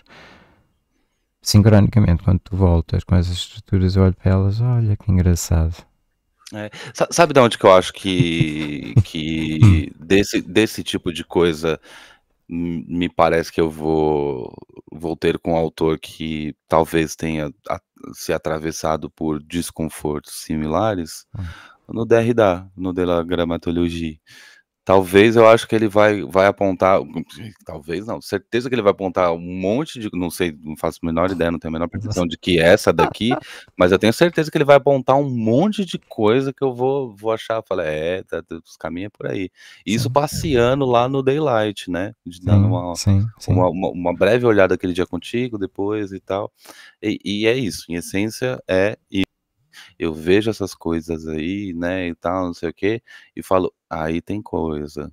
sincronicamente, quando tu voltas com essas estruturas, eu olho para elas, olha que engraçado. É, sabe de onde que eu acho que, que desse, desse tipo de coisa me parece que eu vou, vou ter com um autor que talvez tenha a, se atravessado por desconfortos similares hum. no Derrida, no de la gramatologia. Talvez eu acho que ele vai, vai apontar. Talvez não, certeza que ele vai apontar um monte de. Não sei, não faço a menor ideia, não tenho a menor percepção de que é essa daqui, mas eu tenho certeza que ele vai apontar um monte de coisa que eu vou, vou achar. Falei, é, tá, tá os caminhos é por aí. Isso passeando lá no Daylight, né? De dar uma, sim, sim. Uma, uma, uma, breve olhada aquele dia contigo, depois e tal. E, e é isso, em essência, é isso eu vejo essas coisas aí, né, e tal, não sei o quê, e falo, aí tem coisa,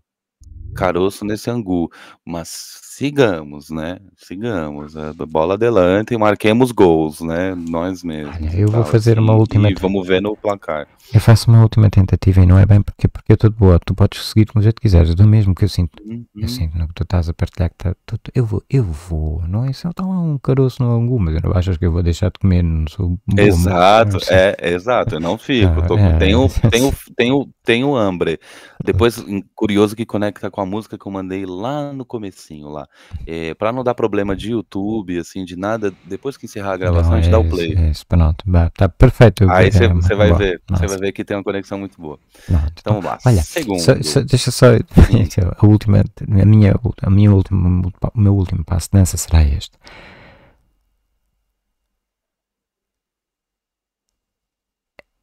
caroço nesse angu, mas sigamos, né? Sigamos, a é, bola adelante e marquemos gols, né? Nós mesmos. Olha, eu vou fazer assim, uma última e vamos ver no placar. Eu faço uma última tentativa e não é bem porque porque eu estou de boa, tu podes seguir como jeito que quiseres, do mesmo que eu sinto. Uhum. Eu sinto no que tu estás a partilhar que tá, tu, eu vou, eu vou, não é só está lá um caroço no angu, mas eu não achas que eu vou deixar de comer, não sou bom, Exato, não é, é, exato, eu não fico, ah, tô, é, tenho, é, tenho, tenho, tenho, tenho hambre. Depois curioso que conecta com com a música que eu mandei lá no comecinho lá. É, eh, para não dar problema de YouTube, assim, de nada, depois que encerrar a gravação, não, a gente é, dá o play. É isso, pronto. Tá perfeito. Aí você é, é vai boa. ver. Você vai ver que tem uma conexão muito boa. Pronto. Então vamos lá. Olha, Segundo. deixa só. a última, a minha, a minha última, o meu último passo de dança será este.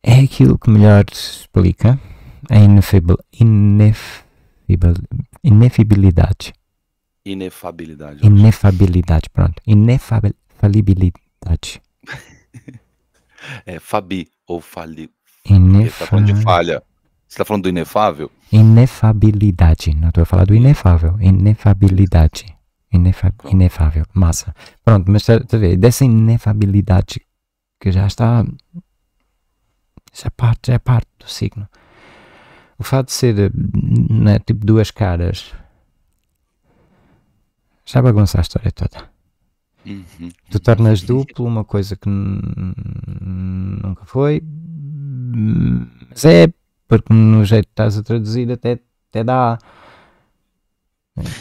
É aquilo que melhor explica a inefável, inefabilidade. Inefabilidade. Inefabilidade, pronto. Inefalibilidade. é, Fabi, ou Fali. Inefal... Tá falha. Você está falando do inefável? Inefabilidade. Não estou falando do inefável. Inefabilidade. Inefa... Inefável. Massa. Pronto, mas você vê, dessa inefabilidade que já está. Isso é parte, é parte do signo o fato de ser né, tipo duas caras já bagunça a história toda. Uhum. Tu tornas duplo uma coisa que nunca foi, mas é porque no jeito que estás a traduzir até, até dá.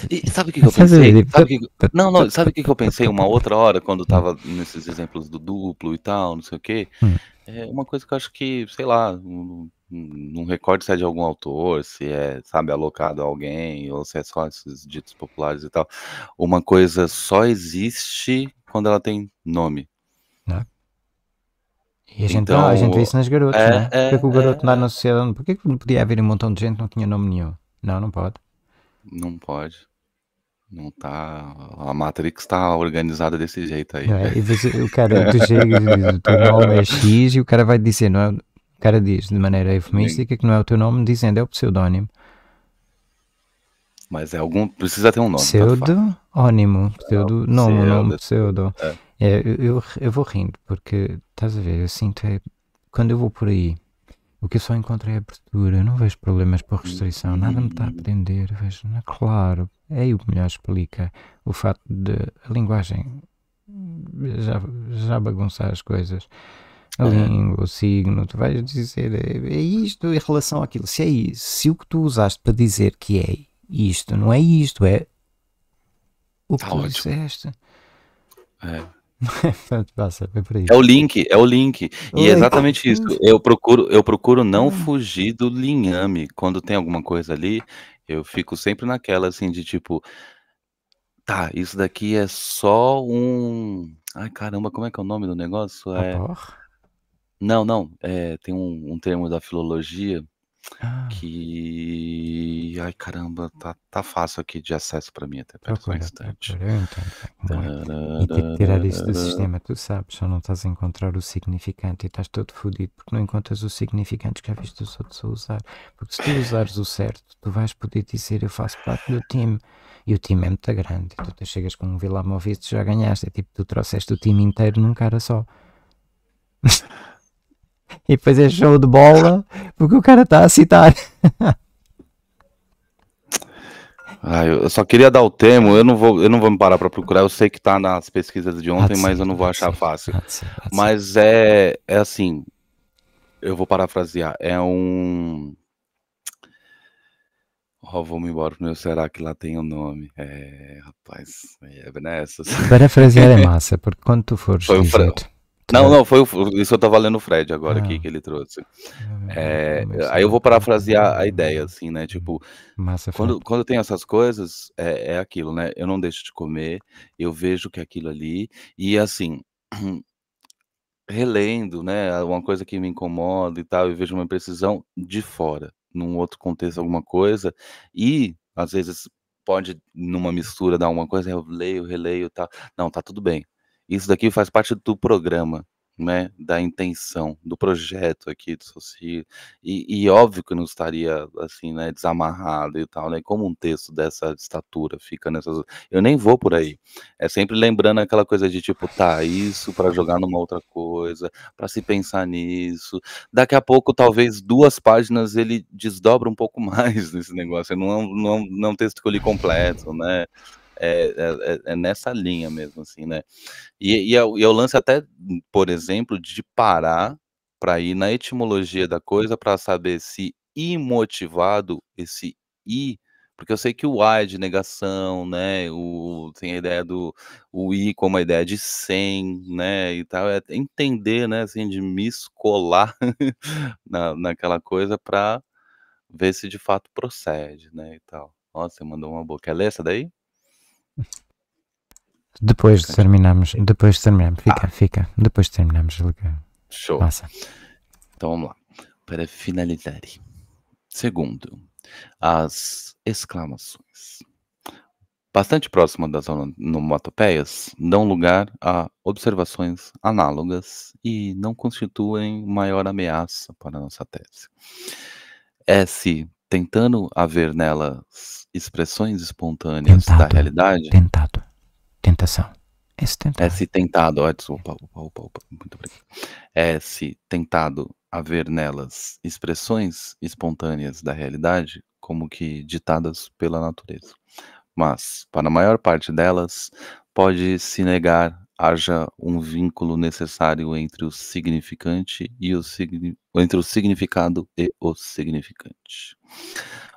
E sabe o que, que, eu pensei? Sabe que... Tipo, não, não, sabe o que, que eu pensei uma outra hora quando estava nesses exemplos do duplo e tal, não sei o quê? Hum. É uma coisa que eu acho que, sei lá, não recordo se é de algum autor, se é, sabe, alocado a alguém, ou se é só esses ditos populares e tal. Uma coisa só existe quando ela tem nome. Não. Né? E a gente, então, não, a gente então, vê isso nas garotas, é, né? É, porque o garoto é, é. na sociedade, por que não podia haver um montão de gente não tinha nome nenhum? Não, não pode. Não pode. Não tá. A Matrix está organizada desse jeito aí. É, e você, o cara, tu chegas, o teu nome é X e o cara vai dizer, não é? O cara diz, de maneira eufemística, que não é o teu nome, dizendo é o pseudónimo. Mas é algum. Precisa ter um nome. Pseudónimo. Pseudo, é, nome, pseudo. nome, é. pseudo. É. é eu, eu, eu, vou rindo, porque estás a ver, eu sinto é. Quando eu vou por aí, o que eu só encontro é abertura. Eu não vejo problemas por restrição. Nada me está a prender. Vejo, é claro. É aí o que melhor explica o facto de a linguagem já, já bagunçar as coisas. Uhum. a uhum. língua, o signo, tu vais dizer é, é isto em relação àquilo. Se é isso, se o que tu usaste para dizer que é isto, não é isto, é o que tá tu ótimo. disseste. É. é o link, é o link. e é exatamente isso. Eu procuro, eu procuro não hum. fugir do linhame. Quando tem alguma coisa ali, eu fico sempre naquela assim de tipo, tá, isso daqui é só um. Ai caramba, como é que é o nome do negócio? É. Não, não. É, tem um, um termo da filologia ah. que. Ai, caramba, tá, tá fácil aqui de acesso para mim, até perto um Procura, e tá tirar isso do sistema, tu sabes, só não estás a encontrar o significante e estás todo fodido porque não encontras os significantes que já viste os outros a usar. Porque se tu usares o certo, tu vais poder dizer eu faço parte do time. E o time é muito grande. Tu, chegas com um Vila e já ganhaste. É tipo, tu trouxeste o time inteiro num cara só. e fazer show de bola porque o cara está a citar. Ah, eu só queria dar o termo, eu não vou, eu não vou me parar para procurar, eu sei que está nas pesquisas de ontem, ah, mas eu não vou ah, achar fácil. Ah, mas é, é assim, eu vou parafrasear, é um... Ó, vou vamos embora, meu, será que lá tem o um nome? É, rapaz, é nessas. Parafrasear é massa, porque quando tu fores... Foi um dizer... Não, é. não, foi o, isso eu tava lendo o Fred agora ah. aqui que ele trouxe. Ah, é, então, aí eu vou parafrasear a ideia, assim, né? Tipo, Massa, quando, quando tem essas coisas, é, é, aquilo, né? Eu não deixo de comer, eu vejo que é aquilo ali, e assim, relendo, né? Uma coisa que me incomoda e tal, eu vejo uma imprecisão de fora, num outro contexto, alguma coisa, e às vezes pode, numa mistura, dar alguma coisa, eu leio, releio, tá. Não, tá tudo bem, isso daqui faz parte do programa, né, da intenção, do projeto aqui do Soci. E, e, óbvio que não estaria assim, né, desamarrado e tal, né? Como um texto dessa estatura fica nessas. Eu nem vou por aí. É sempre lembrando aquela coisa de tipo, tá, isso para jogar numa outra coisa, para se pensar nisso. Daqui a pouco, talvez duas páginas ele desdobra um pouco mais nesse negócio. Não é um, não, é não é um texto que eu li completo, né? É, é, é, é, nessa linha mesmo, assim, né? E, e, eu, é e eu é lance até, por exemplo, de parar para ir na etimologia da coisa para saber se imotivado, esse i, porque eu sei que o A é de negação, né? O, tem a ideia do o I como a ideia de sem, né? E tal, é entender, né? Assim, de me escolar na, naquela coisa para ver se de fato procede, né? E tal. Nossa, você mandou uma boa. Quer ler essa daí? Depois de terminarmos, depois de terminarmos, fica, ah. fica. Depois de terminarmos, Luca. Show. Passa. Então vamos lá. Para finalizar. Segundo, as exclamações. Bastante próximas das onomatopeias, dão lugar a observações análogas e não constituem maior ameaça para a nossa tese. S tentando haver nela expressões espontâneas tentado, da realidade. Tentado. Tentação. Esse tentado. Esse tentado, ó, desculpa, opa, opa, opa, muito obrigado. É esse tentado haver nelas expressões espontâneas da realidade, como que ditadas pela natureza. Mas, para a maior parte delas, pode se negar haja um vínculo necessário entre o significante e o signi... entre o significado e o significante.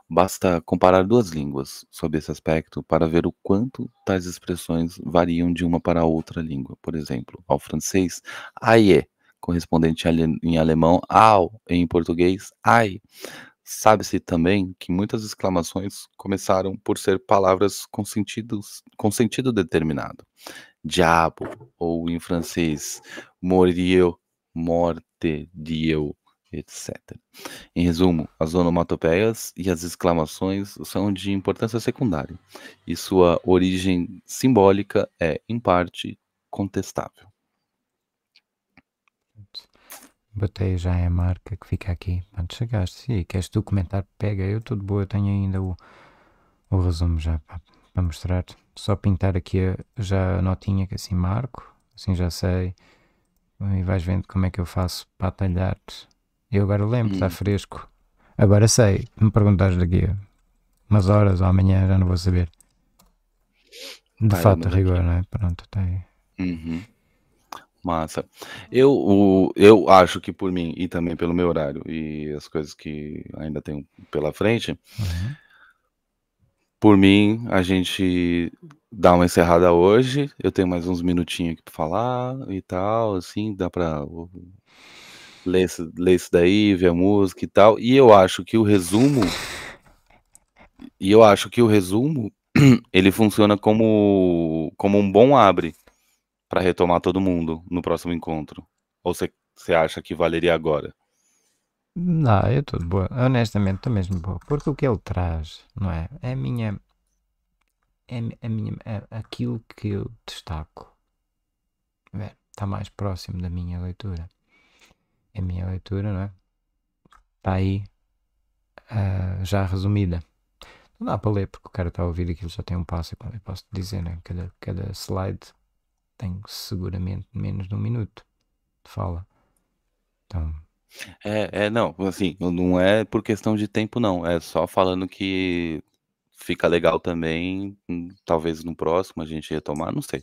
Basta comparar duas línguas sob esse aspecto para ver o quanto tais expressões variam de uma para outra língua. Por exemplo, ao francês, aie, correspondente em alemão ao, em português, ai. Sabe-se também que muitas exclamações começaram por ser palavras com, sentido com sentido determinado diabo, ou em francês, morieu, morte, dieu, etc. Em resumo, as onomatopeias e as exclamações são de importância secundária, e sua origem simbólica é, em parte, contestável. Botei já a marca que fica aqui. Quando chegaste. E queres tu comentar? Pega, eu estou de boa, tenho ainda o, o resumo já para mostrar-te só pintar aqui a, já a notinha que assim marco, assim já sei. E vais vendo como é que eu faço para talhar. Eu agora lembro, está hum. fresco. Agora sei, me perguntares daqui a umas horas ou amanhã já não vou saber. De Ai, fato, rigor, né não é? Pronto, está aí. Uhum. Massa. Eu, o, eu acho que por mim e também pelo meu horário e as coisas que ainda tenho pela frente, uhum. Por mim, a gente dá uma encerrada hoje. Eu tenho mais uns minutinhos aqui para falar e tal, assim, dá para ler, ler isso daí, ver a música e tal. E eu acho que o resumo e eu acho que o resumo ele funciona como como um bom abre para retomar todo mundo no próximo encontro. Ou você acha que valeria agora? Não, eu estou de boa. Honestamente, estou mesmo de boa. Porque o que ele traz, não é? É a minha. É a minha. É aquilo que eu destaco. está mais próximo da minha leitura. A minha leitura, não é? Está aí uh, já resumida. Não dá para ler porque o cara está a ouvir aquilo, já tem um passo. Eu posso dizer, né? cada, cada slide tem seguramente menos de um minuto de fala. Então é, é, não, assim, não é por questão de tempo, não. É só falando que fica legal também, hum, talvez no próximo a gente retomar, não sei.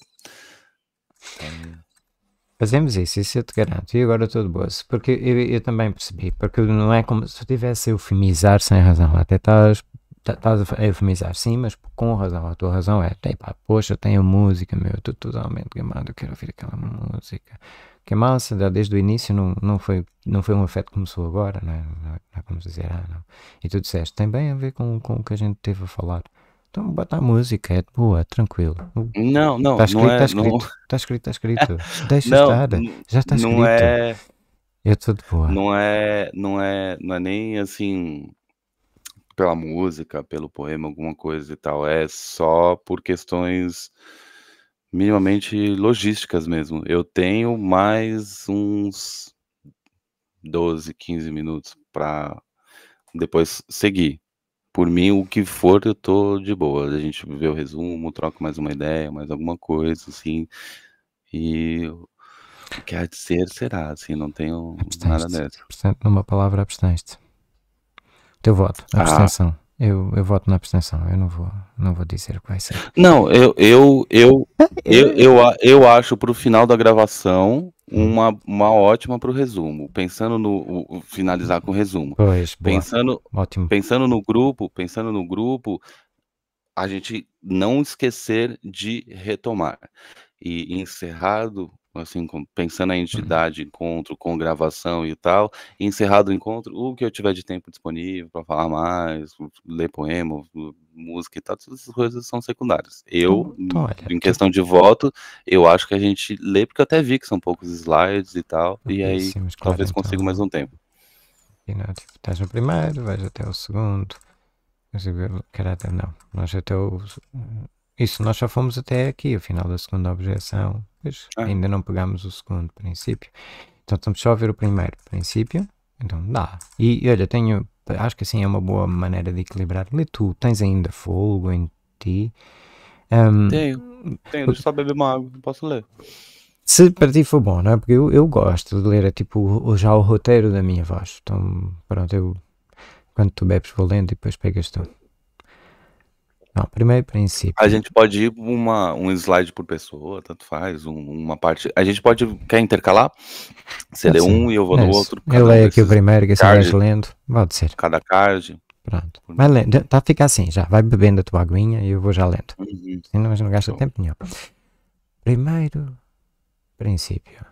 É, fazemos isso, isso eu te garanto. E agora estou de boas. Porque eu, eu, também percebi. Porque não é como se eu tivesse a eufemizar sem razão. Até estás, tá, a eufemizar, sim, mas com razão. A tua razão é: pá, tipo, ah, poxa, tenho música, meu. Estou totalmente gamado. Eu quero ouvir aquela música que é massa desde o início não, não, foi, não foi um afeto que começou agora, não é? Não é como dizer, ah, não. E tu disseste, tem bem a ver com, com o que a gente teve a falar. Então bota a música, é boa, tranquilo. Não, não, tá escrito, não é. Está escrito, está escrito, está escrito. Deixa não, estar, já está escrito. Não é... Eu estou de boa. Não é, não, é, não é nem assim pela música, pelo poema, alguma coisa e tal. É só por questões minimamente logísticas mesmo. Eu tenho mais uns 12, 15 minutos para depois seguir. Por mim, o que for, eu tô de boa. A gente vê o resumo, troca mais uma ideia, mais alguma coisa, assim. E o que há de ser, será, assim, não tenho nada dessa. numa palavra, abstens-te. Teu voto, ah, abstenção. Ah. Eu, eu voto na abstenção, eu não vou, não vou dizer o que vai ser. Não, eu, eu, eu, eu, eu, eu acho o final da gravação uma, uma ótima o resumo. Pensando no. O, finalizar com o resumo. Pois, boa. pensando, Ótimo. pensando no grupo, pensando no grupo, a gente não esquecer de retomar. E encerrado assim, pensando a uhum. entidade, encontro com gravação e tal, e encerrado o encontro, o que eu tiver de tempo disponível para falar mais, hum, ler poema, hum, música e tal, todas essas coisas são secundárias. Eu, hum, Olha, em questão de voto, eu acho que a gente lê, porque eu até vi que são poucos slides e tal, e aí claro, talvez então. consiga mais um tempo. E não, estás no primeiro, vais até o segundo, caráter não, nós até o... Isso, nós só fomos até aqui, o final da segunda objeção, ah. ainda não pegámos o segundo princípio. Então estamos só a ver o primeiro princípio. Então dá. E olha, tenho. Acho que assim é uma boa maneira de equilibrar. Lê tu, tens ainda fogo em ti. Um, tenho, tenho, deixa só beber uma água, posso ler. Se para ti for bom, não é? Porque eu, eu gosto de ler, é tipo já o roteiro da minha voz. Então, pronto, eu quando tu bebes vou lendo e depois pegas tu. Não, primeiro princípio. A gente pode ir uma, um slide por pessoa, tanto faz, um, uma parte. A gente pode. Quer intercalar? Você lê um e eu vou no é outro. Eu leio aqui o primeiro, que você vai lendo. Pode ser. Cada card. Pronto. Vai lendo. Tá, fica assim já. Vai bebendo a tua aguinha e eu vou já lendo. Uhum. Senão não gasta então. tempo nenhum. Primeiro princípio.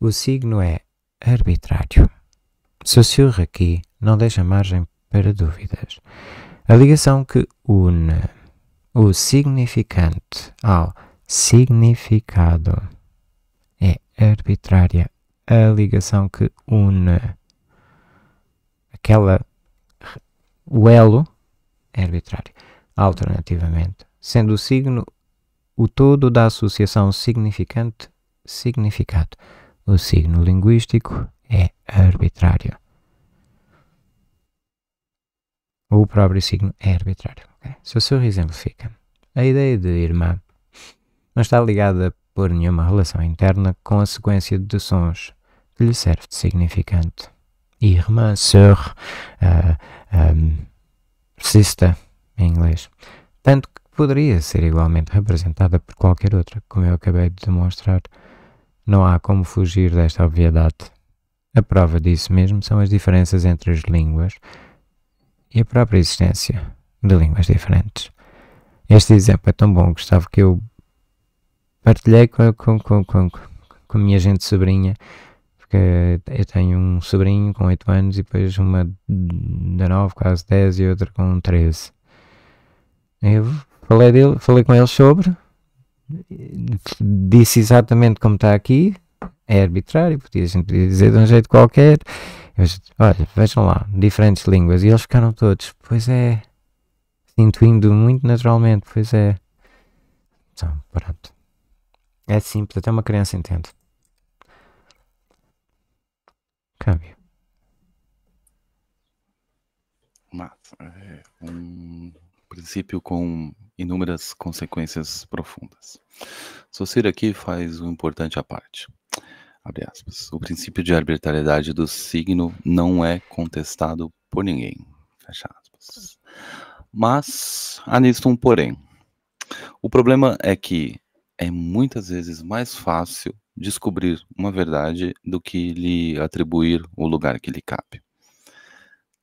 O signo é arbitrário. Sussurra aqui, não deixa margem para dúvidas. A ligação que une o significante ao significado é arbitrária. A ligação que une aquela o elo é arbitrário. Alternativamente, sendo o signo o todo da associação significante significado. O signo linguístico é arbitrário. ou o próprio signo é arbitrário. Okay? Se o sorriso exemplifica a ideia de irmã não está ligada por nenhuma relação interna com a sequência de sons que lhe serve de significante. Irmã, sœur, uh, ah, um, ah, sister, em inglês. Tanto que poderia ser igualmente representada por qualquer outra, como eu acabei de demonstrar. Não há como fugir desta obviedade. A prova disso mesmo são as diferenças entre as línguas e a própria existência de línguas diferentes. Este exemplo é tão bom, Gustavo, que eu partilhei com, com, com, com, com a minha gente sobrinha, porque eu tenho um sobrinho com 8 anos e depois uma da 9, quase 10 e outra com 13. Eu falei, dele, falei com ele sobre, disse exatamente como está aqui, é arbitrário, podia, a gente podia dizer de um jeito qualquer. Eu, olha, vejam lá, diferentes línguas. E eles ficaram todos, pois é, intuindo muito naturalmente, pois é. Então, pronto. É simples, até uma criança entende. Câmbio. Mato. É um princípio com inúmeras consequências profundas. Socir aqui faz um importante à parte. Aspas, o princípio de arbitrariedade do signo não é contestado por ninguém. Fecha aspas. Mas há nisto um porém. O problema é que é muitas vezes mais fácil descobrir uma verdade do que lhe atribuir o lugar que lhe cabe.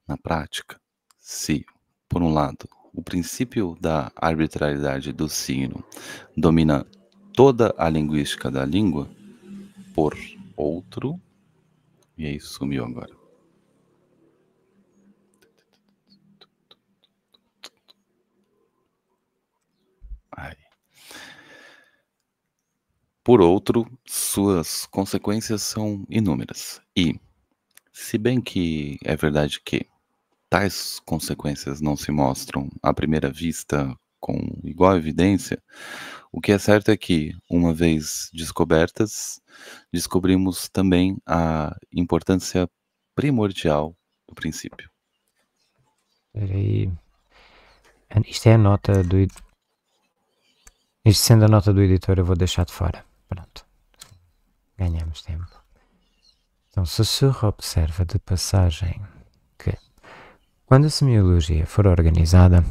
Na prática, se, por um lado, o princípio da arbitrariedade do signo domina toda a linguística da língua, por outro. E aí sumiu agora. Por outro, suas consequências são inúmeras. E, se bem que é verdade que tais consequências não se mostram à primeira vista com igual evidência, o que é certo é que, uma vez descobertas, descobrimos também a importância primordial do princípio. Peraí. Ah, isto é a nota do. Isto sendo a nota do editor, eu vou deixar de fora. Pronto. Ganhamos tempo. Então, Sussurro observa de passagem que, quando a semiologia for organizada,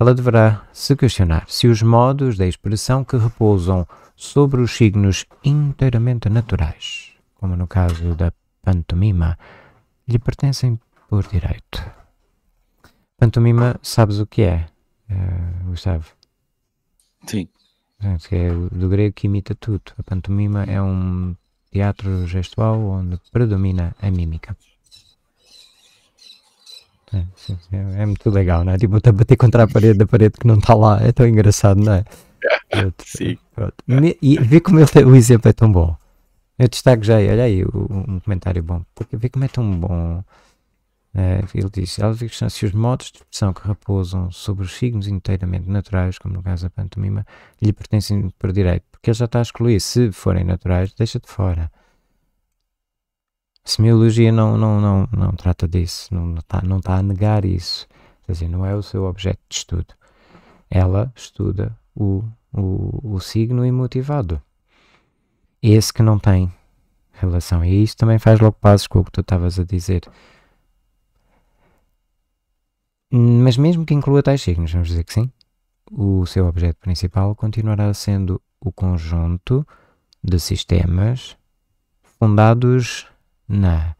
ela deverá se questionar se os modos da expressão que repousam sobre os signos inteiramente naturais, como no caso da pantomima, lhe pertencem por direito. Pantomima, sabes o que é, uh, Gustavo? Sim. Que é do grego que imita tudo. A pantomima é um teatro gestual onde predomina a mímica. É, sim, é, é, muito legal, não é? Tipo, a bater contra a parede da parede que não está lá, é tão engraçado, não é? sim. Me, e vê como ele, o exemplo é tão bom. Eu destaco já, olha aí, um comentário bom, porque vê como é tão bom. É, ele disse: se os modos de expressão que repousam sobre os signos inteiramente naturais, como no caso da pantomima, lhe pertencem por direito, porque ele já está a excluir. Se forem naturais, deixa de fora. Semiologia não, não, não, não trata disso, não está não tá a negar isso. Quer dizer, não é o seu objeto de estudo. Ela estuda o, o, o signo imotivado. Esse que não tem relação. E isso também faz logo passos com o que tu estavas a dizer. Mas mesmo que inclua tais signos, vamos dizer que sim, o seu objeto principal continuará sendo o conjunto de sistemas fundados na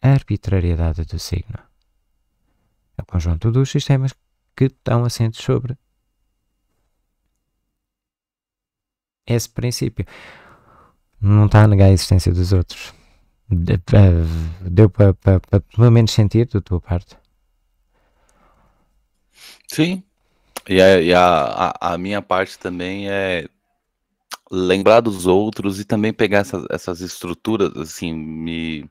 arbitrariedade do signo. É o conjunto dos sistemas que estão assentes sobre esse princípio. Não está a negar a existência dos outros. Deu para, para, para pelo menos sentir da tua parte? Sim. E, a, é, e a, a, a minha parte também é lembrar dos outros e também pegar essas, essas estruturas, assim, me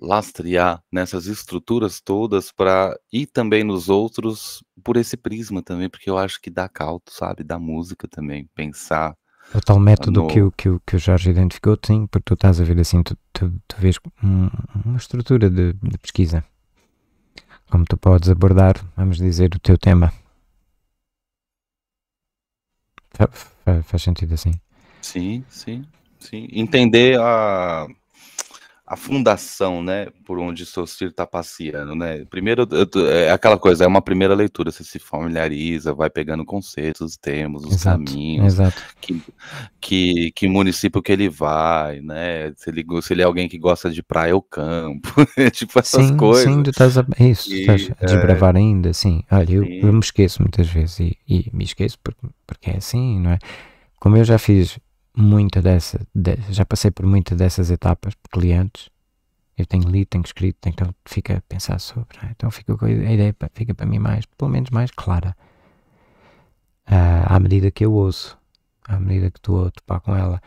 lastrear nessas estruturas todas para ir também nos outros por esse prisma também, porque eu acho que dá caldo, sabe? Da música também, pensar. O tal método no... que, o, que, o, que o Jorge identificou, sim, porque tu estás a ver assim, tu, tu, tu vês uma estrutura de, de pesquisa. Como tu podes abordar, vamos dizer, o teu tema. Faz, sentido assim. Sim, sim, sim. Entender a a fundação, né, por onde seu filho está passeando, né? Primeiro, é aquela coisa, é uma primeira leitura, você se familiariza, vai pegando conceitos, os termos, os exato, caminhos, exato. Que, que, que, município que ele vai, né? Se ele, se ele é alguém que gosta de praia ou campo, tipo essas sim, coisas. Sim, de tás, é isso, e, tás, é, desbravar ainda, sim. Olha, eu, eu, me esqueço muitas vezes e, e me esqueço porque, porque é assim, não é? Como eu já fiz muita dessa, de, já passei por muita dessas etapas de clientes. Eu tenho lido, tenho escrito, então fica a pensar sobre. Né? Então fica a ideia fica para mim mais, pelo menos mais clara. Uh, à medida que eu ouço, à medida que estou a topar com ela.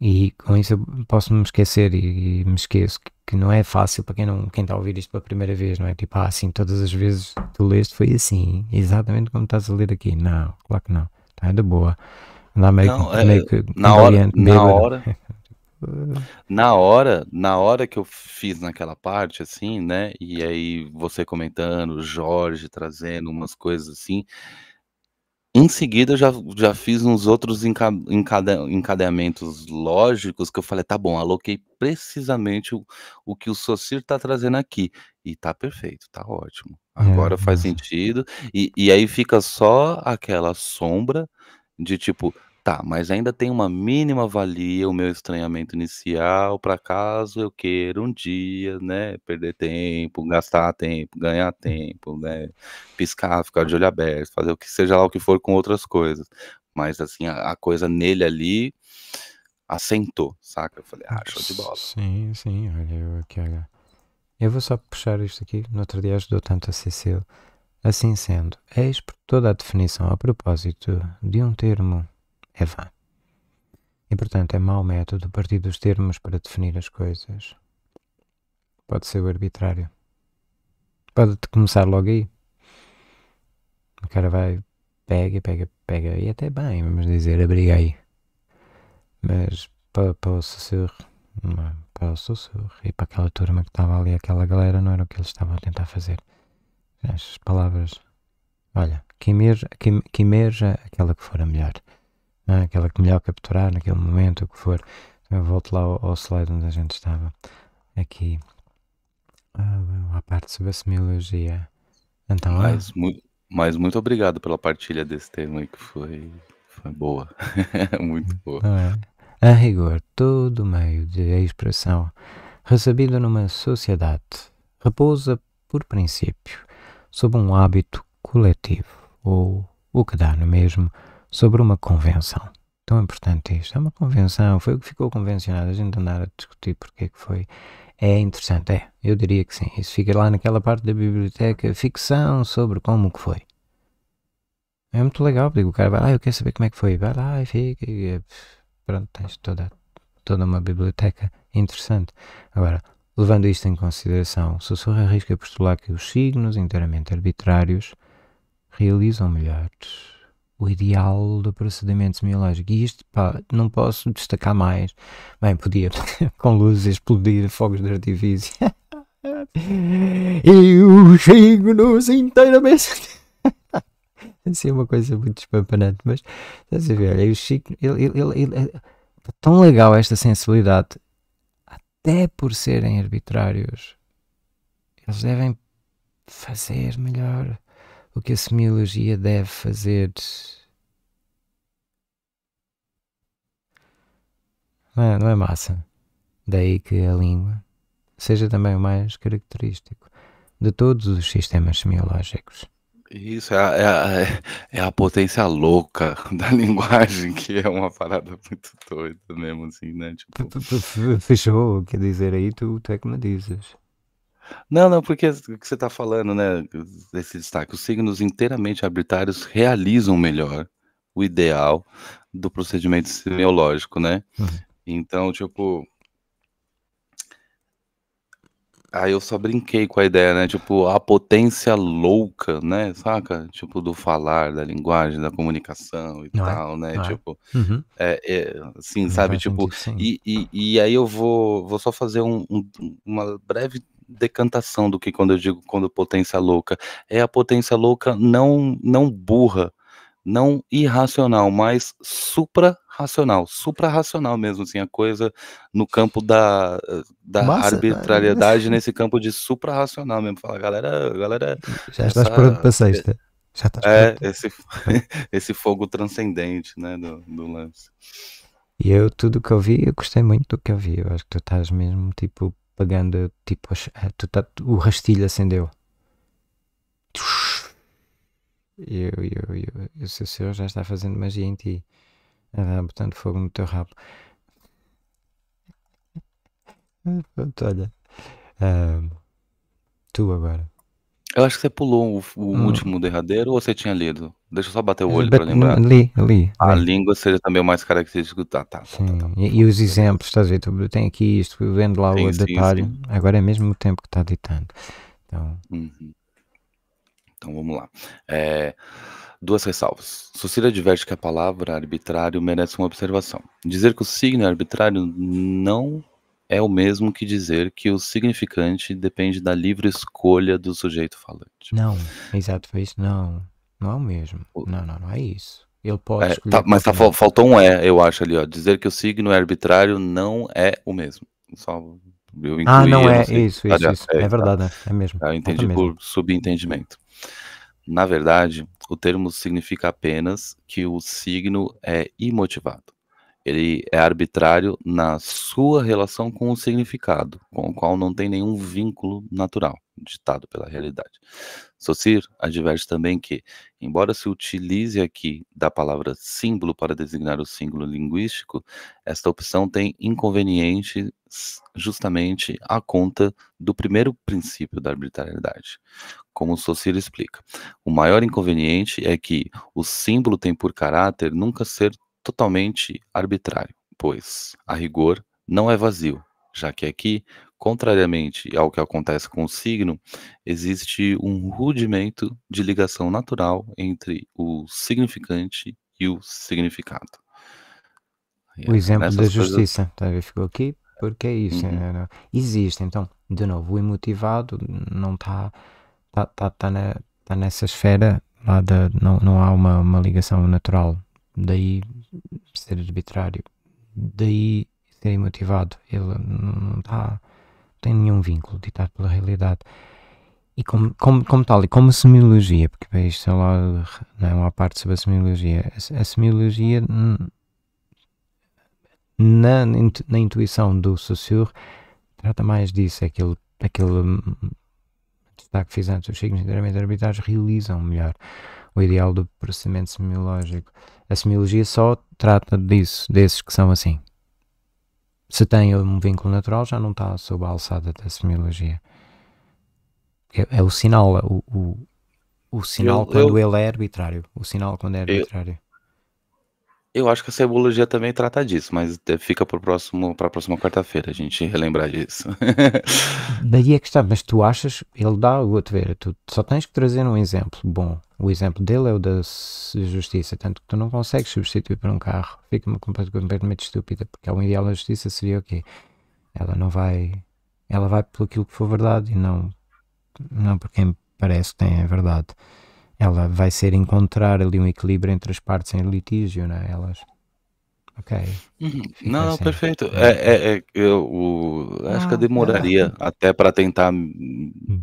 E com isso eu posso me esquecer e, e me esqueço que, que, não é fácil para quem não quem está a ouvir isto pela primeira vez, não é? Tipo, ah, assim, todas as vezes tu leste foi assim, exatamente como estás a ler aqui. Não, claro que não. Está de boa meio, não, é, meio que na hora, na hora, na hora, na hora que eu fiz naquela parte, assim, né? E aí você comentando, Jorge trazendo umas coisas assim. Em seguida, já, já fiz uns outros encadeamentos lógicos que eu falei, tá bom, aloquei precisamente o, o que o Socir tá trazendo aqui. E tá perfeito, tá ótimo. É, Agora é. faz sentido. E, e aí fica só aquela sombra de tipo, tá, mas ainda tem uma mínima valia o meu estranhamento inicial para caso eu queira um dia, né, perder tempo, gastar tempo, ganhar tempo, né, piscar, ficar de olho aberto, fazer o que seja lá o que for com outras coisas. Mas assim, a, a coisa nele ali assentou, saca? Eu falei, ah, show de bola. Sim, sim, olha, eu quero. Eu vou só puxar isto aqui. No outro dia ajudou tanto a Cecil Assim sendo, eis por toda a definição a propósito de um termo é vã. E portanto é mau método partir dos termos para definir as coisas. Pode ser o arbitrário. Pode-te começar logo aí. O cara vai, pega, pega, pega, e até bem, vamos dizer, abriga aí. Mas para, para o sussurro, é? para o sussurro e para aquela turma que estava ali, aquela galera, não era o que eles estavam a tentar fazer. As palavras. Olha, que emerja, aquela que for a melhor. É? Aquela que melhor capturar naquele momento, o que for. Eu volto lá ao, ao slide onde a gente estava. Aqui. Ah, a parte sobre a semiologia. Então, mais, é... muito, mais muito obrigado pela partilha desse tema aí que foi, foi boa. muito boa. É? A rigor, todo meio de expressão recebido numa sociedade repousa por princípio sobre um hábito coletivo ou o que dá no é mesmo sobre uma convenção. Tão importante isto. É uma convenção, foi o que ficou convencionado. A gente andar a discutir porque é que foi. É interessante, é. Eu diria que sim. Isso fica lá naquela parte da biblioteca, ficção sobre como que foi. É muito legal, porque o cara vai lá, ah, eu quero saber como é que foi. Vai lá e fica. E, é, pronto, tens toda, toda uma biblioteca interessante. Agora, Levando isto em consideração, Sussurro arrisca postular que os signos inteiramente arbitrários realizam melhor o ideal do procedimento semiológico. E isto, pá, não posso destacar mais. Bem, podia, com luzes, explodir fogos de artifício. e os signos inteiramente. Assim é uma coisa muito espampanante, mas estás a ver? Aí ele, ele, ele, é tão legal esta sensibilidade até por serem arbitrários, eles devem fazer melhor o que a semiologia deve fazer. Não é, não é massa. Daí que a língua seja também o mais característico de todos os sistemas semiológicos. Isso, é, é a, é, é a, potência louca da linguagem, que é uma parada muito doida mesmo, assim, né? Tipo... Tu, tu, fechou, quer dizer, aí tu, tu é que me dizes. Não, não, porque o que você está falando, né, desse destaque, os signos inteiramente arbitrários realizam melhor o ideal do procedimento semiológico, né? Uhum. Então, tipo, Aí eu só brinquei com a ideia, né? Tipo, a potência louca, né? Saca? Tipo, do falar, da linguagem, da comunicação e não é? tal, né? é, né? Tipo, é. É, é, assim, sabe? É tipo, sentido, e, e, assim. e, aí eu vou, vou só fazer um, um, uma breve decantação do que quando eu digo quando potência louca. É a potência louca não, não burra, não irracional, mas supra racional, supra-racional mesmo, assim, a coisa no campo da, da Massa, é, arbitrariedade, nesse campo de supra-racional mesmo. Fala, galera, galera. Já estás essa, pronto para sexta. É, já estás é, pronto. Esse, esse fogo transcendente, né, do, do lance. E eu, tudo que eu vi, eu gostei muito do que eu vi. Eu acho que tu estás mesmo, tipo, pagando, tipo, eh, tu tá, o rastilho acendeu. Eu, eu, eu, eu, o senhor já está fazendo magia em ti. Ah, portanto, fogo no teu rabo. Pronto, olha. Uh, tu agora. Eu acho que você pulou o, o hum. último derradeiro ou você tinha lido? Deixa eu só bater o olho para lembrar. Li, li. A li. língua seja também o mais característico. Tá, tá, tá sim. tá, tá, tá. E, e, os exemplos, estás a ver? Eu tem aqui isto, vendo lá sim, o sim, detalhe. Sim. Agora é mesmo o tempo que está ditando. Então, uhum. então vamos lá. É, Duas ressalvas. Sucira adverte que a palavra arbitrário merece uma observação. Dizer que o signo é arbitrário não é o mesmo que dizer que o significante depende da livre escolha do sujeito falante. Não, exato, foi isso. Não, não é o mesmo. Não, não, não é isso. Ele pode é, tá, mas tá, faltou um é, eu acho ali, ó. Dizer que o signo é arbitrário não é o mesmo. Só eu ah, incluí, Ah, não é, não isso, isso, ah, isso. É, é verdade, tá. é, é mesmo. Eu é entendi por subentendimento. Na verdade, o termo significa apenas que o signo é imotivado. Ele é arbitrário na sua relação com o significado, com o qual não tem nenhum vínculo natural ditado pela realidade. Socir adverte também que, embora se utilize aqui da palavra símbolo para designar o símbolo linguístico, esta opção tem inconvenientes justamente à conta do primeiro princípio da arbitrariedade. Como Socir explica, o maior inconveniente é que o símbolo tem por caráter nunca ser totalmente arbitrário, pois, a rigor, não é vazio, já que aqui Contrariamente ao que acontece com o signo, existe um rudimento de ligação natural entre o significante e o significado. O exemplo Nessas da justiça coisas... Tá também ficou aqui, porque é isso. Uhum. Né? Existe, então, de novo, o emotivado não está tá, tá, tá, na, tá nessa esfera lá da, não, não há uma, uma ligação natural, daí ser arbitrário, daí ser emotivado. Ele não está tem nenhum vínculo ditado pela realidade. E como, como, como tal, e como semiologia, porque isto é lá, não é uma parte sobre a semiologia, a, a semiologia na, na intuição do Saussure trata mais disso, é aquele, aquele hum, destaque que fiz antes, os signos inteiramente arbitrários realizam melhor o ideal do processamento semiológico. A semiologia só trata disso, desses que são assim. Se tem um vínculo natural, já não está sob a alçada da semiologia. É, é o sinal, o, o, o sinal eu, quando eu, ele é arbitrário. O sinal quando é arbitrário. Eu acho que a cebologia também trata disso, mas fica para a próxima quarta-feira a gente relembrar disso. Daí é que está, mas tu achas, ele dá o outro ver, tu só tens que trazer um exemplo bom. O exemplo dele é o da justiça, tanto que tu não consegues substituir por um carro. Fica-me completamente estúpida, porque é o ideal da justiça seria o quê? Ela não vai, ela vai pelo aquilo que for verdade e não, não por quem parece que tem a verdade ela vai ser encontrar ali um equilíbrio entre as partes em litígio, não é? Elas. Ok. Uhum. Não, assim. perfeito. Uhum. É, é, é eu acho ah, que eu ah, tá. demoraria é. até para tentar hum.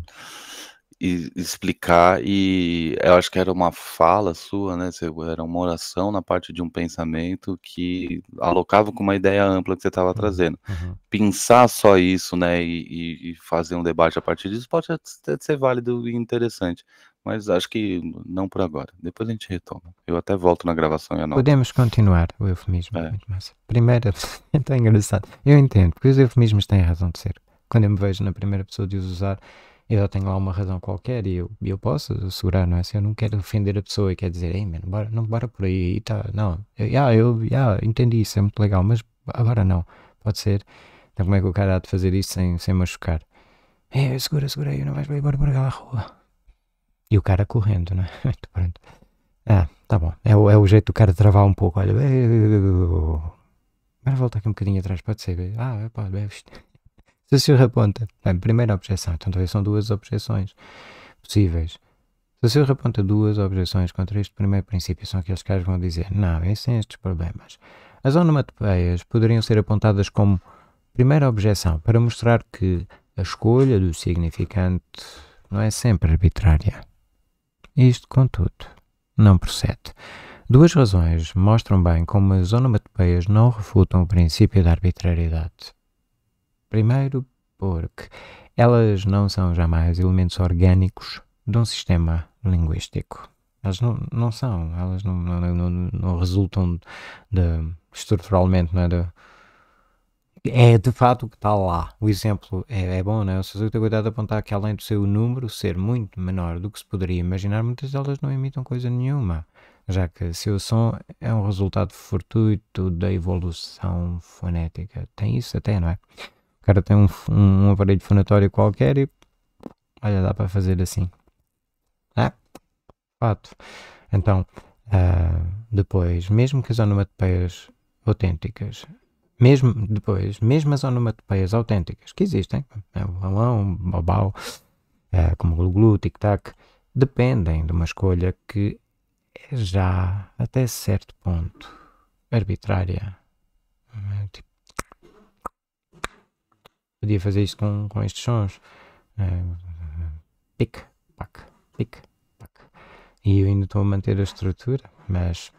e, explicar e eu acho que era uma fala sua, né? Era uma oração na parte de um pensamento que alocava com uma ideia ampla que você estava uhum. trazendo. Uhum. Pensar só isso, né? E, e, fazer um debate a partir disso pode ser válido e interessante mas acho que não por agora. Depois a gente retoma. Eu até volto na gravação e anoto. Podemos continuar o eufemismo. É. Primeira, então é engraçado. Eu entendo, porque os eufemismos têm razão de ser. Quando eu me vejo na primeira pessoa de os usar, eu já tenho lá uma razão qualquer e eu, eu posso segurar, não é? Se eu não quero ofender a pessoa e quer dizer, ei, mano, bora, não bora por aí, e tá, não. Eu, yeah, eu yeah, entendi isso, é muito legal, mas agora não. Pode ser. Então como é que o cara há de fazer isso sem, sem machucar? É, segura, segura aí, não vais para bora, bora lá rua. E o cara correndo, né? Pronto. Ah, tá bom. É o, é o jeito do cara travar um pouco. Olha. Agora volta aqui um bocadinho atrás, pode ser. Ah, pode. Se o senhor aponta. Bem, primeira objeção. Então, talvez são duas objeções possíveis. Se o senhor aponta duas objeções contra este primeiro princípio, são aqueles caras vão dizer: não, é sem estes problemas. As onomatopeias poderiam ser apontadas como primeira objeção para mostrar que a escolha do significante não é sempre arbitrária. Isto, contudo, não procede. Duas razões mostram bem como as onomatopeias não refutam o princípio da arbitrariedade. Primeiro, porque elas não são jamais elementos orgânicos de um sistema linguístico. Elas não, não são, elas não, não, não, não resultam de, estruturalmente não é, de, é de fato o que está lá. O exemplo é, é bom, não é? O Suzuki tem cuidado de apontar que, além do seu número ser muito menor do que se poderia imaginar, muitas delas não emitem coisa nenhuma, já que seu som é um resultado fortuito da evolução fonética. Tem isso até, não é? O cara tem um, um, um aparelho fonatório qualquer e. Olha, dá para fazer assim. É? fato. Então, uh, depois, mesmo que as onomatopeias autênticas mesmo depois, mesmo as onomatopeias autênticas que existem, é o balão, o babau, é, como o glu tic-tac, dependem de uma escolha que é já, até certo ponto, arbitrária. É tipo, podia fazer isto com, com estes sons. É, pic, pac, pic, pac. E eu ainda estou a manter a estrutura, mas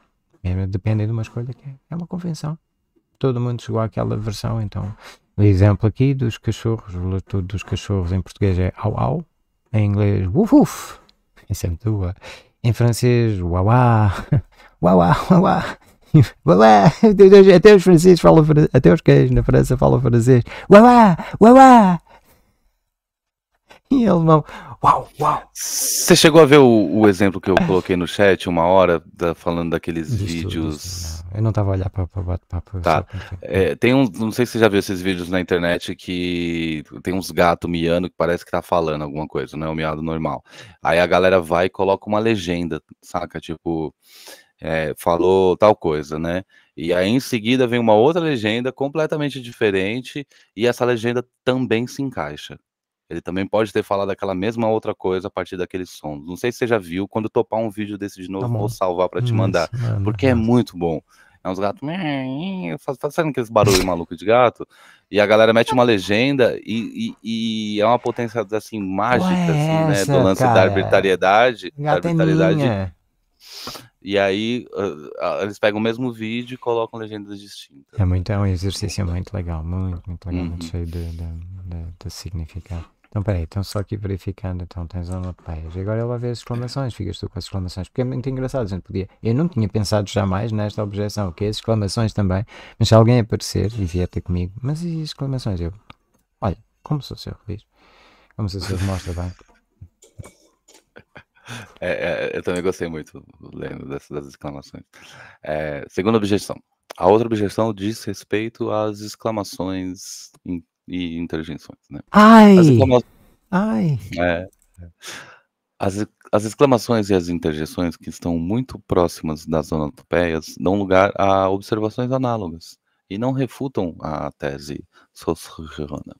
dependem de uma escolha que é, é uma convenção todo mundo chegou àquela versão, então o exemplo aqui dos cachorros, o estatuto dos cachorros em português é au au, em inglês woof woof, isso é muito boa. em francês uau uau uau uau Uauá, até os franceses falam, até os cães na França falam francês. uau. e Em alemão, uau, uau. Você chegou a ver o, o, exemplo que eu coloquei no chat uma hora, da, falando daqueles vídeos eu não estava a olhar para o bate-papo. Tá. É, tem um, não sei se você já viu esses vídeos na internet que tem uns gatos miando que parece que tá falando alguma coisa, não né? é um miado normal. Aí a galera vai e coloca uma legenda, saca? Tipo, é, falou tal coisa, né? E aí em seguida vem uma outra legenda completamente diferente e essa legenda também se encaixa ele também pode ter falado aquela mesma outra coisa a partir daqueles sons. Não sei se você já viu, quando topar um vídeo desse de tá novo, tá vou salvar para te mandar, é, porque é muito bom. É uns gatos fazendo aqueles barulhos malucos de gato, e a galera mete uma legenda e, e, e é uma potência assim mágica, assim, né? Essa, do lance cara? da é arbitrariedade. arbitrariedade. É. E aí ah, ah, eles pegam o mesmo vídeo e colocam legendas distintas. É muito, é um exercício muito legal, muito, muito legal, uhum. muito cheio de, de, de, de significado. Então, peraí, então só aqui verificando, então tens uma page. Agora ele vai ver as exclamações, ficas tu com as exclamações, porque é muito engraçado, a gente podia... Eu não tinha pensado jamais nesta objeção, que as exclamações também, mas se alguém aparecer e vier ter comigo, mas e as exclamações? Eu, olha, como sou seu feliz, como sou seu mostra bem. É, é, eu também gostei muito lendo dessas, das exclamações. É, segunda objeção. A outra objeção diz respeito às exclamações em e interjeições. Né? Ai! As exclama... Ai! É, as, as exclamações e as interjeições que estão muito próximas das onomatopeias dão lugar a observações análogas e não refutam a tese Sosrona.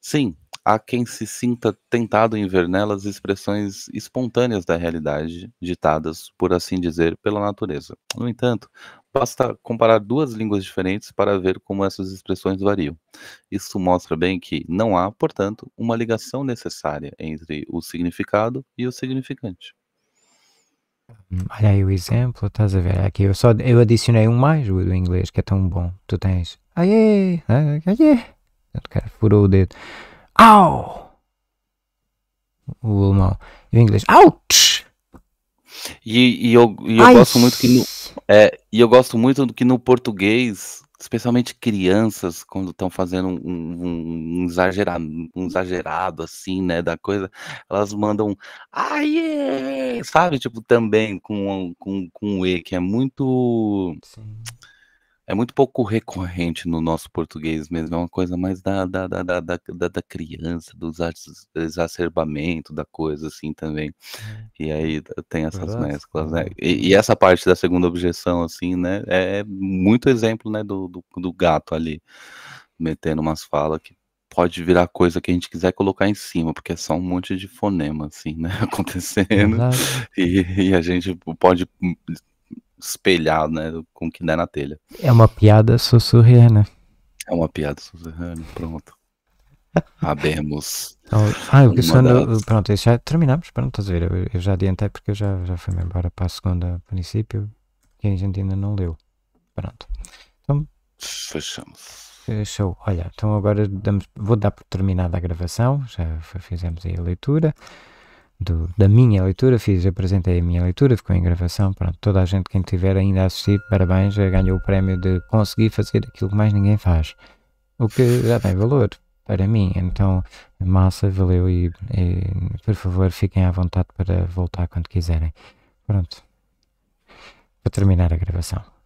Sim, há quem se sinta tentado em ver nelas expressões espontâneas da realidade, ditadas, por assim dizer, pela natureza. No entanto, Basta comparar duas línguas diferentes para ver como essas expressões variam. Isso mostra bem que não há, portanto, uma ligação necessária entre o significado e o significante. Hum, olha aí o exemplo, estás a ver aqui. Eu só eu adicionei um mais, o do inglês, que é tão bom. Tu tens. Aê! Né? Aê! O cara furou o dedo. Au! O alemão. E o inglês. Ouch! E, e eu, e eu gosto muito que no, é, e eu gosto muito do que no português, especialmente crianças, quando estão fazendo um, um, um, exagerado, um exagerado assim, né, da coisa, elas mandam ai, é", sabe, tipo, também com, com, com um E, que é muito. Sim é muito pouco recorrente no nosso português mesmo, é uma coisa mais da, da, da, da, da, da criança, do exacerbamento da coisa, assim, também. É. E aí tem essas Verdade. mesclas, né? Uhum. E, e, essa parte da segunda objeção, assim, né, é, é muito exemplo, né, do, do, do gato ali, metendo umas falas que pode virar coisa que a gente quiser colocar em cima, porque é só um monte de fonema, assim, né, acontecendo. E, e, a gente pode hum, espelhar, né, com o que der na telha. É uma piada sussurriana. Né? É uma piada sussurrana, pronto. Abemos. Então, ah, que questiono, das... pronto, já terminamos, pronto, estás a ver, eu, eu, já adiantei porque eu já, já fui-me embora para a segunda princípio e a gente ainda não leu. Pronto. Então, fechamos. Show. Olha, então agora damos, vou dar por terminada a gravação, já fizemos aí a leitura do, da minha leitura, fiz, apresentei a minha leitura, ficou em gravação, pronto, toda a gente quem tiver ainda a assistir, parabéns, ganhou o prémio de conseguir fazer aquilo que mais ninguém faz, o que já tem valor para mim, então massa, valeu e, e por favor fiquem à vontade para voltar quando quiserem. Pronto, para terminar a gravação.